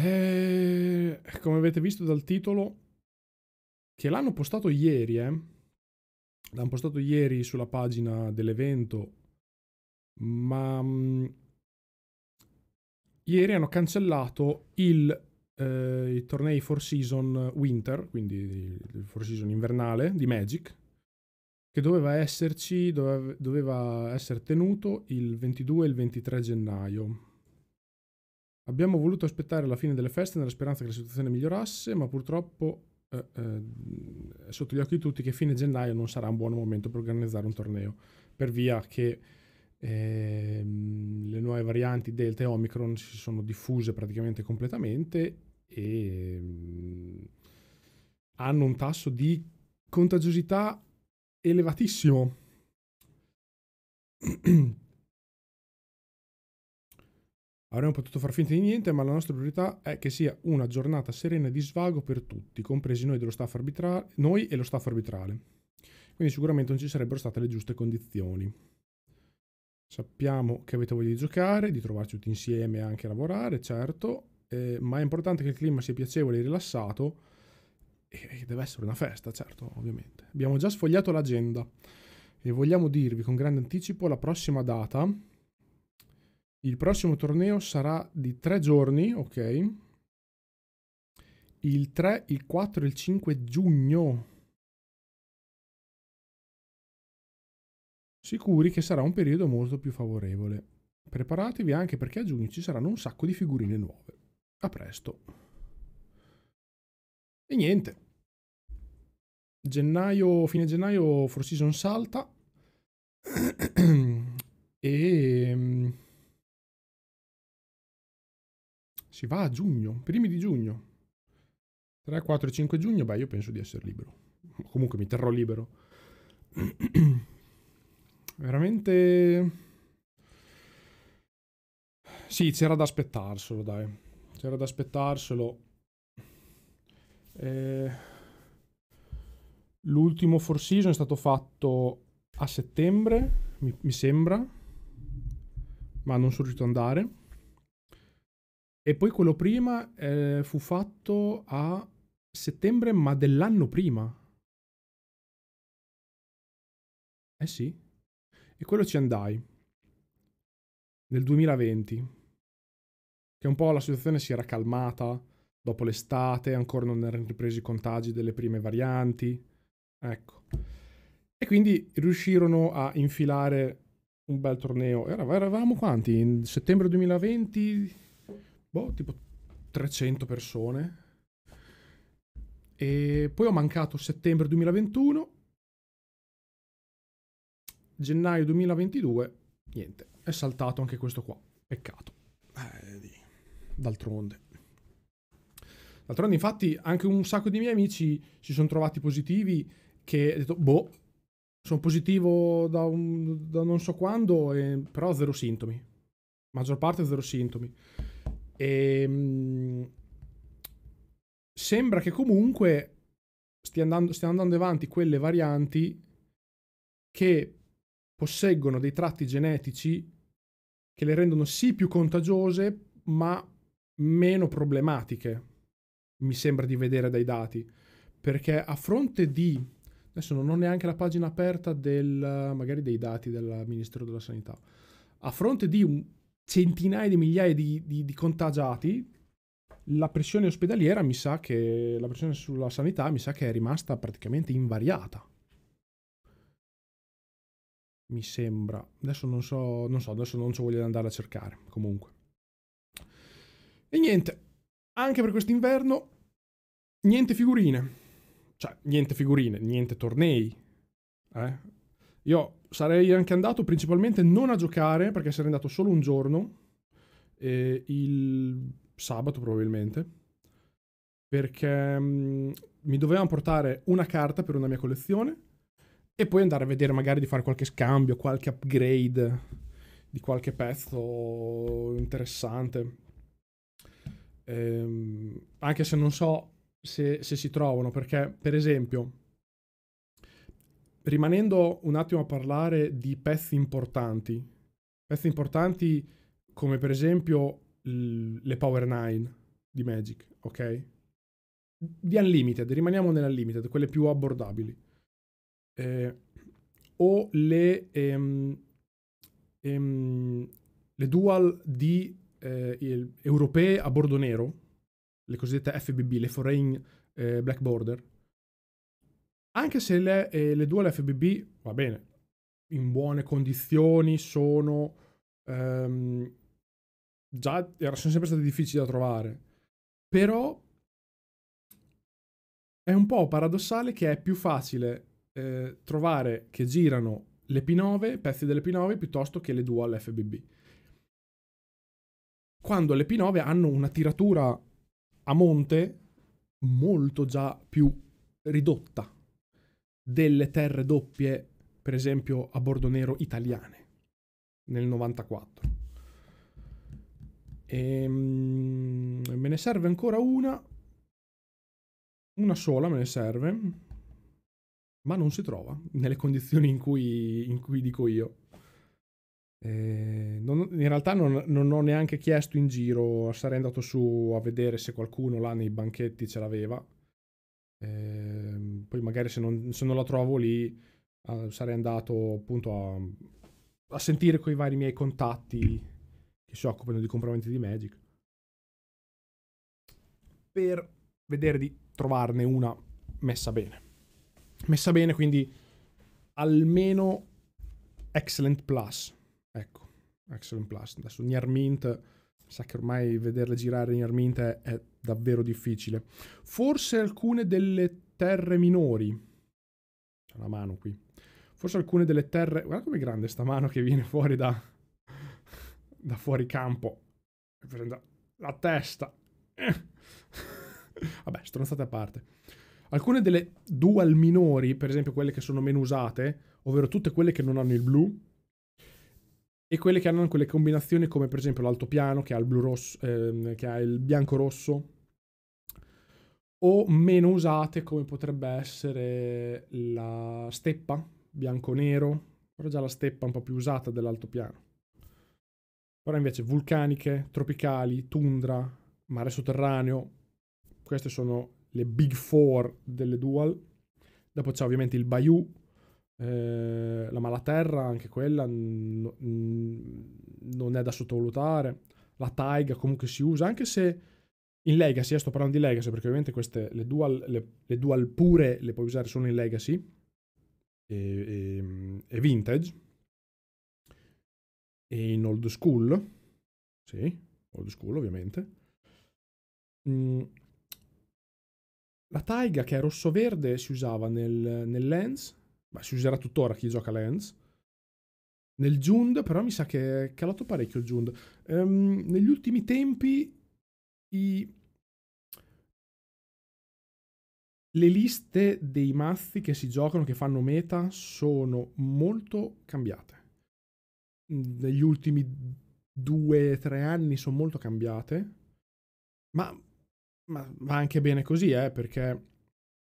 Eh, come avete visto dal titolo, che l'hanno postato ieri, eh? L'hanno postato ieri sulla pagina dell'evento, ma mh, mm, ieri hanno cancellato il, eh, i tornei Four Season Winter, quindi il Four Season invernale di Magic, che doveva esserci, doveva, doveva essere tenuto il 22 e il 23 gennaio. Abbiamo voluto aspettare la fine delle feste nella speranza che la situazione migliorasse, ma purtroppo eh, eh, è sotto gli occhi di tutti che fine gennaio non sarà un buon momento per organizzare un torneo, per via che eh, le nuove varianti Delta e Omicron si sono diffuse praticamente completamente e mm, hanno un tasso di contagiosità elevatissimo. Avremmo potuto far finta di niente, ma la nostra priorità è che sia una giornata serena di svago per tutti, compresi noi, arbitra- noi e lo staff arbitrale. Quindi sicuramente non ci sarebbero state le giuste condizioni. Sappiamo che avete voglia di giocare, di trovarci tutti insieme e anche a lavorare, certo, eh, ma è importante che il clima sia piacevole e rilassato e, e deve essere una festa, certo, ovviamente. Abbiamo già sfogliato l'agenda e vogliamo dirvi con grande anticipo la prossima data il prossimo torneo sarà di tre giorni, ok? Il 3, il 4 e il 5 giugno. Sicuri che sarà un periodo molto più favorevole. Preparatevi anche perché a giugno ci saranno un sacco di figurine nuove. A presto. E niente. Gennaio, fine gennaio, For Season salta. e mm, Si va a giugno, primi di giugno. 3, 4, 5 giugno, beh, io penso di essere libero. Comunque mi terrò libero. Veramente... Sì, c'era da aspettarselo, dai. C'era da aspettarselo. Eh... L'ultimo four season è stato fatto a settembre, mi, mi sembra, ma non sono riuscito ad andare. E poi quello prima eh, fu fatto a settembre, ma dell'anno prima. Eh sì. E quello ci andai. Nel 2020. Che un po' la situazione si era calmata dopo l'estate, ancora non erano ripresi i contagi delle prime varianti. Ecco. E quindi riuscirono a infilare un bel torneo. Eravamo quanti? In settembre 2020 boh, tipo 300 persone. E poi ho mancato settembre 2021, gennaio 2022, niente, è saltato anche questo qua. Peccato. Eh, d'altronde. D'altronde, infatti, anche un sacco di miei amici si sono trovati positivi che ho detto, boh, sono positivo da, un, da non so quando, e, però zero sintomi. Maggior parte zero sintomi. E, ehm, sembra che comunque stiano andando, stia andando avanti quelle varianti che posseggono dei tratti genetici che le rendono sì più contagiose, ma meno problematiche, mi sembra di vedere dai dati. Perché a fronte di... Adesso non ho neanche la pagina aperta del... magari dei dati del Ministero della Sanità. A fronte di un, centinaia di migliaia di, di, di contagiati, la pressione ospedaliera mi sa che la pressione sulla sanità mi sa che è rimasta praticamente invariata. Mi sembra. Adesso non so, non so, adesso non so voglio andare a cercare, comunque. E niente, anche per quest'inverno niente figurine. Cioè, niente figurine, niente tornei. Eh? Io sarei anche andato principalmente non a giocare perché sarei andato solo un giorno, eh, il sabato probabilmente, perché mh, mm, mi dovevano portare una carta per una mia collezione e poi andare a vedere magari di fare qualche scambio, qualche upgrade di qualche pezzo interessante. Ehm, anche se non so se, se si trovano, perché per esempio rimanendo un attimo a parlare di pezzi importanti, pezzi importanti come per esempio le Power 9 di Magic, ok? Di Unlimited, rimaniamo nell'Unlimited, quelle più abbordabili. Eh, o le, ehm, ehm, le dual di eh, europee a bordo nero, le cosiddette FBB, le Foreign eh, Black Border, anche se le, eh, le due all'FBB, va bene, in buone condizioni, sono... Ehm, già sono sempre state difficili da trovare, però è un po' paradossale che è più facile eh, trovare che girano le P9, pezzi delle P9, piuttosto che le Dual FBB. Quando le P9 hanno una tiratura a monte molto già più ridotta delle terre doppie, per esempio a bordo nero italiane, nel 94. E, ehm, me ne serve ancora una. Una sola me ne serve. Ma non si trova nelle condizioni in cui, in cui dico io. Eh, non, in realtà non, non, ho neanche chiesto in giro, sarei andato su a vedere se qualcuno là nei banchetti ce l'aveva. Eh, poi magari se non, se non la trovo lì uh, sarei andato appunto a, a sentire con i vari miei contatti che si occupano di compravendite di Magic per vedere di trovarne una messa bene. Messa bene quindi almeno Excellent Plus. Ecco, Excellent Plus. Adesso Niarmint, sa che ormai vederle girare Niarmint è, è davvero difficile. Forse alcune delle terre minori. C'è una mano qui. Forse alcune delle terre... Guarda com'è grande sta mano che viene fuori da... da fuori campo. la testa. Eh. Vabbè, stronzate a parte. Alcune delle dual minori, per esempio quelle che sono meno usate, ovvero tutte quelle che non hanno il blu, e quelle che hanno quelle combinazioni come per esempio l'altopiano che ha il blu rosso, ehm, che ha il bianco rosso, o meno usate come potrebbe essere la steppa bianco-nero, però già la steppa un po' più usata dell'altopiano. Ora invece vulcaniche, tropicali, tundra, mare sotterraneo, queste sono le big four delle dual. Dopo c'è ovviamente il Bayou, eh, la Malaterra, anche quella n- n- non è da sottovalutare. La Taiga comunque si usa, anche se in legacy, eh, sto parlando di legacy perché ovviamente queste, le dual, le, le dual pure le puoi usare solo in legacy e, e, ehm, e vintage e in old school, sì, old school ovviamente. Mm. La taiga che è rosso-verde si usava nel, nel lens, ma si userà tuttora chi gioca lens. Nel Jund, però mi sa che è calato parecchio il Jund. Um, negli ultimi tempi i, Le liste dei mazzi che si giocano, che fanno meta, sono molto cambiate. Negli ultimi due o tre anni sono molto cambiate, ma, ma, va anche bene così, eh, perché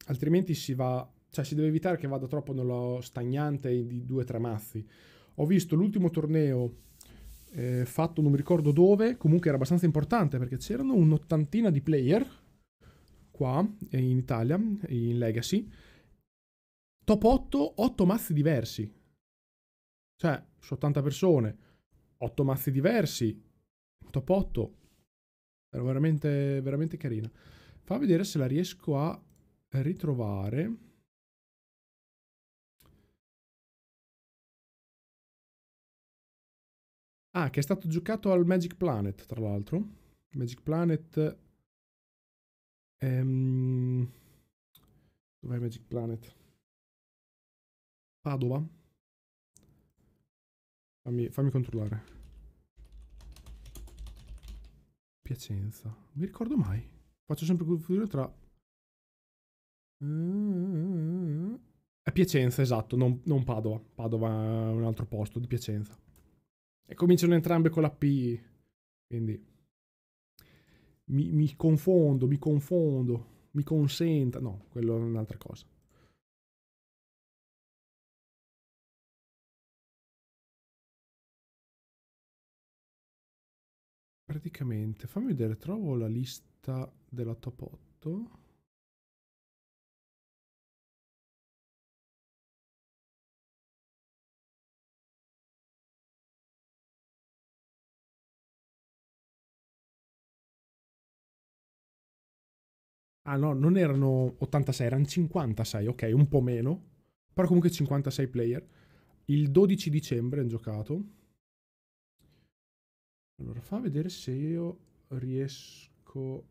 altrimenti si va... Cioè, si deve evitare che vada troppo nello stagnante di due o tre mazzi. Ho visto l'ultimo torneo eh, fatto, non mi ricordo dove, comunque era abbastanza importante perché c'erano un'ottantina di player qua eh, in Italia, in Legacy, top 8, 8 mazzi diversi. Cioè, su 80 persone, 8 mazzi diversi, top 8. Era veramente, veramente carina. Fa vedere se la riesco a ritrovare. Ah, che è stato giocato al Magic Planet, tra l'altro. Magic Planet Ehm... Dov'è Magic Planet? Padova? Fammi, fammi controllare. Piacenza. Non mi ricordo mai. Faccio sempre confusione tra... È Piacenza, esatto, non, non Padova. Padova è un altro posto di Piacenza. E cominciano entrambe con la P, quindi mi, mi confondo, mi confondo, mi consenta. No, quello è un'altra cosa. Praticamente, fammi vedere, trovo la lista della top 8. Ah no, non erano 86, erano 56, ok, un po' meno, però comunque 56 player. Il 12 dicembre hanno giocato. Allora, fa vedere se io riesco...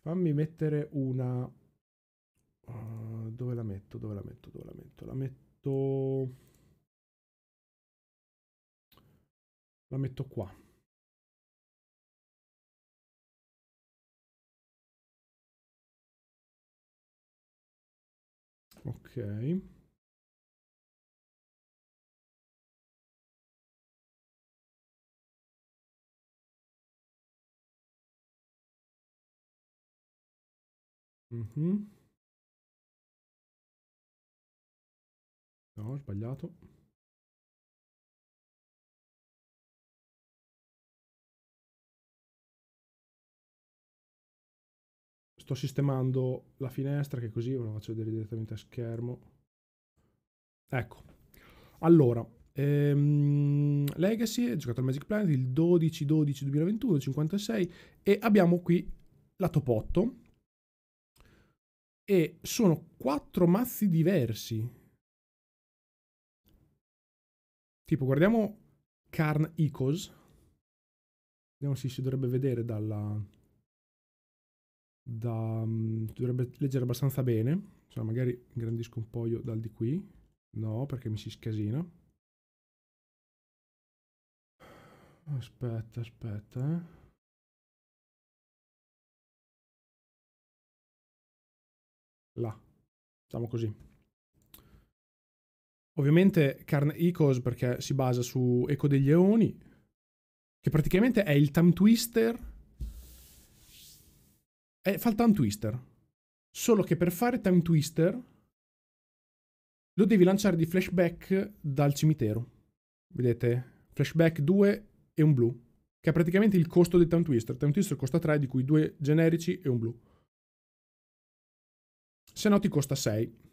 Fammi mettere una... Uh, dove la metto? Dove la metto? Dove la metto? La metto... La metto qua. Ok. Mm-hmm. No, ho sbagliato. sto sistemando la finestra che così ve la faccio vedere direttamente a schermo. Ecco, allora, ehm, Legacy, è giocato al Magic Planet il 12-12-2021, 56, e abbiamo qui la top 8. E sono quattro mazzi diversi. Tipo, guardiamo Karn Icos. Vediamo se si dovrebbe vedere dalla da, dovrebbe leggere abbastanza bene, cioè magari ingrandisco un po' io dal di qui, no perché mi si scasina. Aspetta, aspetta. Eh. Là, facciamo così. Ovviamente Carn Ecos perché si basa su Eco degli Eoni, che praticamente è il time twister eh, fa il time twister. Solo che per fare time twister lo devi lanciare di flashback dal cimitero. Vedete? Flashback 2 e un blu, che è praticamente il costo del time twister. Time twister costa 3, di cui 2 generici e un blu. Se no ti costa 6.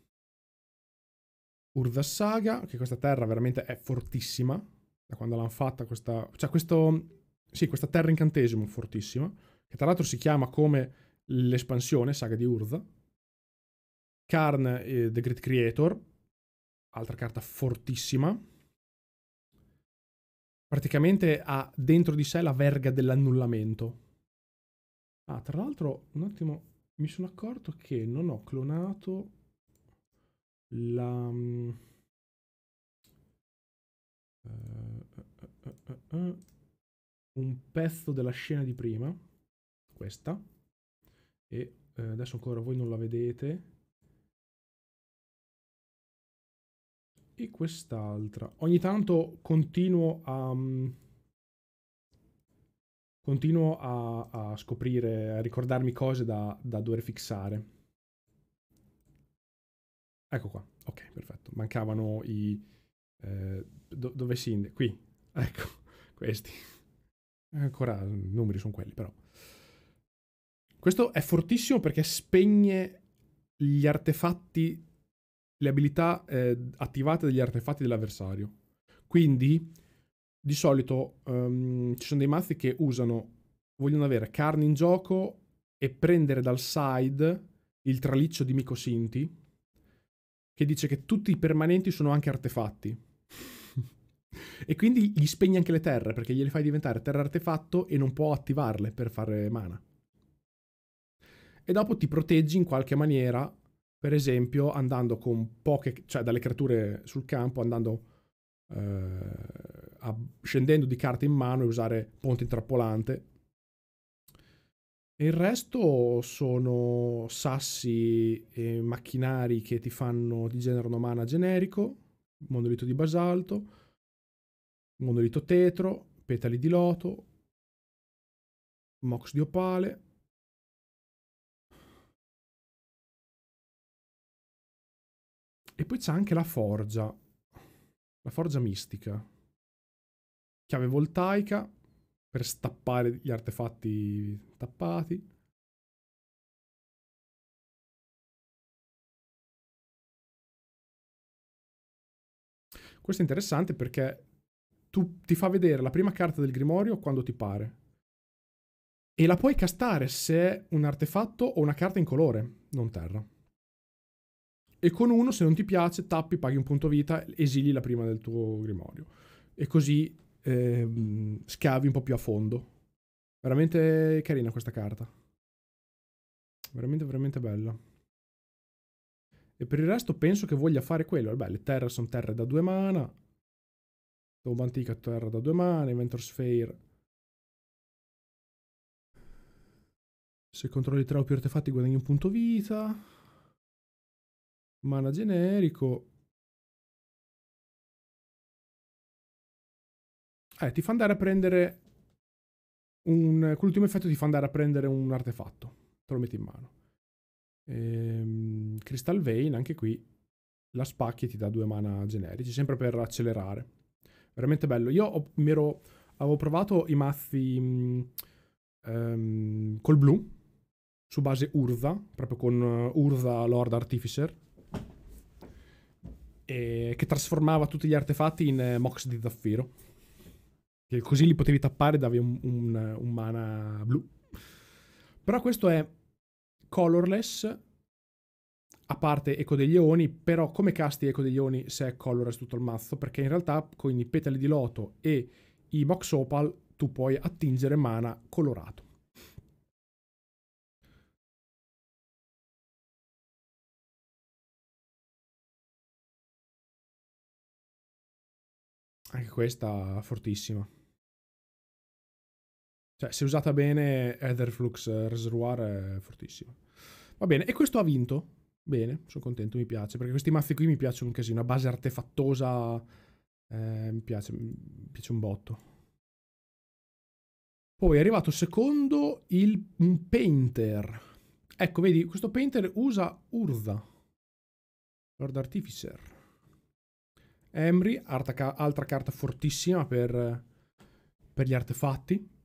Urza Saga, che questa terra veramente è fortissima, da quando l'hanno fatta questa... cioè questo... sì, questa terra incantesimo fortissima, che tra l'altro si chiama come l'espansione Saga di Urza, Karn eh, The Great Creator, altra carta fortissima. Praticamente ha dentro di sé la verga dell'annullamento. Ah, tra l'altro, un attimo, mi sono accorto che non ho clonato la... Uh, uh, uh, un pezzo della scena di prima, questa e eh, adesso ancora voi non la vedete e quest'altra ogni tanto continuo a um, continuo a, a, scoprire a ricordarmi cose da, da dover fixare ecco qua ok perfetto mancavano i eh, do, dove si qui ecco questi ancora i mm, numeri sono quelli però questo è fortissimo perché spegne gli artefatti, le abilità eh, attivate degli artefatti dell'avversario. Quindi, di solito, um, ci sono dei mazzi che usano, vogliono avere carne in gioco e prendere dal side il traliccio di Micosinti, che dice che tutti i permanenti sono anche artefatti. e quindi gli spegne anche le terre, perché gliele fai diventare terra artefatto e non può attivarle per fare mana e dopo ti proteggi in qualche maniera, per esempio andando con poche, cioè dalle creature sul campo, andando eh, a, scendendo di carte in mano e usare ponte intrappolante. E il resto sono sassi e macchinari che ti fanno, ti generano mana generico, monolito di basalto, monolito tetro, petali di loto, mox di opale, E poi c'è anche la forgia, la forgia mistica, chiave voltaica per stappare gli artefatti tappati. Questo è interessante perché tu ti fa vedere la prima carta del grimorio quando ti pare. E la puoi castare se è un artefatto o una carta in colore, non terra e con uno se non ti piace tappi, paghi un punto vita, esili la prima del tuo grimorio e così eh, scavi un po' più a fondo. Veramente carina questa carta. Veramente, veramente bella. E per il resto penso che voglia fare quello. Beh, le terre sono terre da due mana. Tomba antica, terra da due mana. Inventor Sphere. Se controlli tre o più artefatti guadagni un punto vita mana generico. Eh, ti fa andare a prendere un... Quell'ultimo effetto ti fa andare a prendere un artefatto. Te lo metti in mano. Ehm, Crystal Vein, anche qui, la spacchi e ti dà due mana generici, sempre per accelerare. Veramente bello. Io ho, ero, avevo provato i mazzi um, col blu, su base Urza, proprio con eh, Urza Lord Artificer, eh, che trasformava tutti gli artefatti in eh, mox di zaffiro. Che così li potevi tappare e davi un, un, un mana blu. Però questo è colorless, a parte Eco degli Eoni, però come casti Eco degli Eoni se è colorless tutto il mazzo? Perché in realtà con i petali di loto e i box opal tu puoi attingere mana colorato. Anche questa fortissima. Cioè, se usata bene, Etherflux eh, Reservoir è fortissimo. Va bene, e questo ha vinto. Bene, sono contento, mi piace. Perché questi mazzi qui mi piacciono un casino. A base artefattosa eh, mi, piace, mi piace un botto. Poi è arrivato secondo il, Painter. Ecco, vedi, questo Painter usa Urza. Lord Artificer. Emry, altra carta fortissima per, per gli artefatti.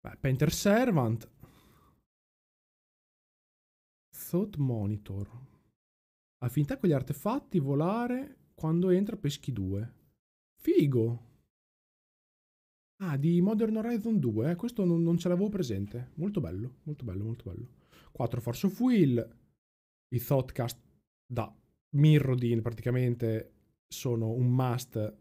Beh, Painter Servant. Thought Monitor. Affinità con gli artefatti, volare, quando entra peschi 2. Figo! Ah, di Modern Horizon 2, eh? questo non, non ce l'avevo presente. Molto bello, molto bello, molto bello. 4 Force of Will, i Thoughtcast da Mirrodin praticamente sono un must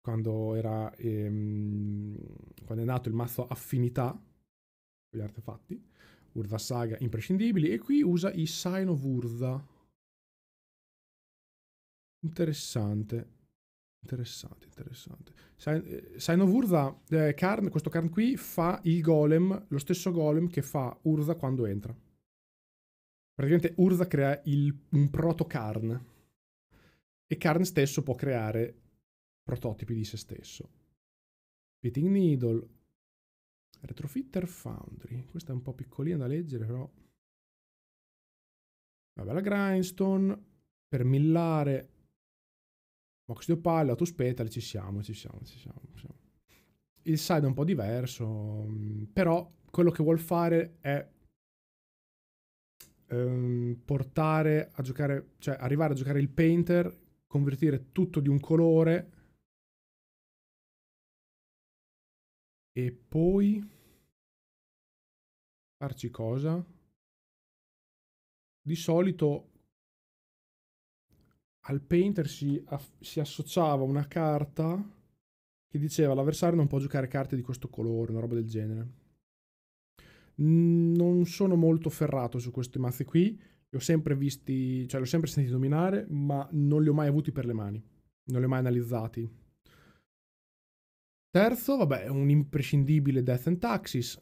quando, era, ehm, quando è nato il mazzo affinità con gli artefatti Urza Saga imprescindibili e qui usa i Sign of Urza interessante interessante interessante Sign eh, of Urza eh, Karn, questo Karn qui fa il golem lo stesso golem che fa Urza quando entra praticamente Urza crea il, un proto-Karn e Karn stesso può creare prototipi di se stesso. Fitting Needle, Retrofitter Foundry, questa è un po' piccolina da leggere però... Vabbè, la grindstone, per millare, oxido palla, autospetal, ci siamo, ci siamo, ci siamo, ci siamo. Il side è un po' diverso, mm, però quello che vuol fare è ehm, portare a giocare, cioè arrivare a giocare il painter, convertire tutto di un colore e poi farci cosa? Di solito al painter si, si associava una carta che diceva l'avversario non può giocare carte di questo colore, una roba del genere non sono molto ferrato su questi mazzi qui, li ho sempre visti, cioè li ho sempre sentiti dominare, ma non li ho mai avuti per le mani, non li ho mai analizzati. Terzo, vabbè, un imprescindibile Death and Taxis.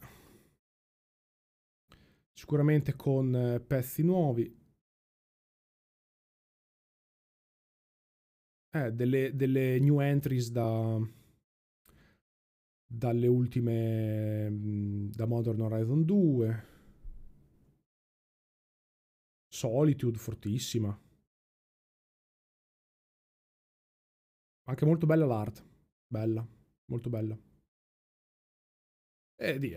Sicuramente con eh, pezzi nuovi. Eh, delle, delle new entries da, dalle ultime da Modern Horizon 2 Solitude fortissima anche molto bella l'art bella molto bella e eh, di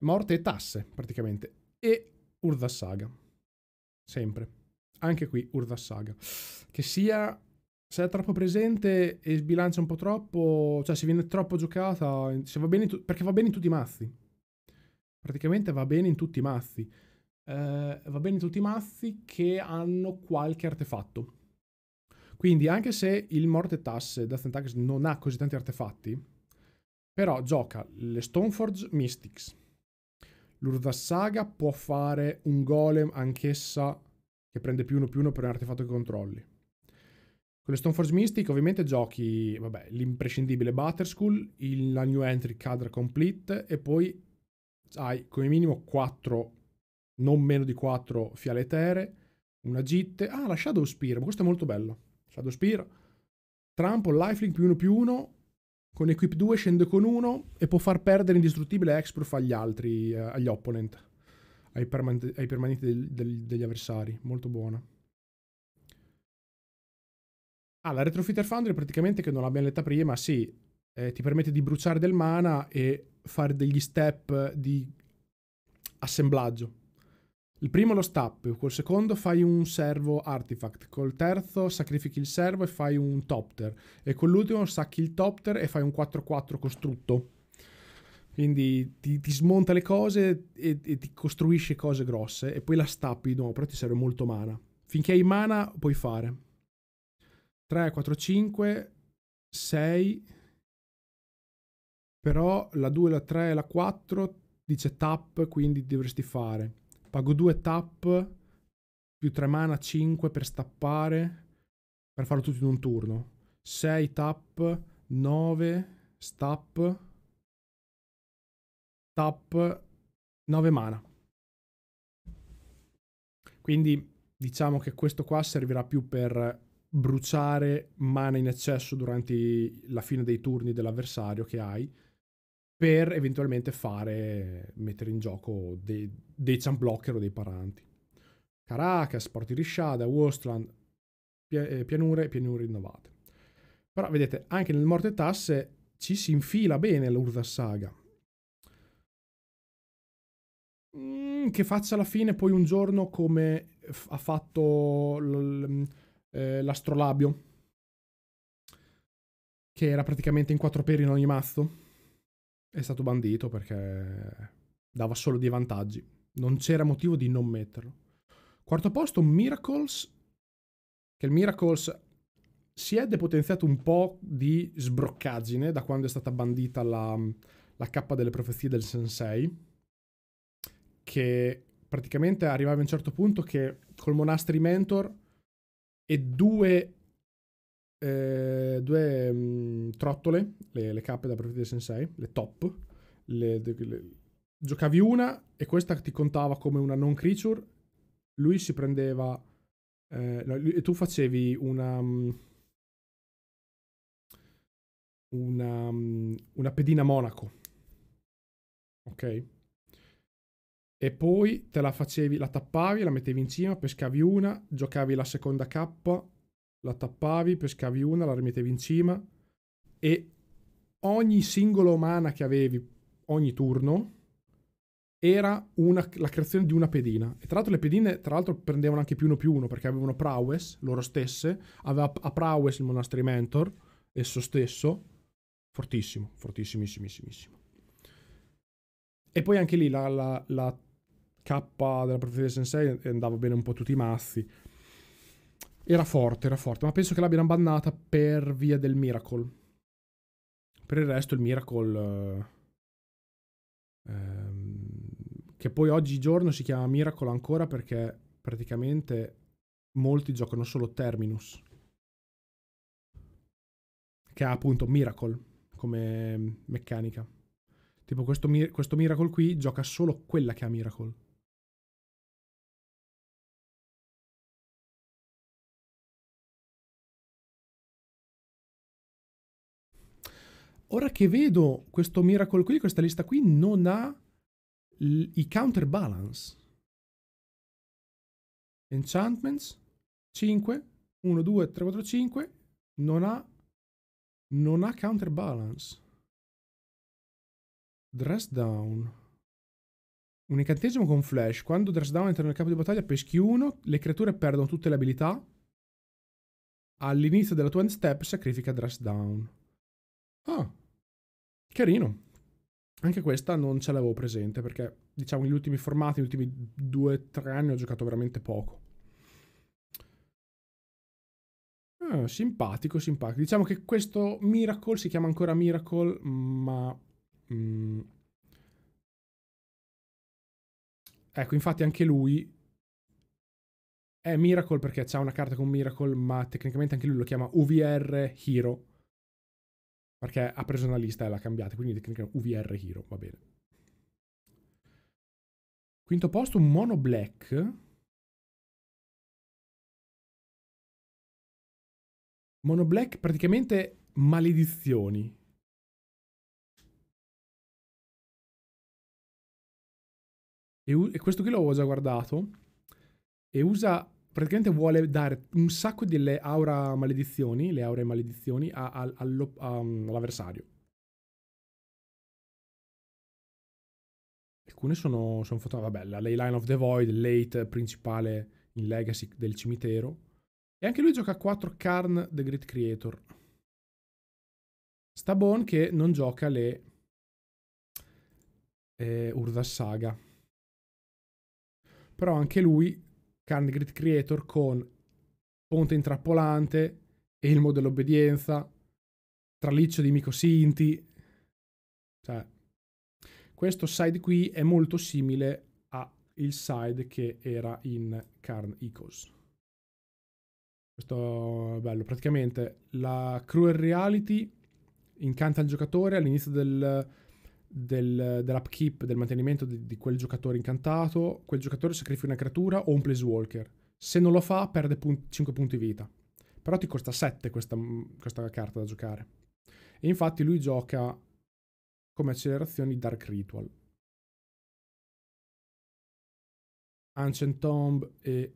morte e tasse praticamente e Urza Saga sempre anche qui Urza Saga che sia se è troppo presente e sbilancia un po' troppo, cioè se viene troppo giocata, va tu- perché va bene in tutti i mazzi. Praticamente va bene in tutti i mazzi. Eh, va bene in tutti i mazzi che hanno qualche artefatto. Quindi anche se il Morte Tasse Death and Tax non ha così tanti artefatti, però gioca le Stoneforge Mystics. L'Urdassaga può fare un golem anch'essa che prende più uno più uno per un artefatto che controlli con lo Stoneforge Mystic ovviamente giochi vabbè, l'imprescindibile Butterskull, il, la New Entry Cadra Complete e poi hai come minimo 4, non meno di 4 fiale tere, una gitte. Ah, la Shadow Spear, ma questo è molto bello. Shadow Spear, Trample, Lifelink più 1 più 1, con Equip 2 scende con 1 e può far perdere indistruttibile Exproof agli altri, eh, agli opponent, ai, permanenti, ai permanenti del, del, degli avversari. Molto buona. Ah, la Retrofitter Foundry praticamente che non l'abbiamo letta prima, sì, eh, ti permette di bruciare del mana e fare degli step di assemblaggio. Il primo lo stap, col secondo fai un servo artifact, col terzo sacrifichi il servo e fai un topter, e con l'ultimo sacchi il topter e fai un 4-4 costrutto. Quindi ti, ti, smonta le cose e, e, ti costruisce cose grosse e poi la stappi di nuovo, però ti serve molto mana. Finché hai mana puoi fare. 3, 4, 5, 6. Però la 2, la 3 e la 4 dice tap, quindi dovresti fare. Pago 2 tap più 3 mana 5 per stappare per farlo tutto in un turno. 6 tap, 9 stap tap 9 mana. Quindi diciamo che questo qua servirà più per bruciare mana in eccesso durante la fine dei turni dell'avversario che hai per eventualmente fare mettere in gioco dei, dei blocker o dei paranti. Caracas, Porti Rishada, Wostland, eh, pianure, pianure rinnovate. Però vedete, anche nel Morte Tasse ci si infila bene l'Urda Saga. Mm, che faccia alla fine poi un giorno come ha fatto l- l- eh, l'astrolabio, che era praticamente in quattro peri in ogni mazzo, è stato bandito perché dava solo dei vantaggi. Non c'era motivo di non metterlo. Quarto posto, Miracles, che il Miracles si è depotenziato un po' di sbroccaggine da quando è stata bandita la, la K delle profezie del Sensei, che praticamente arrivava a un certo punto che col Monastery Mentor e due, eh, due mh, mm, trottole, le, le, cappe da profilo sensei, le top. Le, le, giocavi una e questa ti contava come una non creature. Lui si prendeva... Eh, no, lui, e tu facevi una... Mm, una, mm, una pedina monaco. Ok? e poi te la facevi, la tappavi, la mettevi in cima, pescavi una, giocavi la seconda K, la tappavi, pescavi una, la rimettevi in cima e ogni singola mana che avevi ogni turno era una, la creazione di una pedina. E tra l'altro le pedine, tra l'altro, prendevano anche più uno più uno perché avevano Prowess, loro stesse, aveva a Prowess il monastery Mentor, esso stesso, fortissimo, fortissimissimissimo. E poi anche lì la, la, la K della profezia Sensei e andava bene un po' tutti i mazzi. Era forte, era forte, ma penso che l'abbiano bannata per via del Miracle. Per il resto il Miracle... Eh, ehm, che poi oggigiorno si chiama Miracle ancora perché praticamente molti giocano solo Terminus. Che ha appunto Miracle come meccanica. Tipo questo, questo Miracle qui gioca solo quella che ha Miracle. ora che vedo questo miracolo qui, questa lista qui non ha i counterbalance. Enchantments 5, 1, 2, 3, 4, 5, non ha, non ha counterbalance. Dress down. Un incantesimo con flash. Quando dress down entra nel campo di battaglia, peschi 1, le creature perdono tutte le abilità. All'inizio della tua end step sacrifica dress down. Ah, Carino. Anche questa non ce l'avevo presente perché, diciamo, negli ultimi formati, negli ultimi 2-3 anni ho giocato veramente poco. Ah, simpatico, simpatico. Diciamo che questo Miracle si chiama ancora Miracle, ma... Mm, ecco, infatti anche lui è Miracle perché c'ha una carta con Miracle, ma tecnicamente anche lui lo chiama UVR Hero perché ha preso una lista e l'ha cambiata, quindi tecnica UVR Hero, va bene. Quinto posto, un mono black. Mono black praticamente maledizioni. E, e questo qui l'avevo già guardato. E usa praticamente vuole dare un sacco delle aura maledizioni, le aure maledizioni a, a, allo, a, mm, all'avversario. Alcune sono, sono foto, vabbè, la Ley Line of the Void, late principale in Legacy del cimitero. E anche lui gioca 4 Karn, The Great Creator. Stabon che non gioca le eh, Urdas Saga. Però anche lui carne grid creator con ponte intrappolante, elmo dell'obbedienza, traliccio di micosinti. Cioè, questo side qui è molto simile al side che era in Carn Icos. Questo è bello, praticamente la Cruel Reality incanta il giocatore all'inizio del, del, dell'upkeep, del mantenimento di, di, quel giocatore incantato, quel giocatore sacrifica una creatura o un placewalker. Se non lo fa, perde pun- 5 punti vita. Però ti costa 7 questa, mm, questa carta da giocare. E infatti lui gioca come accelerazioni Dark Ritual. Ancient Tomb e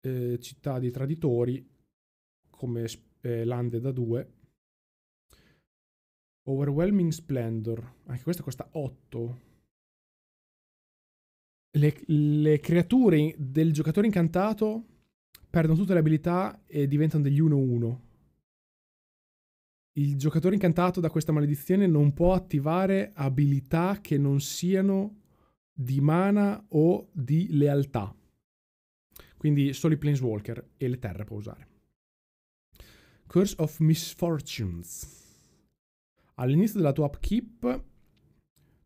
eh, Città dei Traditori come eh, lande da 2 Overwhelming Splendor. Anche questo costa 8. Le, le creature del giocatore incantato perdono tutte le abilità e diventano degli 1-1. Il giocatore incantato da questa maledizione non può attivare abilità che non siano di mana o di lealtà. Quindi solo i Planeswalker e le terre può usare. Curse of Misfortunes all'inizio della tua upkeep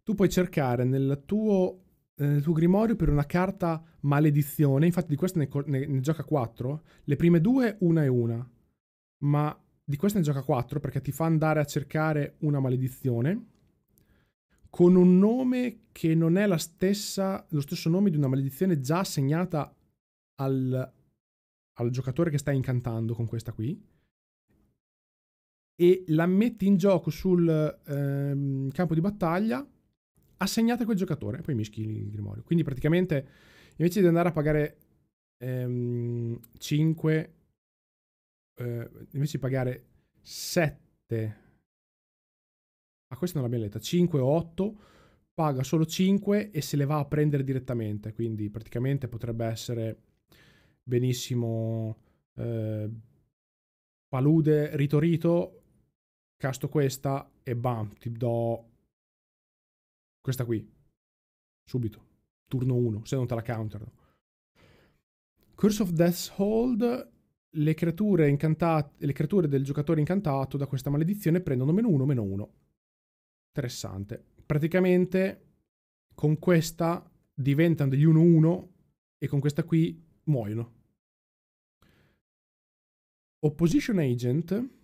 tu puoi cercare nel tuo, eh, nel tuo, grimorio per una carta maledizione, infatti di queste ne, ne, ne gioca 4, le prime due una e una, ma di queste ne gioca 4 perché ti fa andare a cercare una maledizione con un nome che non è la stessa, lo stesso nome di una maledizione già assegnata al, al giocatore che stai incantando con questa qui e la metti in gioco sul ehm, campo di battaglia assegnata a quel giocatore e poi mischi il grimorio. Quindi praticamente invece di andare a pagare ehm, 5, eh, invece di pagare 7, a ah, questa non l'abbiamo letta, 5 o 8, paga solo 5 e se le va a prendere direttamente, quindi praticamente potrebbe essere benissimo eh, Palude Ritorito casto questa e bam, ti do questa qui. Subito. Turno 1, se non te la counterano. Curse of Death's Hold. Le creature, incantate, le creature del giocatore incantato da questa maledizione prendono meno 1, meno 1. Interessante. Praticamente con questa diventano degli 1-1 e con questa qui muoiono. Opposition Agent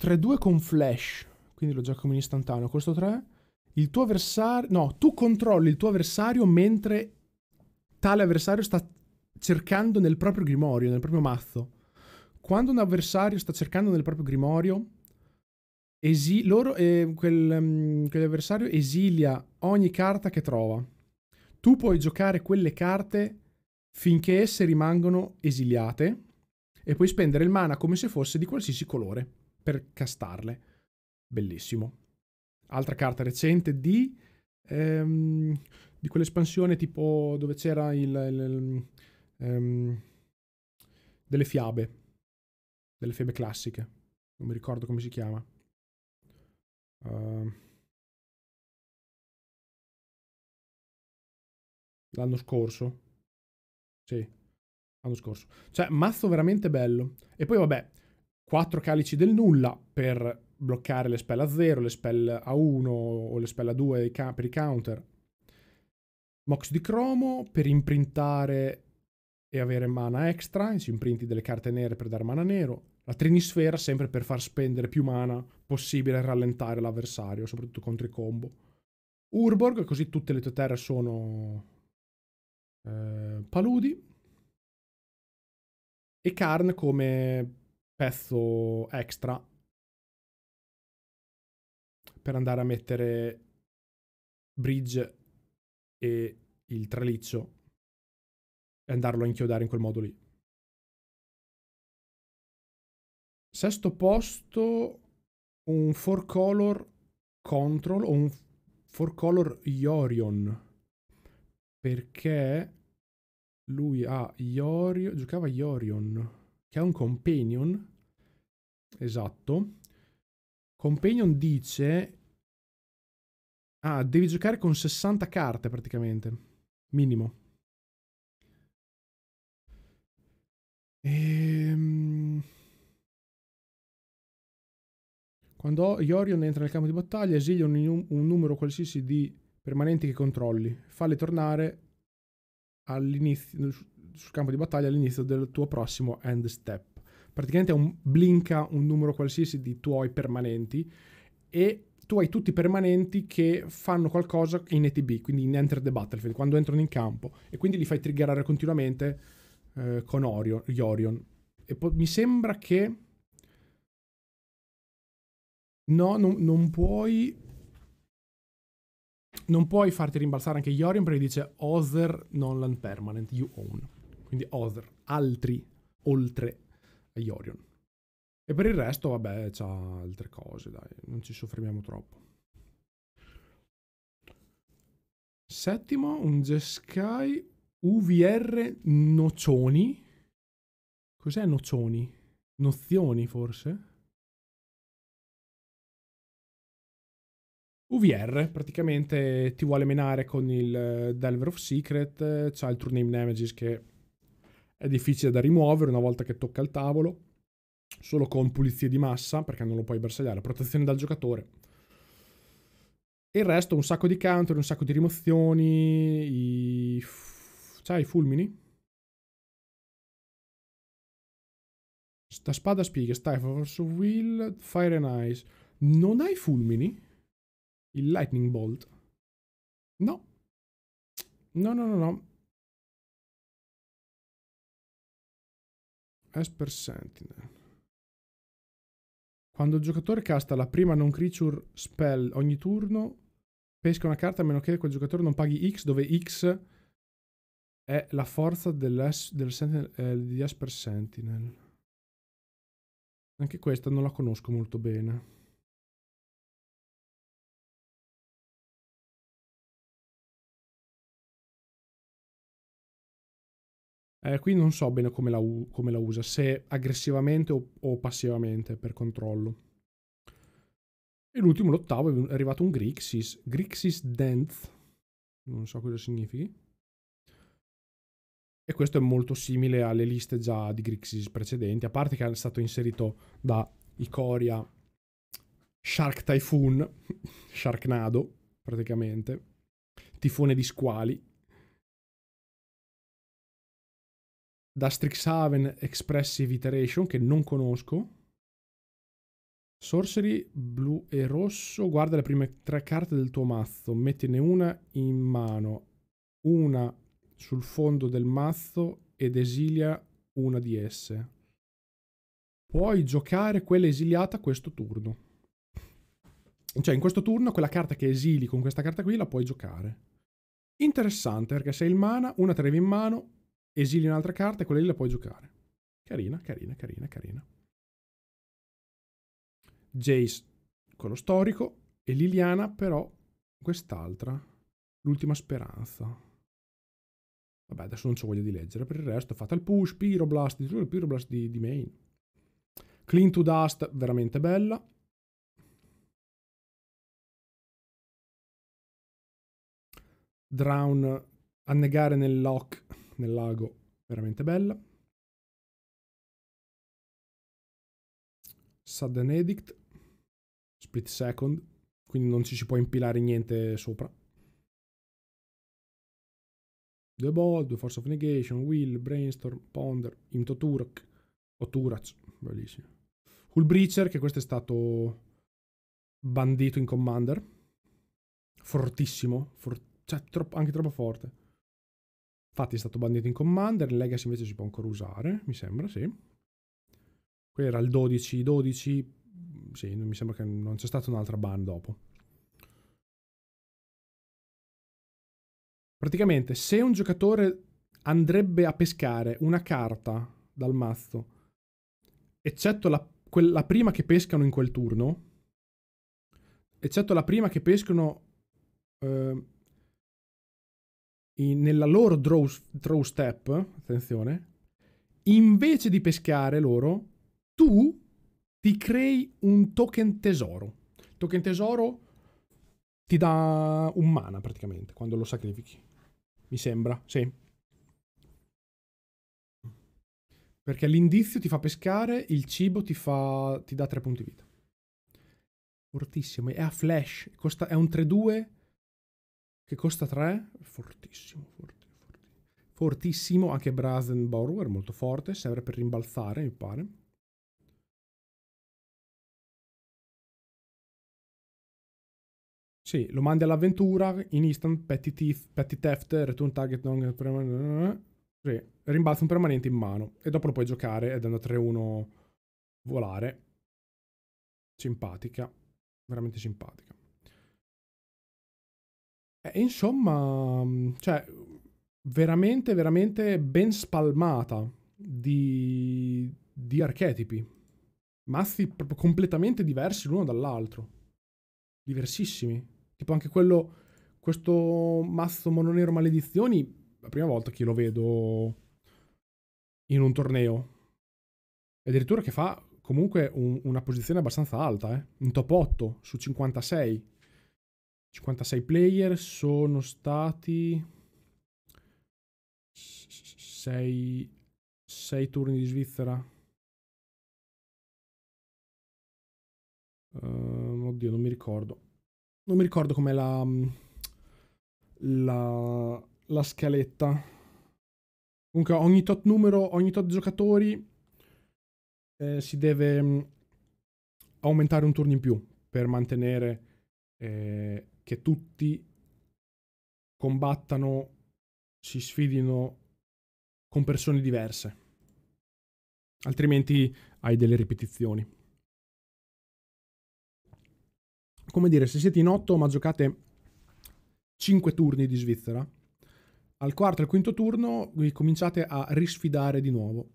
3-2 con flash, quindi lo gioco in istantaneo. Costo 3. Il tuo avversario... No, tu controlli il tuo avversario mentre tale avversario sta cercando nel proprio grimorio, nel proprio mazzo. Quando un avversario sta cercando nel proprio grimorio, esi- loro, eh, quel, um, quell'avversario esilia ogni carta che trova. Tu puoi giocare quelle carte finché esse rimangono esiliate e puoi spendere il mana come se fosse di qualsiasi colore per castarle. Bellissimo. Altra carta recente di, ehm, di quell'espansione tipo dove c'era il, il, il ehm, delle fiabe, delle fiabe classiche. Non mi ricordo come si chiama. Uh, l'anno scorso. Sì, l'anno scorso. Cioè, mazzo veramente bello. E poi, vabbè, 4 calici del nulla per bloccare le spell a 0, le spell a 1 o le spell a 2 per i counter. Mox di cromo per imprintare e avere mana extra, si imprinti delle carte nere per dare mana nero. La trinisfera sempre per far spendere più mana possibile e rallentare l'avversario, soprattutto contro i combo. Urborg, così tutte le tue terre sono eh, paludi. E Karn come pezzo extra per andare a mettere bridge e il traliccio e andarlo a inchiodare in quel modo lì. Sesto posto un 4 color control o un 4 color Yorion perché lui ha Yorion, giocava Yorion che è un companion. Esatto. Companion dice... Ah, devi giocare con 60 carte praticamente. Minimo. Ehm... Quando Yorion entra nel campo di battaglia, esilia un, un numero qualsiasi di permanenti che controlli. Falle tornare all'inizio sul campo di battaglia all'inizio del tuo prossimo end step. Praticamente un, blinka un numero qualsiasi di tuoi permanenti e tu hai tutti i permanenti che fanno qualcosa in ETB, quindi in Enter the Battlefield, quando entrano in campo, e quindi li fai triggerare continuamente eh, con Orion, Yorion. E po- mi sembra che... No, non, non puoi... Non puoi farti rimbalzare anche Yorion perché dice Other Non-Land Permanent, You Own quindi other, altri, oltre a Iorion. E per il resto, vabbè, c'ha altre cose, dai, non ci soffermiamo troppo. Settimo, un Jeskai UVR Nocioni. Cos'è Nocioni? Nozioni, forse? UVR praticamente ti vuole menare con il eh, Delver of Secret, eh, c'ha il True Name Nemesis che è difficile da rimuovere una volta che tocca il tavolo, solo con pulizie di massa perché non lo puoi bersagliare, protezione dal giocatore. E il resto un sacco di counter, un sacco di rimozioni, i... C'hai i fulmini? Sta spada spiega, stai force of will, fire and ice. Non hai fulmini? Il lightning bolt? No. No, no, no, no. As per Sentinel. Quando il giocatore casta la prima non creature spell ogni turno, pesca una carta a meno che quel giocatore non paghi X, dove X è la forza del Sentinel, eh, di Asper Sentinel. Anche questa non la conosco molto bene. Eh, qui non so bene come la, come la usa, se aggressivamente o, o, passivamente per controllo. E l'ultimo, l'ottavo, è arrivato un Grixis. Grixis Dance. Non so cosa significhi. E questo è molto simile alle liste già di Grixis precedenti, a parte che è stato inserito da Icoria Shark Typhoon, Sharknado praticamente, tifone di squali, da Strixhaven Expressive Iteration che non conosco. Sorcery blu e rosso, guarda le prime tre carte del tuo mazzo, mettine una in mano, una sul fondo del mazzo ed esilia una di esse. Puoi giocare quella esiliata questo turno. Cioè in questo turno quella carta che esili con questa carta qui la puoi giocare. Interessante perché se hai il mana, una te in mano, esili un'altra carta e quella lì la puoi giocare. Carina, carina, carina, carina. Jace, quello storico, e Liliana però quest'altra, l'ultima speranza. Vabbè, adesso non c'ho voglia di leggere, per il resto fate il push, Pyroblast, il Pyroblast di, di main. Clean to Dust, veramente bella. Drown, annegare nel lock nel lago veramente bella. Sudden Edict, Split Second, quindi non ci si può impilare niente sopra. Due Ball, due Force of Negation, Will, Brainstorm, Ponder, Imtoturk, o Turac, bellissimo. Hull Breacher, che questo è stato bandito in Commander. Fortissimo, for- cioè troppo, anche troppo forte. Infatti è stato bandito in Commander, in Legacy invece si può ancora usare, mi sembra, sì. Quello era il 12, 12, sì, mi sembra che non c'è stata un'altra ban dopo. Praticamente, se un giocatore andrebbe a pescare una carta dal mazzo, eccetto la, quella prima che pescano in quel turno, eccetto la prima che pescano... Eh, in, nella loro draw, draw step, attenzione, invece di pescare loro, tu ti crei un token tesoro. Il token tesoro ti dà un mana praticamente quando lo sacrifichi. Mi sembra, sì. Perché l'indizio ti fa pescare, il cibo ti, fa, ti dà 3 punti vita. Fortissimo, è a flash, costa, è un 3-2 che costa 3, fortissimo, forti, forti. fortissimo, anche Brazen Borrower, molto forte, serve per rimbalzare, mi pare. Sì, lo mandi all'avventura, in instant, petty theft, petty theft return target non... Sì, rimbalza un permanente in mano e dopo lo puoi giocare ed è una 3-1 volare. Simpatica, veramente simpatica. E eh, insomma, mm, cioè, veramente, veramente ben spalmata di, di archetipi. Mazzi proprio completamente diversi l'uno dall'altro. Diversissimi. Tipo anche quello, questo mazzo mononero maledizioni, la prima volta che lo vedo in un torneo. E addirittura che fa comunque un, una posizione abbastanza alta, eh? un top 8 su 56 56 player sono stati 6, 6 turni di Svizzera. Uh, oddio, non mi ricordo. Non mi ricordo com'è la, la, la scaletta. Comunque, ogni tot numero, ogni tot giocatori eh, si deve mm, aumentare un turno in più per mantenere eh, che tutti combattano, si sfidino con persone diverse. Altrimenti hai delle ripetizioni. Come dire, se siete in 8 ma giocate 5 turni di Svizzera, al quarto e al quinto turno vi cominciate a risfidare di nuovo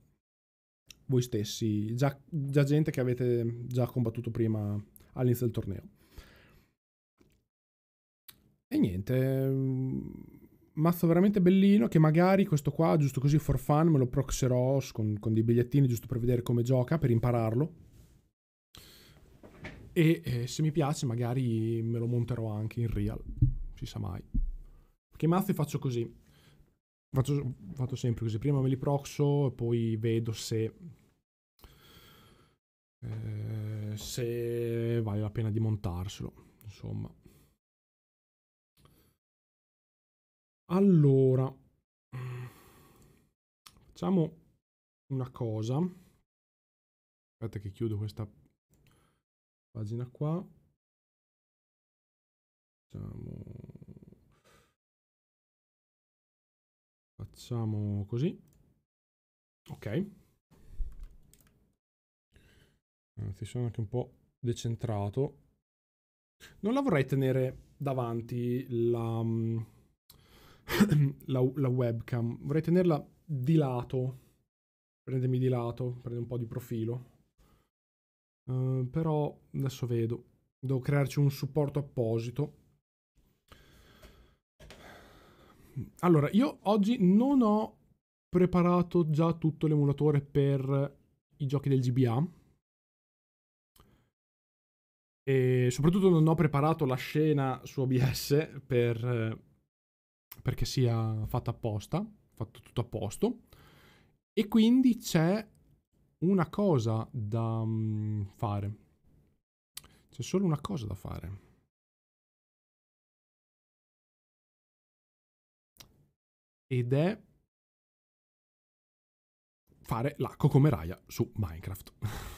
voi stessi, già, già gente che avete già combattuto prima all'inizio del torneo. E niente, mm, mazzo veramente bellino che magari questo qua, giusto così for fun, me lo proxerò con, con dei bigliettini giusto per vedere come gioca, per impararlo. E eh, se mi piace magari me lo monterò anche in real, si sa mai. Perché i mazzi faccio così, faccio, faccio sempre così, prima me li proxo e poi vedo se... Eh, se vale la pena di montarselo, insomma. Allora, facciamo una cosa. Aspetta che chiudo questa pagina qua. Facciamo, facciamo così. Ok. Anzi, eh, sono anche un po' decentrato. Non la vorrei tenere davanti la mm, la, la, webcam. Vorrei tenerla di lato. Prendetemi di lato, prende un po' di profilo. Uh, però adesso vedo. Devo crearci un supporto apposito. Allora, io oggi non ho preparato già tutto l'emulatore per i giochi del GBA. E soprattutto non ho preparato la scena su OBS per eh, perché sia fatta apposta, fatto tutto a posto. E quindi c'è una cosa da mm, fare. C'è solo una cosa da fare. Ed è fare l'acco come Raya su Minecraft.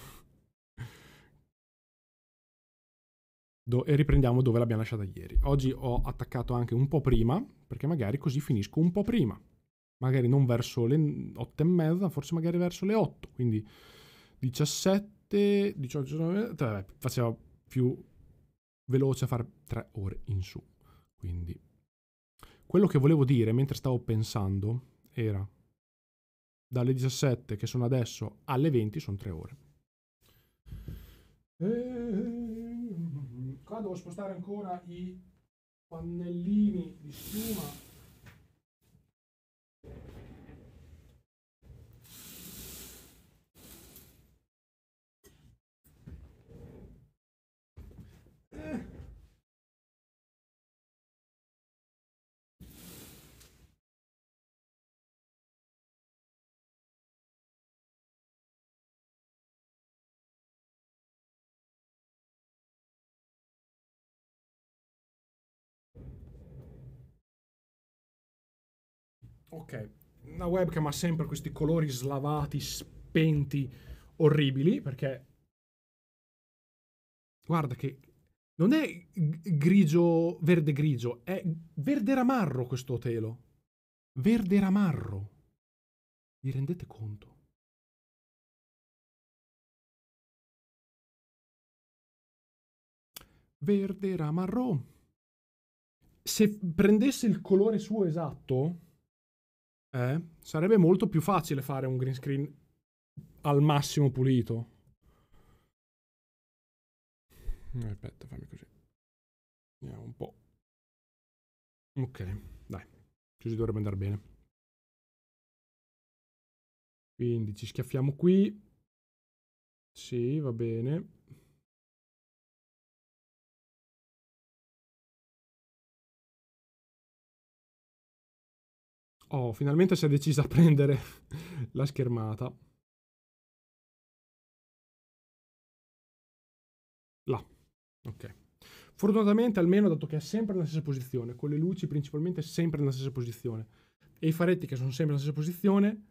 do- e riprendiamo dove l'abbiamo lasciata ieri. Oggi ho attaccato anche un po' prima, perché magari così finisco un po' prima. Magari non verso le 8 e mezza, forse magari verso le 8. Quindi 17, 18, 19, vabbè, faceva più veloce a fare tre ore in su. Quindi quello che volevo dire mentre stavo pensando era dalle 17 che sono adesso alle 20 sono tre ore. Eeeh qua devo spostare ancora i pannellini di schiuma Ok, una webcam ha sempre questi colori slavati, spenti, orribili, perché... Guarda che non è grigio, verde grigio, è verde ramarro questo telo. Verde ramarro. Vi rendete conto? Verde ramarro. Se prendesse il colore suo esatto, eh? Sarebbe molto più facile fare un green screen al massimo pulito. Eh, aspetta, fammi così. Andiamo un po'. Ok, dai. Così dovrebbe andare bene. Quindi ci schiaffiamo qui. Sì, va bene. Oh, finalmente si è decisa a prendere la schermata. Là. Ok. Fortunatamente, almeno, dato che è sempre nella stessa posizione, con le luci principalmente sempre nella stessa posizione, e i faretti che sono sempre nella stessa posizione,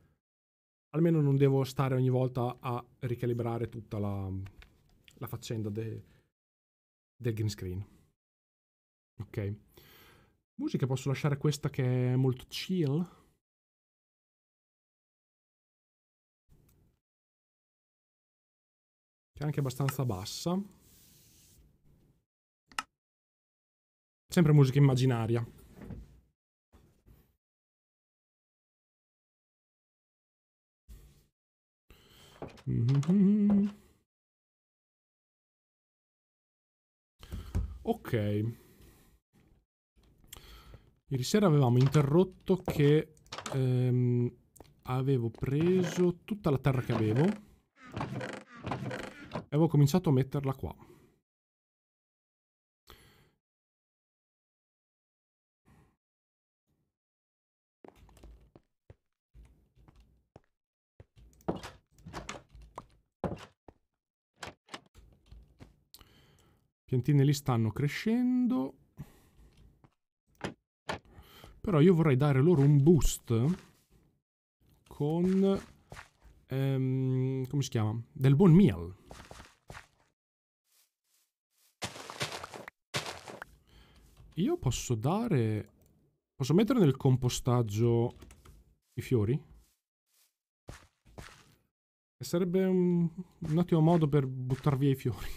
almeno non devo stare ogni volta a ricalibrare tutta la, la faccenda de, del green screen. Ok. Musica posso lasciare questa che è molto chill. Che è anche abbastanza bassa. Sempre musica immaginaria. Mm -hmm. Ok. Ieri sera avevamo interrotto che ehm, avevo preso tutta la terra che avevo e avevo cominciato a metterla qua. Piantine lì stanno crescendo. Però io vorrei dare loro un boost con... Ehm, come si chiama? Del buon meal. Io posso dare... Posso mettere nel compostaggio i fiori? E sarebbe un, un ottimo modo per buttare via i fiori.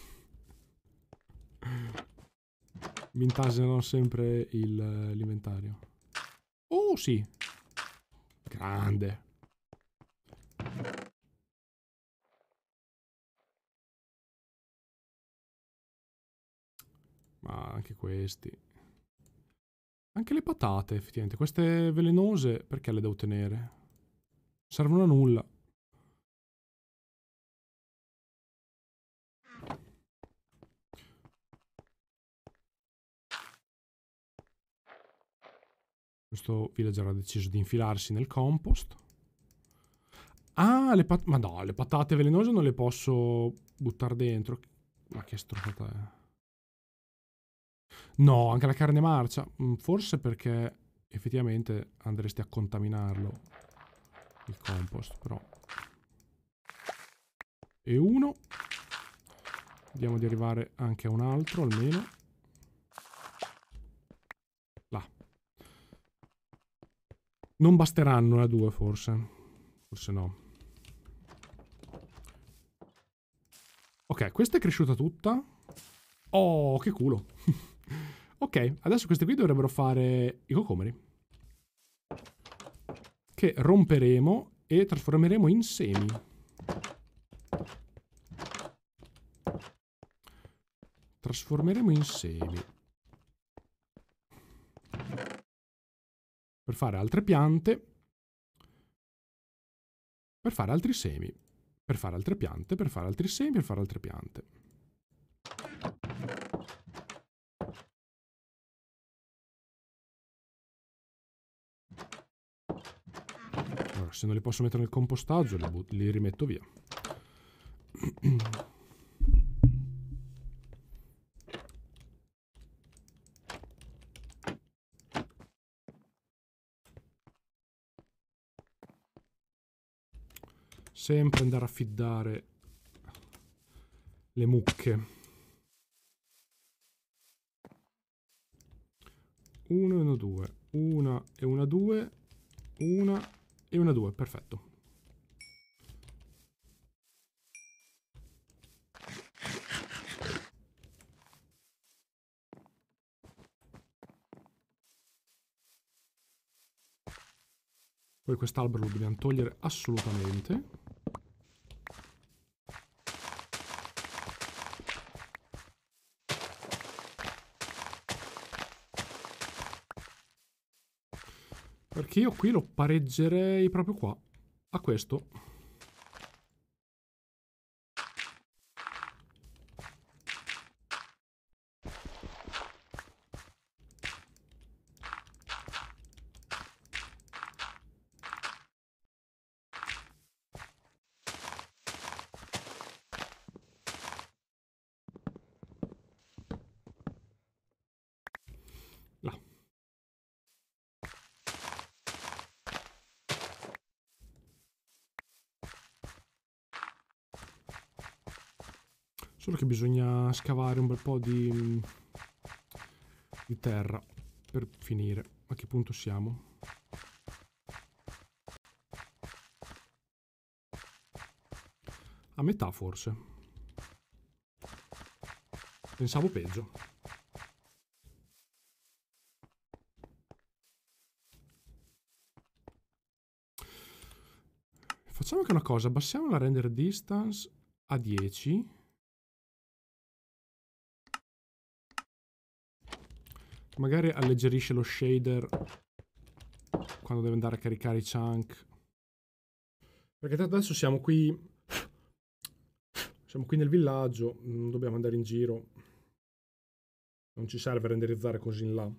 Mi intasano sempre l'inventario sì. Grande. Ma anche questi. Anche le patate, effettivamente. Queste velenose, perché le devo tenere? Servono a nulla. Questo villager ha deciso di infilarsi nel compost. Ah, le patate... Ma no, le patate velenose non le posso buttare dentro. Ma che strofata è. No, anche la carne marcia. Mm, forse perché effettivamente andresti a contaminarlo. Il compost, però. E uno. Vediamo di arrivare anche a un altro, almeno. Non basteranno le due, forse. Forse no. Ok, questa è cresciuta tutta. Oh, che culo. ok, adesso queste qui dovrebbero fare i cocomeri. Che romperemo e trasformeremo in semi. Trasformeremo in semi. per fare altre piante, per fare altri semi, per fare altre piante, per fare altri semi, per fare altre piante. Allora, se non li posso mettere nel compostaggio, li, li rimetto via. sempre andare a fiddare le mucche. Uno e uno due. Una e una due. Una e una due, perfetto. Poi quest'albero lo dobbiamo togliere assolutamente. che io qui lo pareggerei proprio qua, a questo. scavare un bel po' di, di terra per finire. A che punto siamo? A metà forse. Pensavo peggio. Facciamo anche una cosa, abbassiamo la render distance a 10 Magari alleggerisce lo shader quando deve andare a caricare i chunk. Perché adesso siamo qui... Siamo qui nel villaggio, non mm, dobbiamo andare in giro. Non ci serve renderizzare così in là.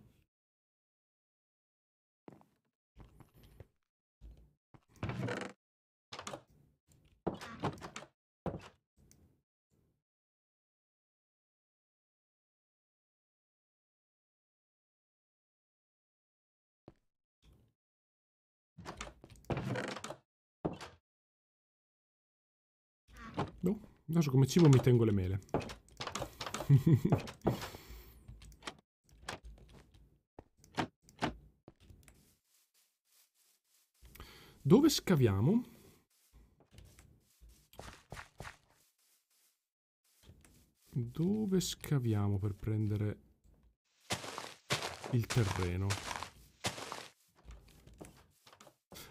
Adesso come cibo mi tengo le mele. Dove scaviamo? Dove scaviamo per prendere il terreno?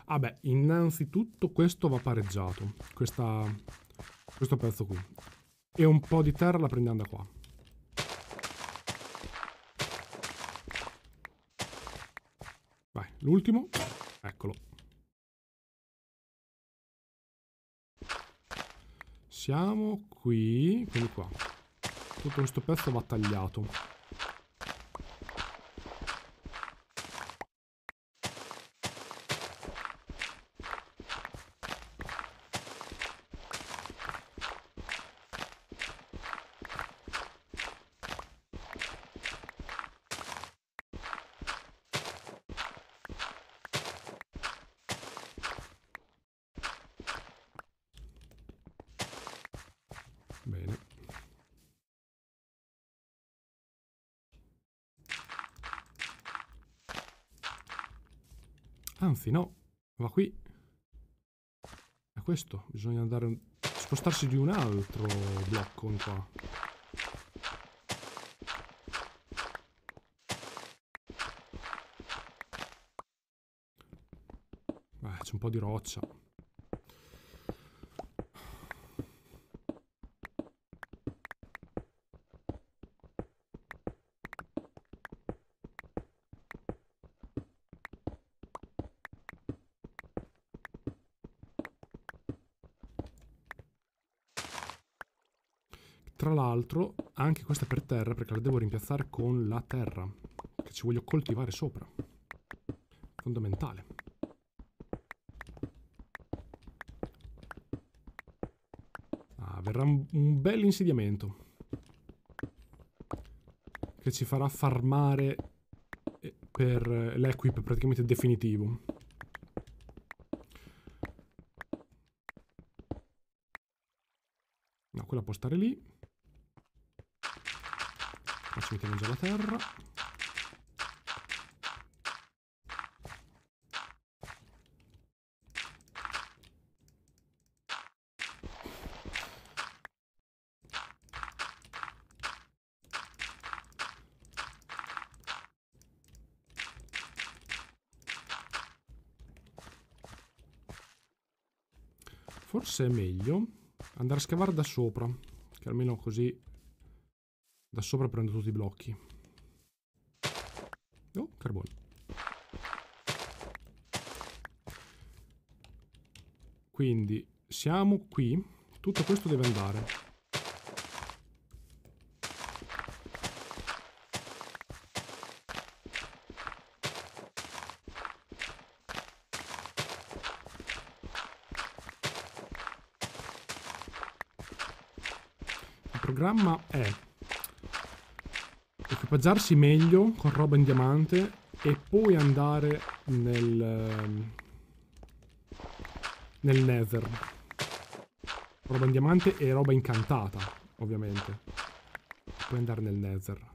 Vabbè, ah beh, innanzitutto questo va pareggiato. Questa questo pezzo qui. E un po' di terra la prendiamo da qua. Vai, l'ultimo. Eccolo. Siamo qui, quindi qua. Tutto questo pezzo va tagliato. trattarsi di un altro blocco qua. Beh, c'è un po' di roccia. l'altro anche questa per terra perché la devo rimpiazzare con la terra che ci voglio coltivare sopra fondamentale ah, verrà un, un bel insediamento che ci farà farmare eh, per l'equip praticamente definitivo no quella può stare lì ci già la terra. Forse è meglio andare a scavare da sopra, che almeno così da sopra prendo tutti i blocchi. Oh, carbone. Quindi siamo qui. Tutto questo deve andare. organizzarsi meglio con roba in diamante e poi andare nel, ehm, nel nether. Roba in diamante e roba incantata, ovviamente. Puoi andare nel nether.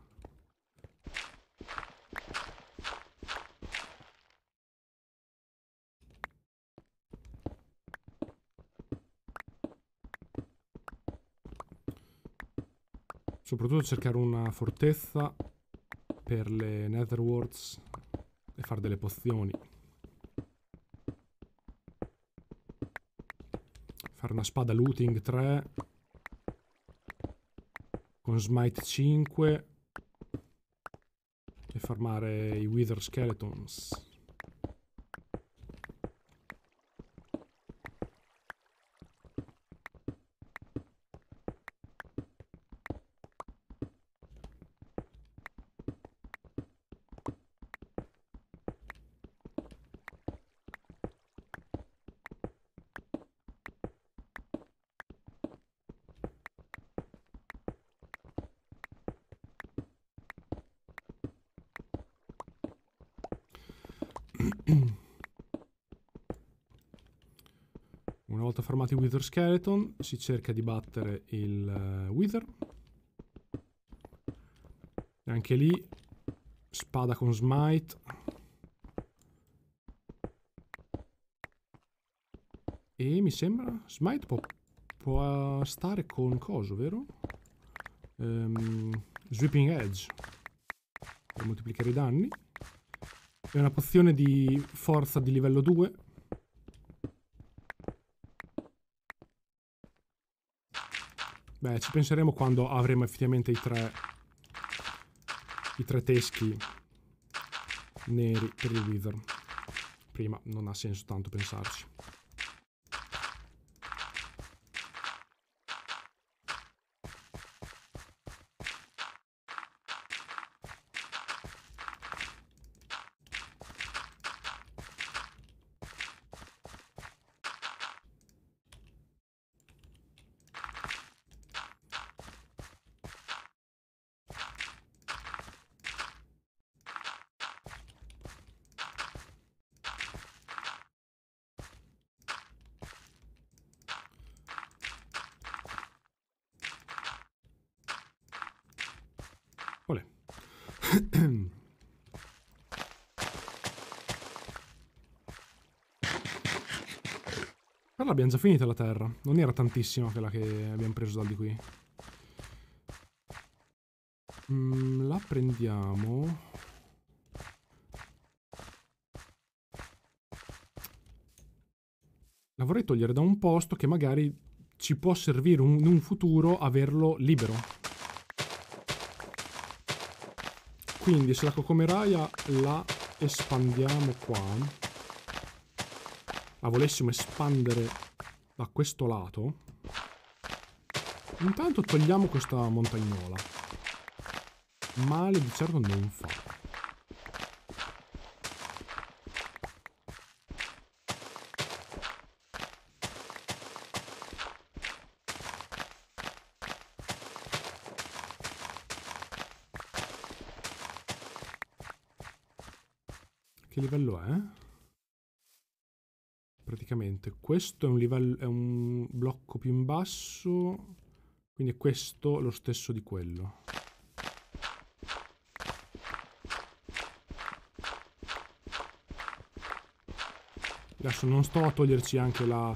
Soprattutto cercare una fortezza per le Netherworlds e fare delle pozioni. Fare una spada looting 3 con smite 5 e farmare i Wither Skeletons. Una volta fermati i Wither Skeleton si cerca di battere il eh, Wither. E anche lì spada con smite. E mi sembra smite può, può eh, stare con coso, vero? Um, sweeping Edge per moltiplicare i danni. È una pozione di forza di livello 2. Beh, ci penseremo quando avremo effettivamente i tre... I tre teschi neri per il wither. Prima non ha senso tanto pensarci. abbiamo già finita la terra. Non era tantissima quella che abbiamo preso da di qui. Mm, la prendiamo. La vorrei togliere da un posto che magari ci può servire un, in un futuro averlo libero. Quindi se la cocomeraia la espandiamo qua la volessimo espandere da questo lato. Intanto togliamo questa montagnola. Male di certo non fa. questo è un, livello, è un blocco più in basso, quindi è questo lo stesso di quello. Adesso non sto a toglierci anche la,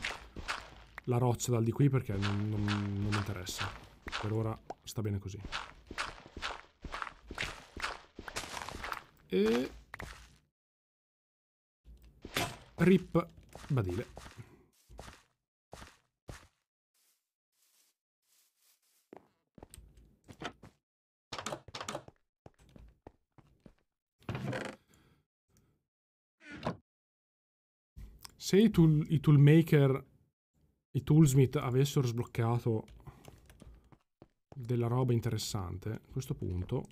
la roccia dal di qui perché non, non, non mi interessa. Per ora sta bene così. E... Rip badile. Se i, tool, i toolmaker, i toolsmith avessero sbloccato della roba interessante, a questo punto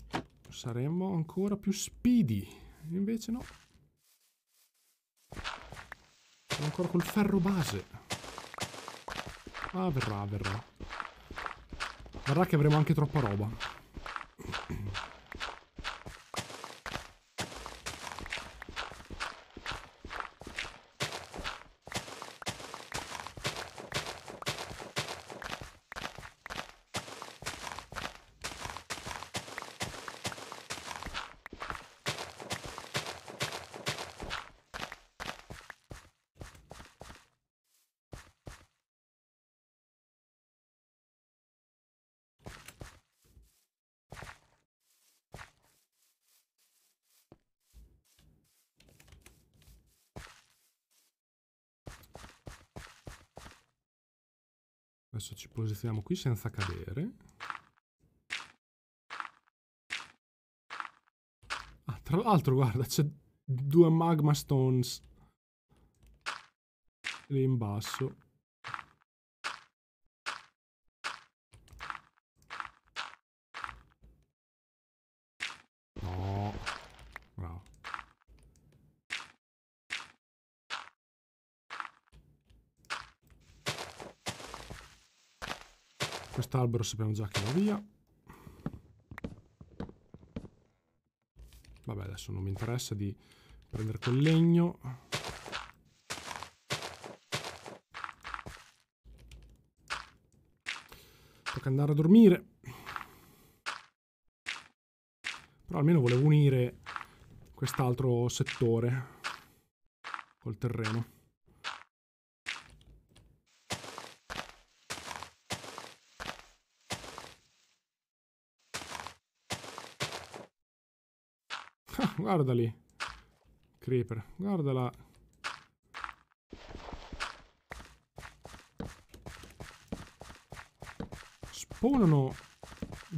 saremmo ancora più speedy. Invece no. Siamo ancora col ferro base. Ah, verrà, verrà. Verrà che avremo anche troppa roba. posizioniamo qui senza cadere. Ah, tra l'altro, guarda, c'è due magma stones lì in basso. Quest'albero sappiamo già che va via. Vabbè, adesso non mi interessa di prendere quel legno. Tocca andare a dormire. Però almeno volevo unire quest'altro settore col terreno. Guarda lì. Creeper, guardala. Spawnano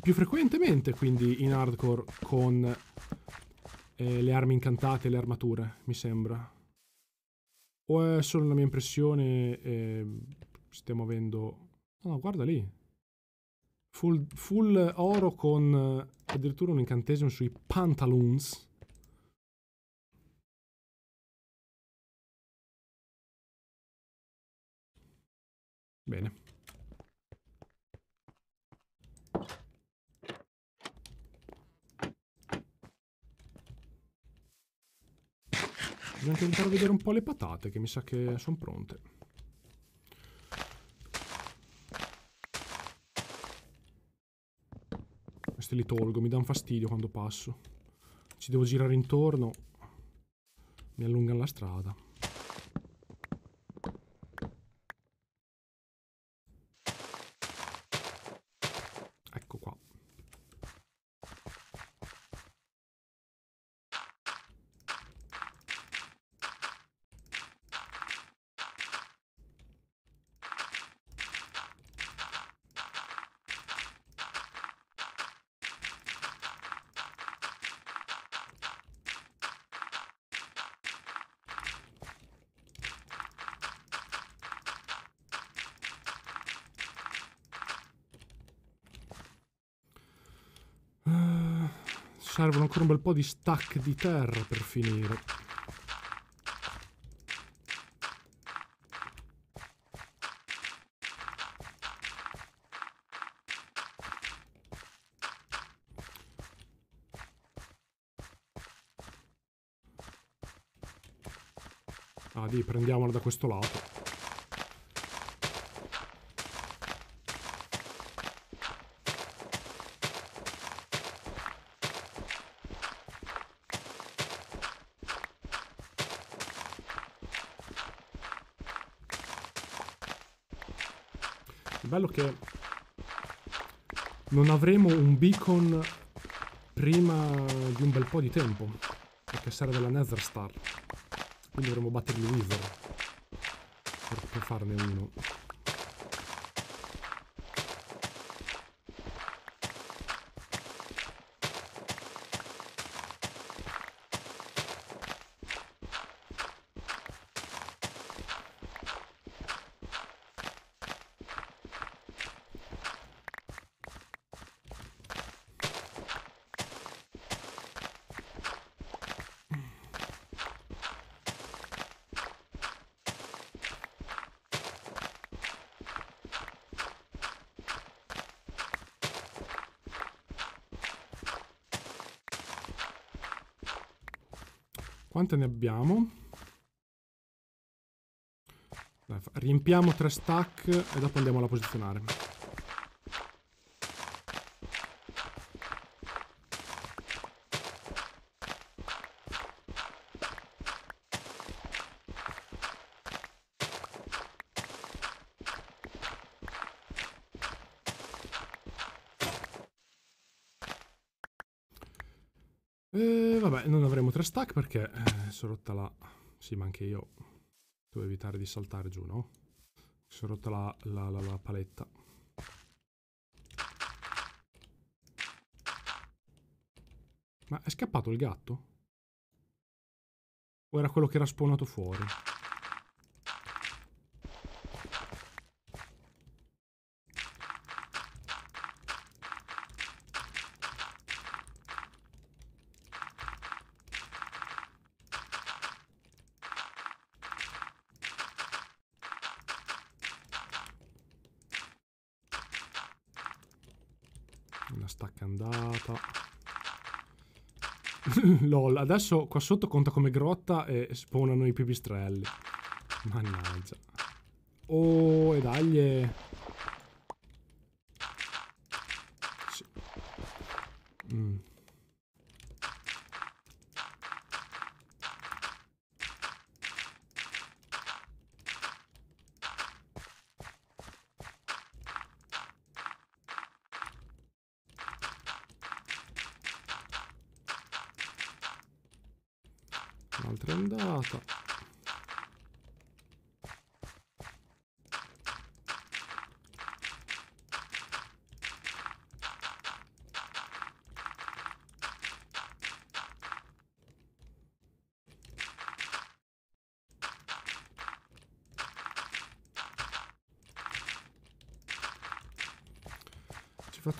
più frequentemente, quindi, in hardcore con eh, le armi incantate e le armature, mi sembra. O è solo la mia impressione eh, stiamo avendo... No, oh, guarda lì. Full, full oro con eh, addirittura un incantesimo sui pantaloons. Bene. Bisogna anche andare a vedere un po' le patate, che mi sa che sono pronte. Queste li tolgo, mi danno fastidio quando passo. Ci devo girare intorno. Mi allungano la strada. po' di stack di terra per finire. Ah, di prendiamola da questo lato. perché non avremo un beacon prima di un bel po' di tempo, perché sarà della Nether Star. Quindi dovremo battere il Weaver per farne uno. quante ne abbiamo? Dai, riempiamo tre stack e dopo andiamo a posizionare. stack perché eh, sono rotta la... Sì, ma anche io devo evitare di saltare giù, no? Sono rotta la, la, la, la paletta. Ma è scappato il gatto? O era quello che era spawnato fuori? stacca andata. Lol, adesso qua sotto conta come grotta e spawnano i pipistrelli. Mannaggia. Oh, e dagli. Eh.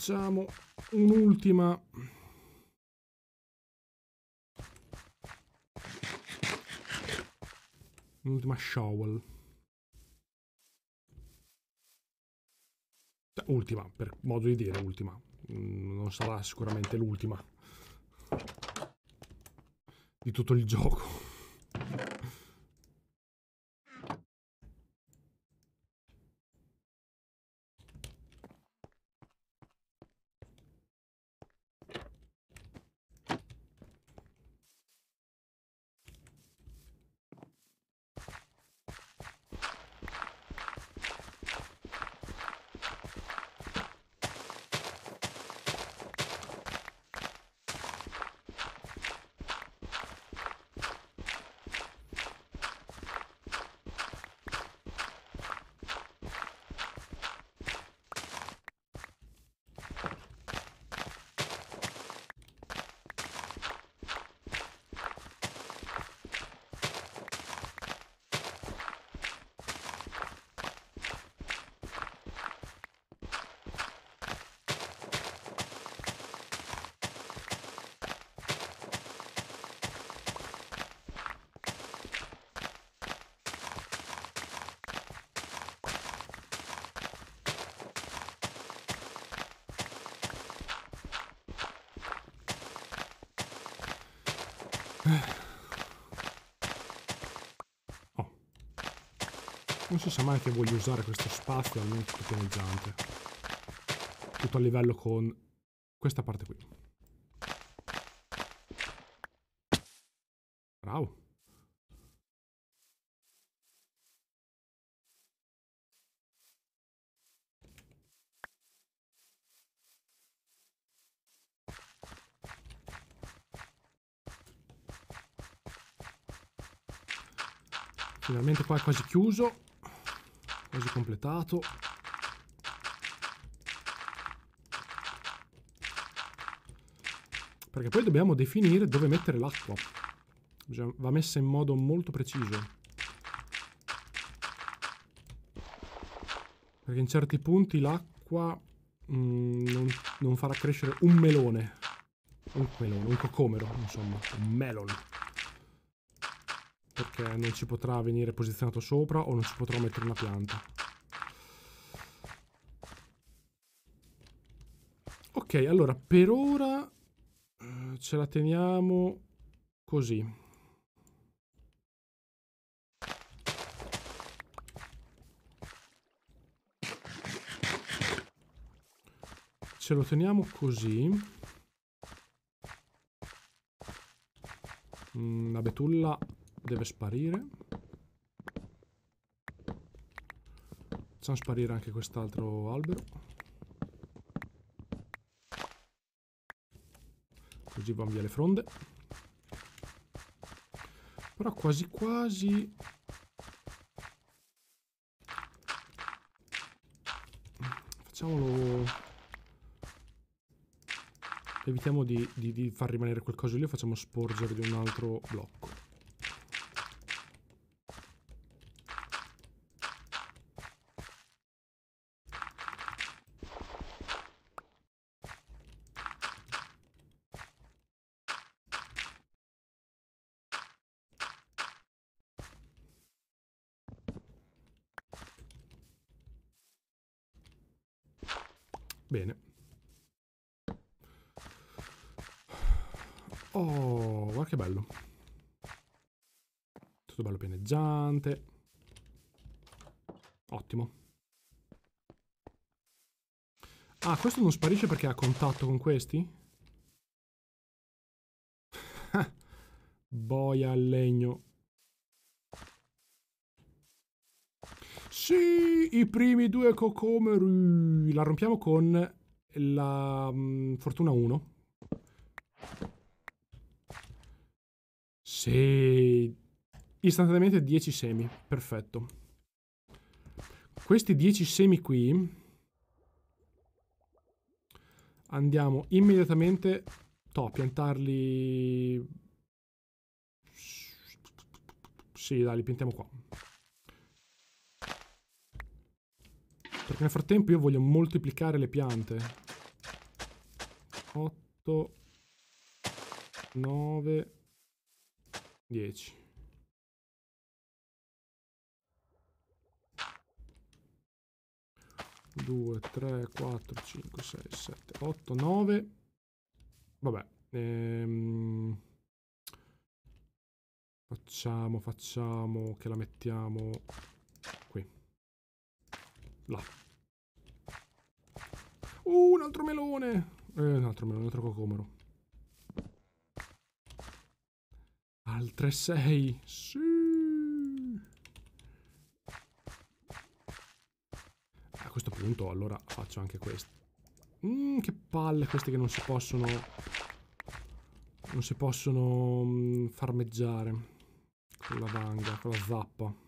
facciamo un'ultima un'ultima shovel cioè, ultima per modo di dire ultima mm, non sarà sicuramente l'ultima di tutto il gioco so se mai che voglio usare questo spazio almeno tutto pianeggiante. Tutto a livello con questa parte qui. Bravo. Finalmente qua è quasi chiuso completato. Perché poi dobbiamo definire dove mettere l'acqua. Va messa in modo molto preciso. Perché in certi punti l'acqua mm, non, non farà crescere un melone. Un melone, un cocomero, insomma. Un melon perché non ci potrà venire posizionato sopra o non ci potrò mettere una pianta. allora per ora eh, ce la teniamo così. Ce lo teniamo così. Mm, la betulla deve sparire. Facciamo sparire anche quest'altro albero. così vanno via le fronde. Però quasi quasi... Facciamolo... Evitiamo di, di, di far rimanere qualcosa lì facciamo sporgere di un altro blocco. Bene. Oh, guarda che bello. Tutto bello pianeggiante. Ottimo. Ah, questo non sparisce perché ha contatto con questi? Boia al legno. Sì, i primi due cocomeri. La rompiamo con la um, Fortuna 1. Sì. Istantaneamente 10 semi. Perfetto. Questi 10 semi qui... Andiamo immediatamente... To, a piantarli... Sì, dai, li piantiamo qua. Perché nel frattempo io voglio moltiplicare le piante. 8, 9, 10. Due, tre, quattro, cinque, sei, sette, otto, nove. Vabbè. Ehm... Facciamo, facciamo che la mettiamo Là. Uh, un altro melone! Eh, un altro melone, un altro cocomero. Altre sei! Sì! A questo punto, allora, faccio anche questo. Mm, che palle queste che non si possono... Non si possono mm, farmeggiare. Con la vanga, con la zappa.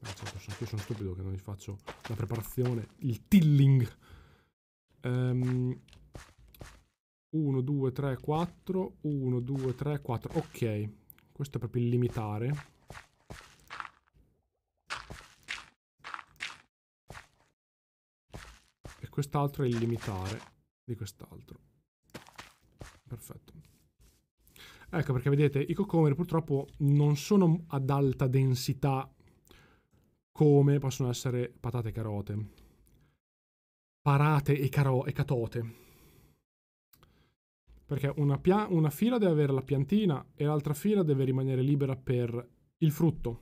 Io sono stupido che non gli faccio la preparazione, il tilling. 1, 2, 3, 4. 1, 2, 3, 4. Ok, questo è proprio il limitare. E quest'altro è il limitare di quest'altro. Perfetto. Ecco perché vedete i cocomeri purtroppo non sono ad alta densità come possono essere patate e carote, parate e, caro- e catote. Perché una, pia- una fila deve avere la piantina e l'altra fila deve rimanere libera per il frutto.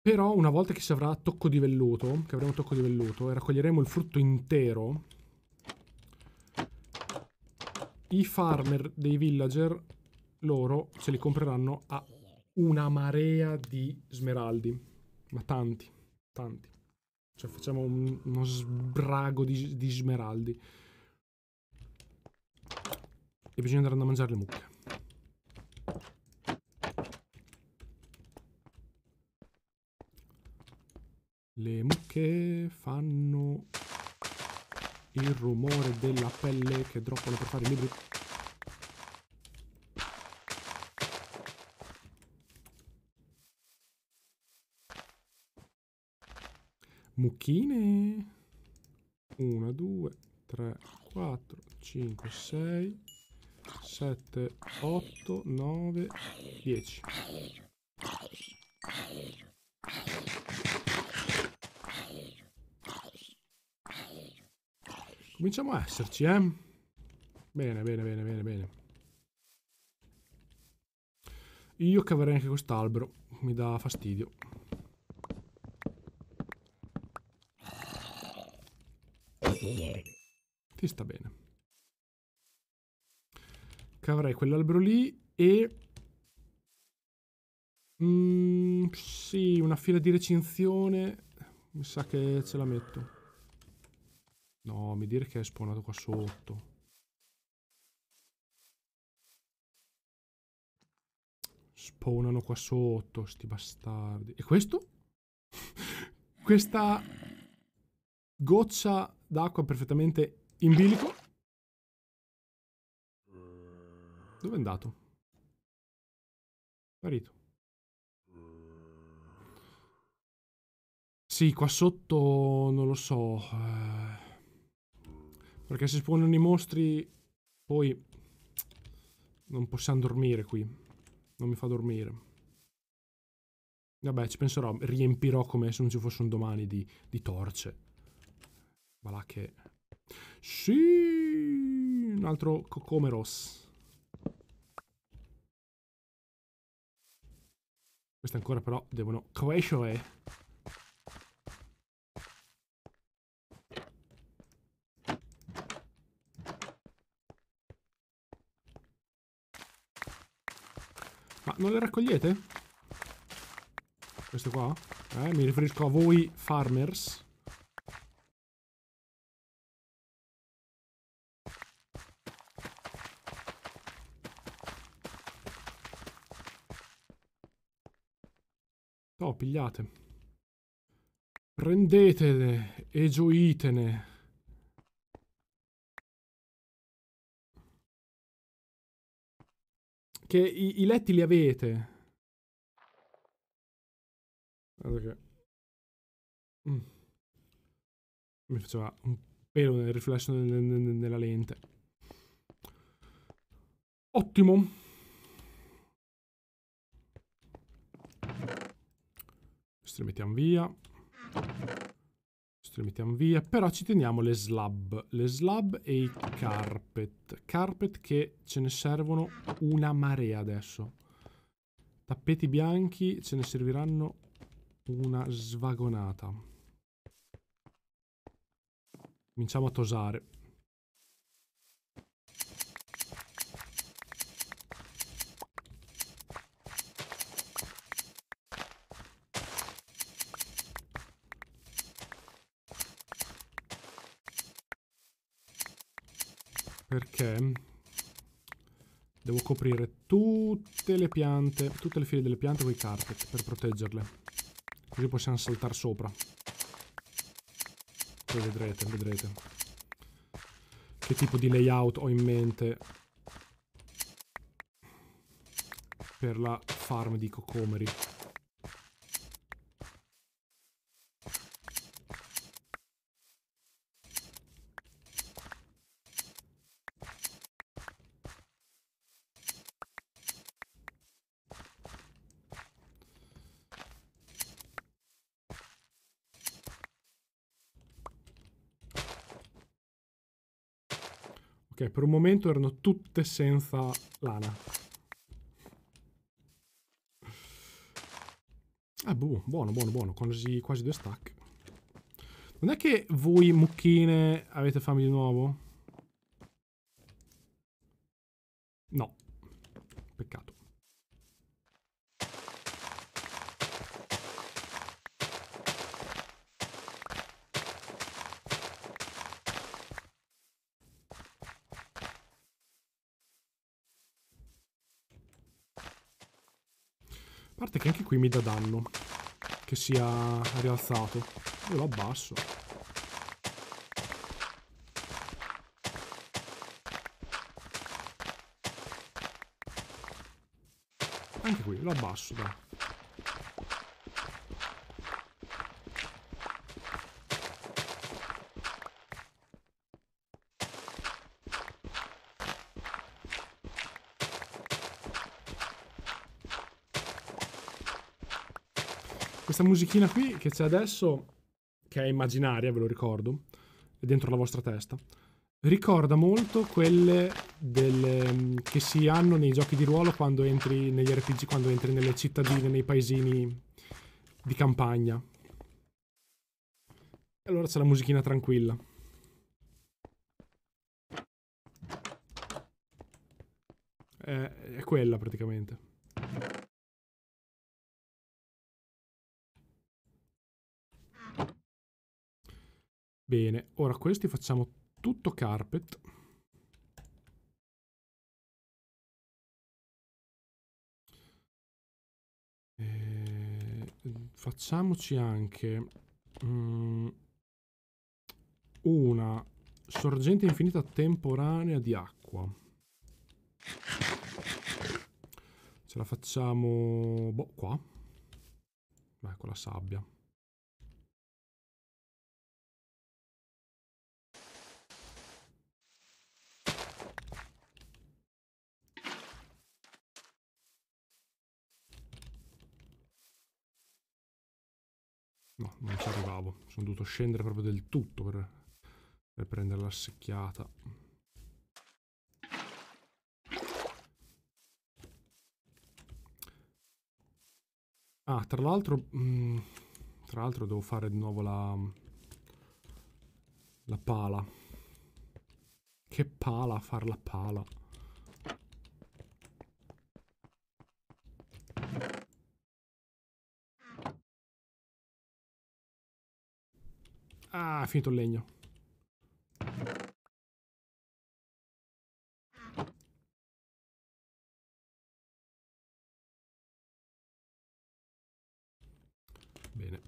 Però una volta che si avrà tocco di velluto, che avremo tocco di velluto, e raccoglieremo il frutto intero, i farmer dei villager, loro, ce li compreranno a una marea di smeraldi, ma tanti, tanti. Cioè facciamo un, uno sbrago di, di smeraldi. E bisogna andare a mangiare le mucche. Le mucche fanno il rumore della pelle che droppano per fare i libri. Mucchine. 1, 2, 3, 4, 5, 6, 7, 8, 9, 10. Cominciamo a esserci, eh? Bene, bene, bene, bene, bene. Io caverei anche quest'albero, mi dà fastidio. Ti sta bene. Cavrei quell'albero lì e... Mm, sì, una fila di recinzione. Mi sa che ce la metto. No, mi dire che è spawnato qua sotto. Spawnano qua sotto, sti bastardi. E questo? Questa goccia d'acqua perfettamente in bilico. Mm. Dove è andato? Sparito. Sì, qua sotto non lo so. Eh. Perché se spawnano i mostri, poi non possiamo dormire qui. Non mi fa dormire. Vabbè, ci penserò, riempirò come se non ci fosse un domani di, di torce. Ma là che sì, un altro Cocomeros. Queste ancora però devono crescere. Ma non le raccogliete? Queste qua? Eh, mi riferisco a voi farmers. pigliate. Prendetele e gioitene. Che i, i letti li avete. Guarda che... Mm. Mi faceva un pelo nel riflesso nel, nella lente. Ottimo. Questo lo mettiamo via. Questo lo mettiamo via. Però ci teniamo le slab. Le slab e i carpet. Carpet che ce ne servono una marea adesso. Tappeti bianchi ce ne serviranno una svagonata. Cominciamo a tosare. coprire tutte le piante, tutte le file delle piante con i carpet per proteggerle. Così possiamo saltare sopra. Poi vedrete, vedrete. Che tipo di layout ho in mente per la farm di cocomeri. un momento erano tutte senza lana. Ah, eh, buh, buono, buono, buono. Quasi, quasi due stack. Non è che voi, mucchine, avete fame di nuovo? che anche qui mi dà danno. Che sia rialzato. Io lo abbasso. Anche qui, lo abbasso, dai. musichina qui che c'è adesso, che è immaginaria, ve lo ricordo, è dentro la vostra testa, ricorda molto quelle delle, mm, che si hanno nei giochi di ruolo quando entri negli RPG, quando entri nelle cittadine, nei paesini di campagna. E allora c'è la musichina tranquilla. È, è quella praticamente. Bene, ora questi facciamo tutto carpet. E eh, facciamoci anche um, una sorgente infinita temporanea di acqua. Ce la facciamo boh, qua. Ecco la sabbia. No, non ci arrivavo. Sono dovuto scendere proprio del tutto per, per prendere la secchiata. Ah, tra l'altro... Mm, tra l'altro devo fare di nuovo la... La pala. Che pala, far la pala. Ah, è finito il legno. Bene.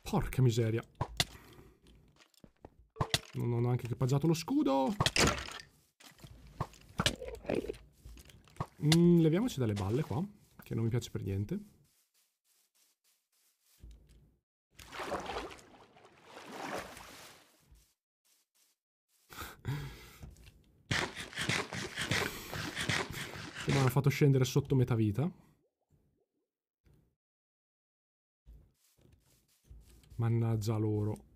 Porca miseria. Non ho neanche equipaggiato lo scudo. Mm, leviamoci dalle balle qua, che non mi piace per niente. che mi hanno fatto scendere sotto metà vita. Mannaggia loro.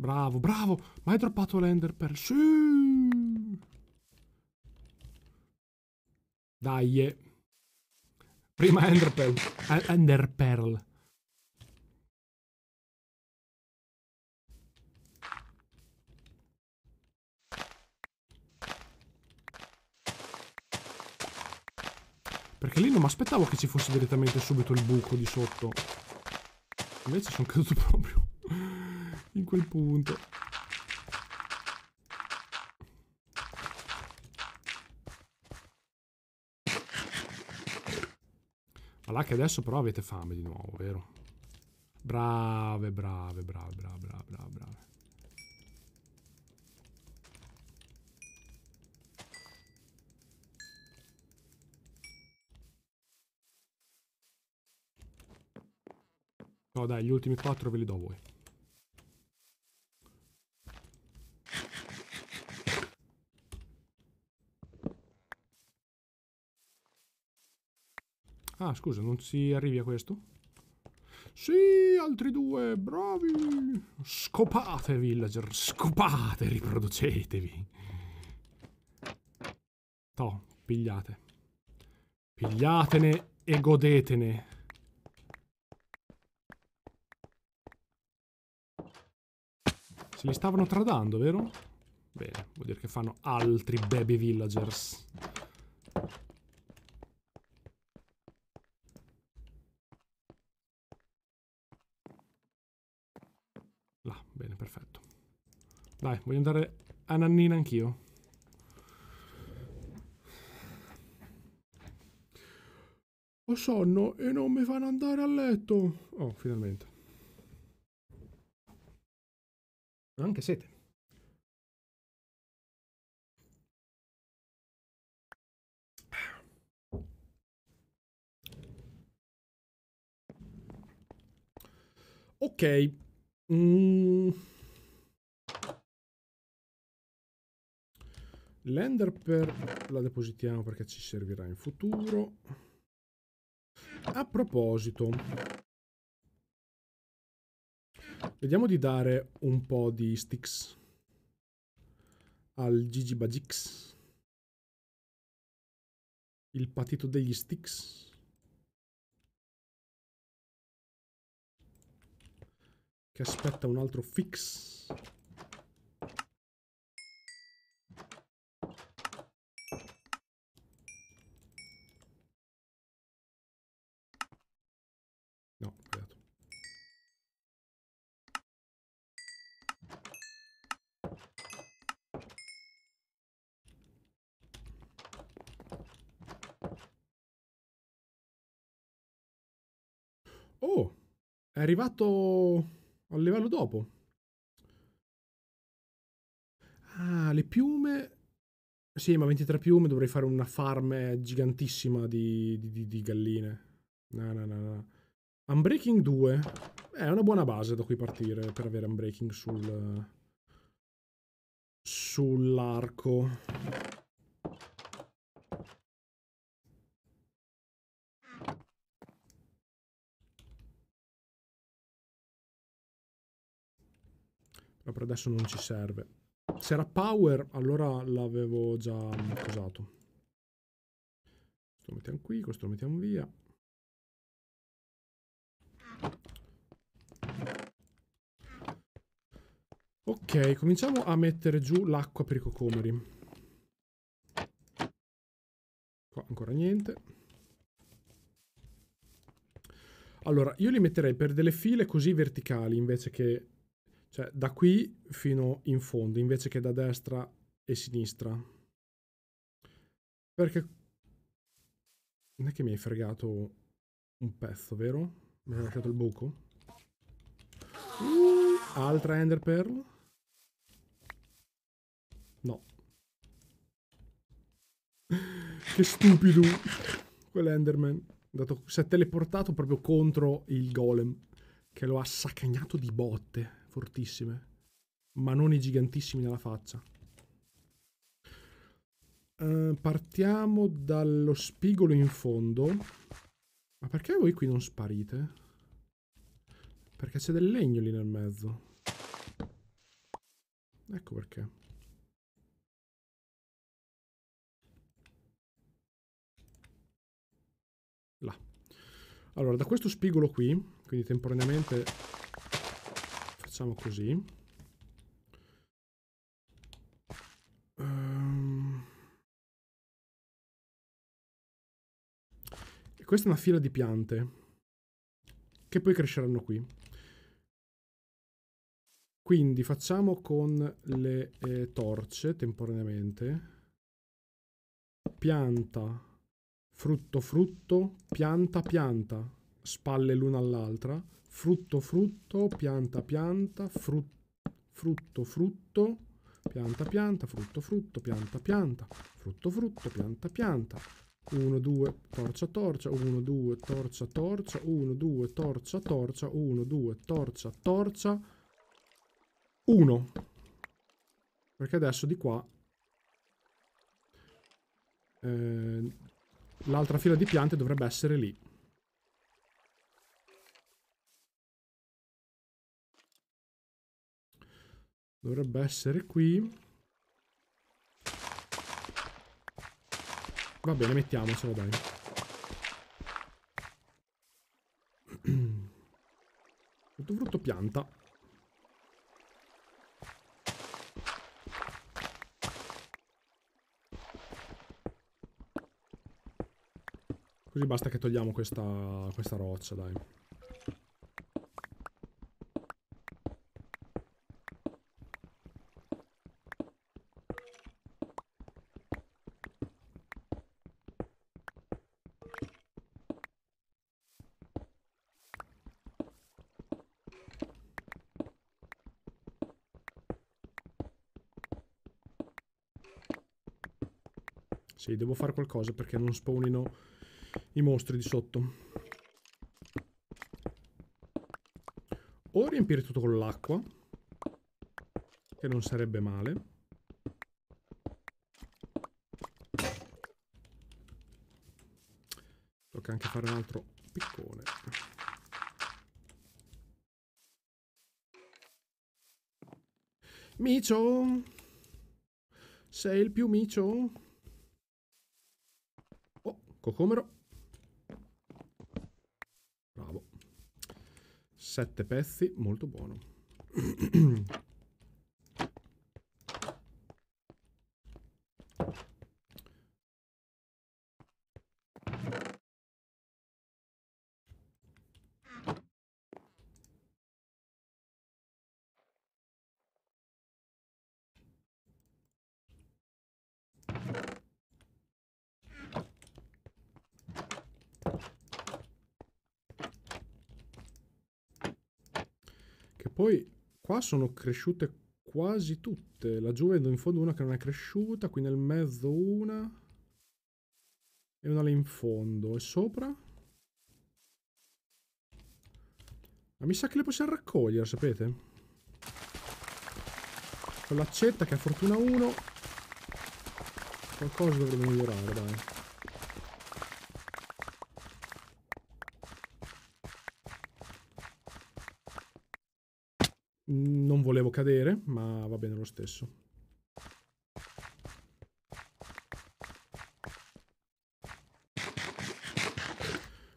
Bravo, bravo. Ma hai droppato l'ender per... Sì. Dai. Eh. Prima Ender Pearl. Eh, ender Pearl. Perché lì non mi aspettavo che ci fosse direttamente subito il buco di sotto. Invece sono caduto proprio quel punto. Ma là che adesso però avete fame di nuovo, vero? Brave, brave, brave, brave, brave, brave, brave. No dai, gli ultimi quattro ve li do voi. Ah, scusa, non si arrivi a questo? Sì, altri due, bravi! Scopate, villager, scopate, riproducetevi! To, pigliate. Pigliatene e godetene. Se li stavano tradando, vero? Bene, vuol dire che fanno altri baby villagers. Dai, voglio andare a Nannina anch'io. Ho sonno e non mi fanno andare a letto. Oh, finalmente. Anche sete. Ok. Mm. L'enderper la depositiamo perché ci servirà in futuro. A proposito, vediamo di dare un po' di sticks al Gigi Bajix. Il patito degli sticks. Che aspetta un altro fix. È arrivato al livello dopo. Ah, le piume... Sì, ma 23 piume dovrei fare una farm gigantissima di, di, di galline. No, no, no, no. Unbreaking 2. È una buona base da cui partire per avere Unbreaking sul... Sull'arco. ma per adesso non ci serve. Se era power, allora l'avevo già usato. Questo lo mettiamo qui, questo lo mettiamo via. Ok, cominciamo a mettere giù l'acqua per i cocomeri. Qua ancora niente. Allora, io li metterei per delle file così verticali invece che cioè, da qui fino in fondo, invece che da destra e sinistra. Perché... Non è che mi hai fregato un pezzo, vero? Mi hai lasciato il buco? Uh, altra Ender Pearl? No. che stupido. Quell'Enderman. si è teleportato proprio contro il golem. Che lo ha saccagnato di botte fortissime, ma non i gigantissimi nella faccia. Uh, partiamo dallo spigolo in fondo. Ma perché voi qui non sparite? Perché c'è del legno lì nel mezzo. Ecco perché. Là. Allora, da questo spigolo qui, quindi temporaneamente facciamo così. Um... E questa è una fila di piante che poi cresceranno qui. Quindi facciamo con le eh, torce temporaneamente. Pianta, frutto, frutto, pianta, pianta, spalle l'una all'altra frutto frutto, pianta pianta, frutto frutto frutto, pianta pianta, frutto frutto, pianta pianta, frutto frutto, pianta pianta. 1, 2, torcia torcia, 1, 2, torcia torcia, 1, 2, torcia torcia, 1, 2, torcia torcia, 1. Perché adesso di qua eh, l'altra fila di piante dovrebbe essere lì. Dovrebbe essere qui. Va bene, mettiamocelo, dai. Tutto frutto pianta. Così basta che togliamo questa, questa roccia, dai. Sì, devo fare qualcosa perché non spawnino i mostri di sotto. O riempire tutto con l'acqua, che non sarebbe male. Tocca anche fare un altro piccone. Micio! Sei il più micio? cocomero. Bravo. Sette pezzi, molto buono. qua sono cresciute quasi tutte. Laggiù vedo in fondo una che non è cresciuta, qui nel mezzo una. E una lì in fondo. E sopra? Ma mi sa che le possiamo raccogliere, sapete? Con l'accetta che ha fortuna 1. Qualcosa dovrebbe migliorare, dai. dovevo cadere, ma va bene lo stesso.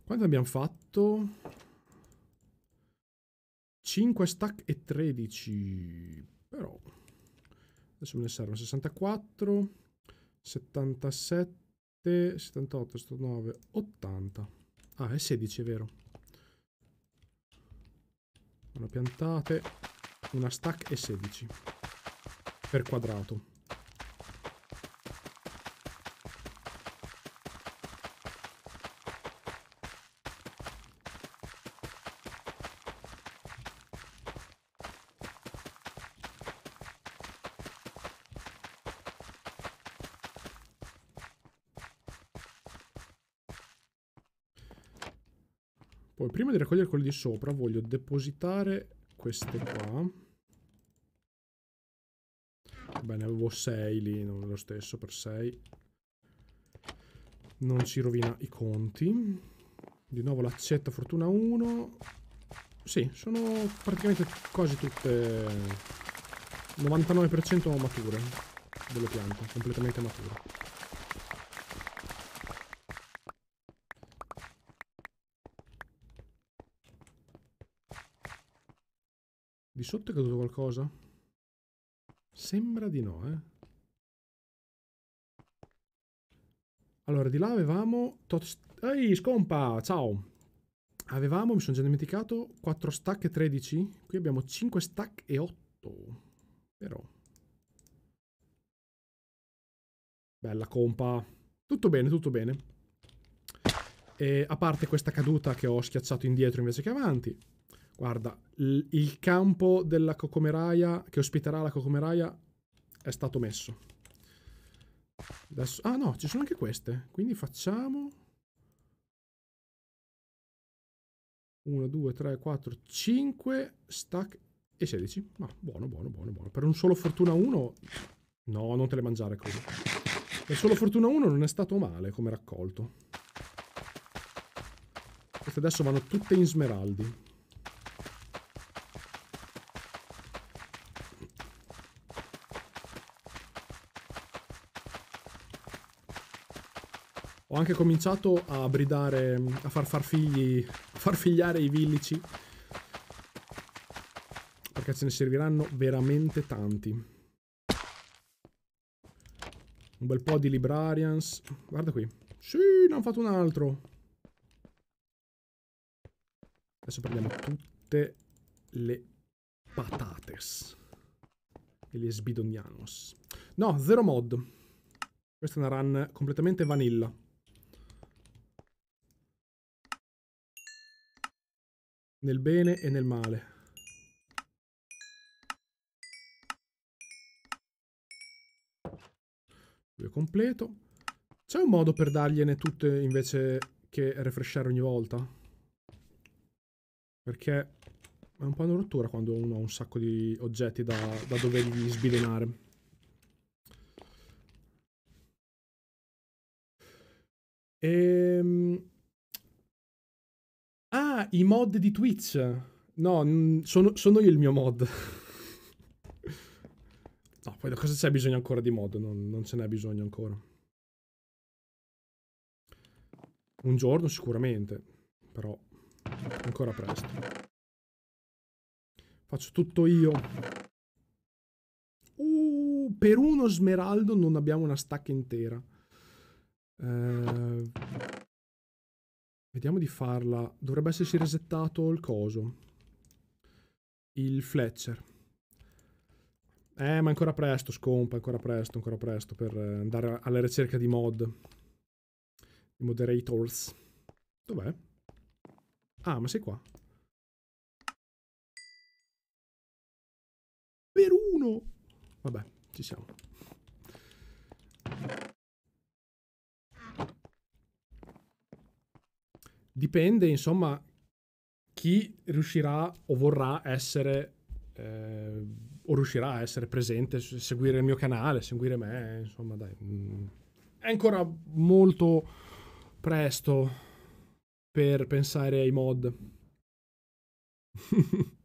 Quanto abbiamo fatto? 5 stack e 13, però... Adesso me ne servono 64, 77, 78, 79, 80. Ah, è 16, è vero. Una piantate una stack e 16 per quadrato. Poi prima di raccogliere quello di sopra voglio depositare queste qua. Bene, avevo 6 lì, non è lo stesso per 6. Non ci rovina i conti. Di nuovo l'accetta fortuna 1. Sì, sono praticamente quasi tutte 99% mature delle piante, completamente mature. Di sotto è caduto qualcosa? Sembra di no, eh. Allora, di là avevamo... Ehi, scompa! Ciao! Avevamo, mi sono già dimenticato, 4 stack e 13. Qui abbiamo 5 stack e 8. Però... Bella compa. Tutto bene, tutto bene. E a parte questa caduta che ho schiacciato indietro invece che avanti. Guarda, l- il campo della cocomeraia, che ospiterà la cocomeraia, è stato messo. Adesso... Ah no, ci sono anche queste. Quindi facciamo... 1, 2, 3, 4, 5 stack e 16. Ma buono, buono, buono, buono. Per un solo fortuna 1... No, non te le mangiare così. Per solo fortuna 1 non è stato male come raccolto. Queste adesso vanno tutte in smeraldi. Ho anche cominciato a bridare, a far far figli, a figliare i villici. Perché ce ne serviranno veramente tanti. Un bel po' di librarians. Guarda qui. Sì, ne ho fatto un altro. Adesso prendiamo tutte le patates. E le sbidonianos. No, zero mod. Questa è una run completamente vanilla. nel bene e nel male. Lui è completo. C'è un modo per dargliene tutte invece che refreshare ogni volta? Perché è un po' una rottura quando uno ha un sacco di oggetti da, da dovergli sbilenare. Ehm... Ah, i mod di Twitch. No, sono, sono io il mio mod. no, poi da cosa c'è bisogno ancora di mod? Non, non ce n'è bisogno ancora. Un giorno sicuramente, però ancora presto. Faccio tutto io. Uh, per uno smeraldo non abbiamo una stacca intera. Eh, Vediamo di farla. Dovrebbe essersi resettato il coso. Il Fletcher. Eh, ma ancora presto, scompa, ancora presto, ancora presto per eh, andare alla ricerca di mod. Di moderators. Dov'è? Ah, ma sei qua. Per uno! Vabbè, ci siamo. dipende, insomma, chi riuscirà o vorrà essere eh, o riuscirà a essere presente, seguire il mio canale, seguire me, insomma, dai. Mm. È ancora molto presto per pensare ai mod.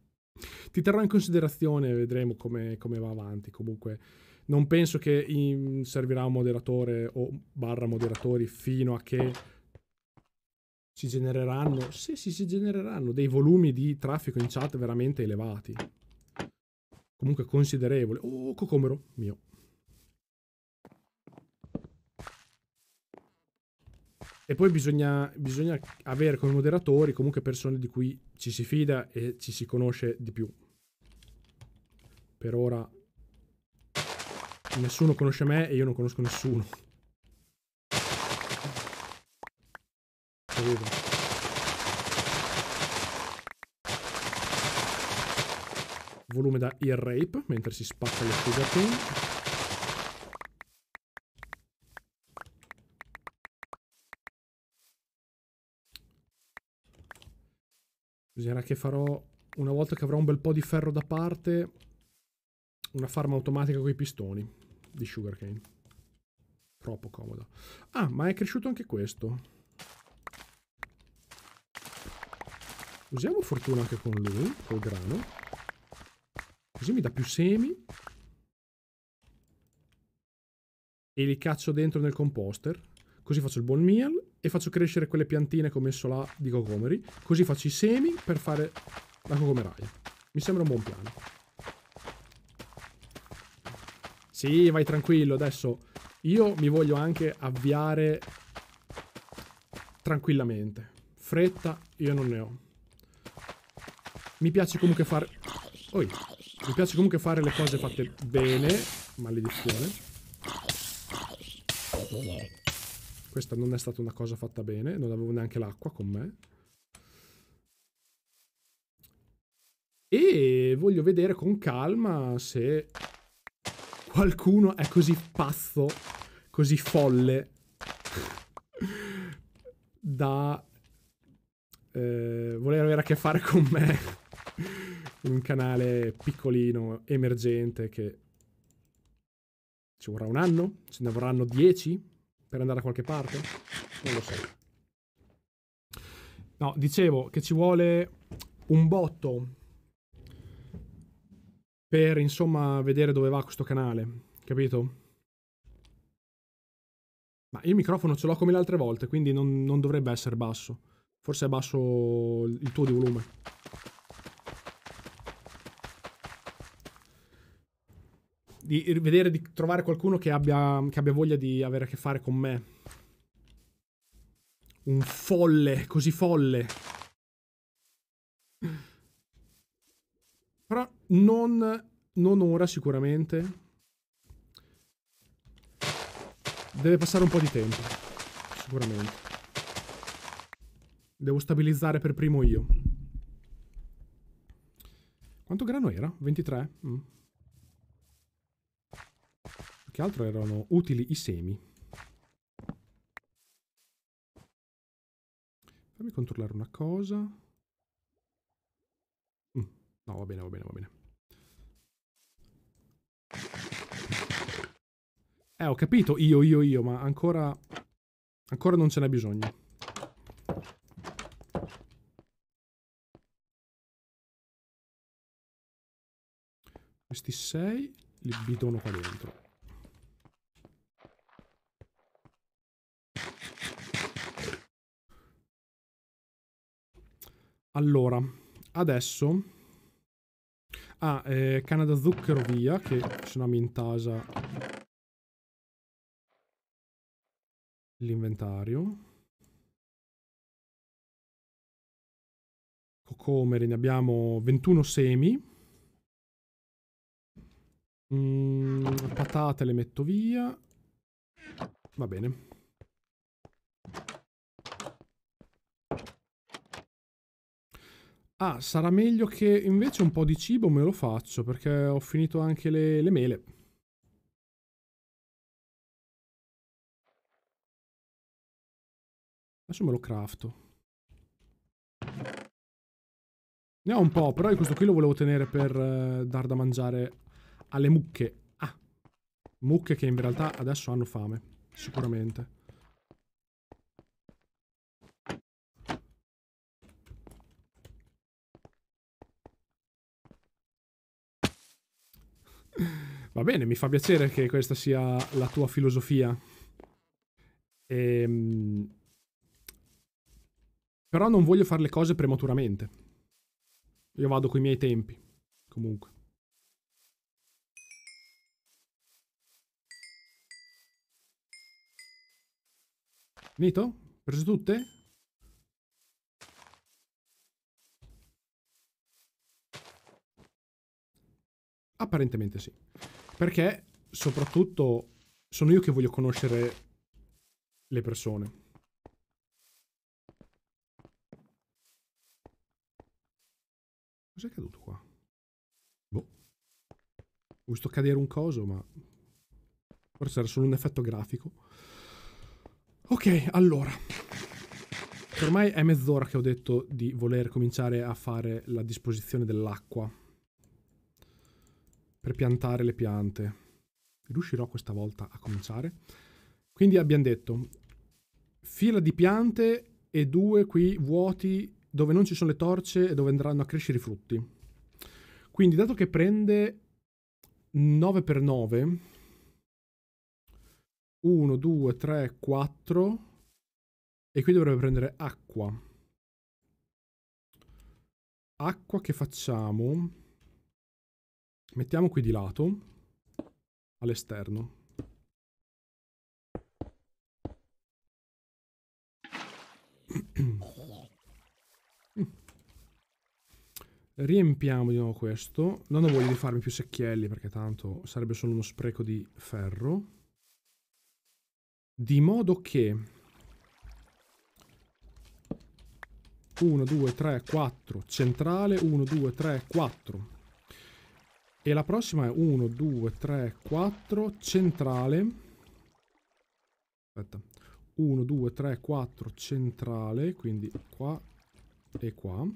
Ti terrò in considerazione, vedremo come, come, va avanti. Comunque, non penso che in, servirà un moderatore o barra moderatori fino a che si genereranno, sì, sì, si genereranno dei volumi di traffico in chat veramente elevati. Comunque considerevole. Oh, cocomero mio. E poi bisogna, bisogna avere come moderatori comunque persone di cui ci si fida e ci si conosce di più. Per ora nessuno conosce me e io non conosco nessuno. capito? Volume da ear rape mentre si spacca le sugar Bisognerà che farò, una volta che avrò un bel po' di ferro da parte, una farma automatica con i pistoni di sugarcane. Troppo comoda. Ah, ma è cresciuto anche questo. Usiamo fortuna anche con lui, col grano. Così mi dà più semi. E li caccio dentro nel composter. Così faccio il buon meal e faccio crescere quelle piantine che ho messo là di cocomeri. Così faccio i semi per fare la cocomeraia. Mi sembra un buon piano. Sì, vai tranquillo, adesso io mi voglio anche avviare tranquillamente. Fretta io non ne ho. Mi piace comunque fare... Oi. Mi piace comunque fare le cose fatte bene. Maledizione. Questa non è stata una cosa fatta bene. Non avevo neanche l'acqua con me. E voglio vedere con calma se qualcuno è così pazzo, così folle, da eh, voler avere a che fare con me un canale piccolino, emergente, che ci vorrà un anno? Ce ne vorranno dieci per andare a qualche parte? Non lo so. No, dicevo che ci vuole un botto per insomma vedere dove va questo canale, capito? Ma il microfono ce l'ho come le altre volte, quindi non, non dovrebbe essere basso. Forse è basso il tuo di volume. di vedere di trovare qualcuno che abbia, che abbia voglia di avere a che fare con me. Un folle, così folle. Però non, non ora sicuramente. Deve passare un po' di tempo. Sicuramente. Devo stabilizzare per primo io. Quanto grano era? 23? Mm che altro erano utili i semi. Fammi controllare una cosa. Mm, no, va bene, va bene, va bene. Eh, ho capito, io, io, io, ma ancora... Ancora non ce n'è bisogno. Questi sei li bidono qua dentro. Allora, adesso... Ah, eh, canna da zucchero via, che se no mi intasa l'inventario. Cocomeri, ne abbiamo 21 semi. Mm, patate le metto via. Va bene. Ah, sarà meglio che invece un po' di cibo me lo faccio perché ho finito anche le, le mele. Adesso me lo crafto. Ne ho un po', però questo qui lo volevo tenere per eh, dar da mangiare alle mucche. Ah, mucche che in realtà adesso hanno fame, sicuramente. Va bene, mi fa piacere che questa sia la tua filosofia. Ehm... Però non voglio fare le cose prematuramente. Io vado coi miei tempi, comunque. Finito? Preso tutte? Apparentemente sì. Perché soprattutto sono io che voglio conoscere le persone. Cos'è caduto qua? Boh. Ho visto cadere un coso, ma... Forse era solo un effetto grafico. Ok, allora. Ormai è mezz'ora che ho detto di voler cominciare a fare la disposizione dell'acqua per piantare le piante. Riuscirò questa volta a cominciare? Quindi abbiamo detto fila di piante e due qui vuoti dove non ci sono le torce e dove andranno a crescere i frutti. Quindi dato che prende 9 per 9 1 2 3 4 e qui dovrebbe prendere acqua. Acqua che facciamo? mettiamo qui di lato all'esterno. Riempiamo di nuovo questo. Non ho voglia di farmi più secchielli perché tanto sarebbe solo uno spreco di ferro. Di modo che 1, 2, 3, 4, centrale, 1, 2, 3, 4. E la prossima è 1, 2, 3, 4, centrale. Aspetta. 1, 2, 3, 4, centrale, quindi qua e qua.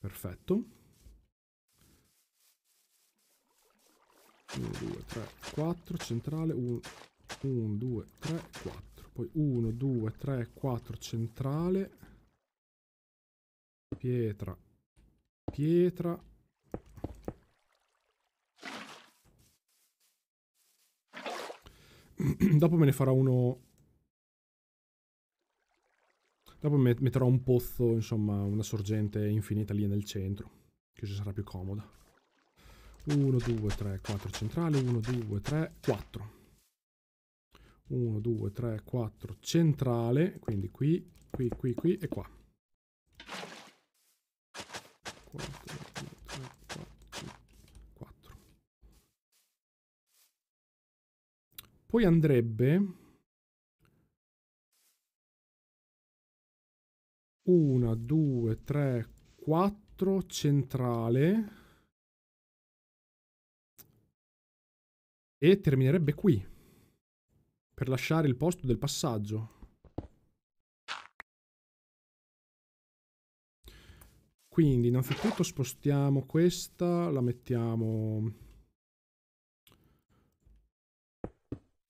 Perfetto. 1, 2, 3, 4, centrale, 1, 2, 3, 4. Poi 1, 2, 3, 4 centrale. Pietra. Pietra. Dopo me ne farò uno... Dopo metterò un pozzo, insomma, una sorgente infinita lì nel centro, che ci sarà più comoda. 1, 2, 3, 4 centrale, 1, 2, 3, 4. 1, 2, 3, 4, centrale, quindi qui, qui, qui, qui e qua. 4, 2, 3, 4, Poi andrebbe 1, 2, 3, 4, centrale e terminerebbe qui per lasciare il posto del passaggio. Quindi innanzitutto spostiamo questa, la mettiamo...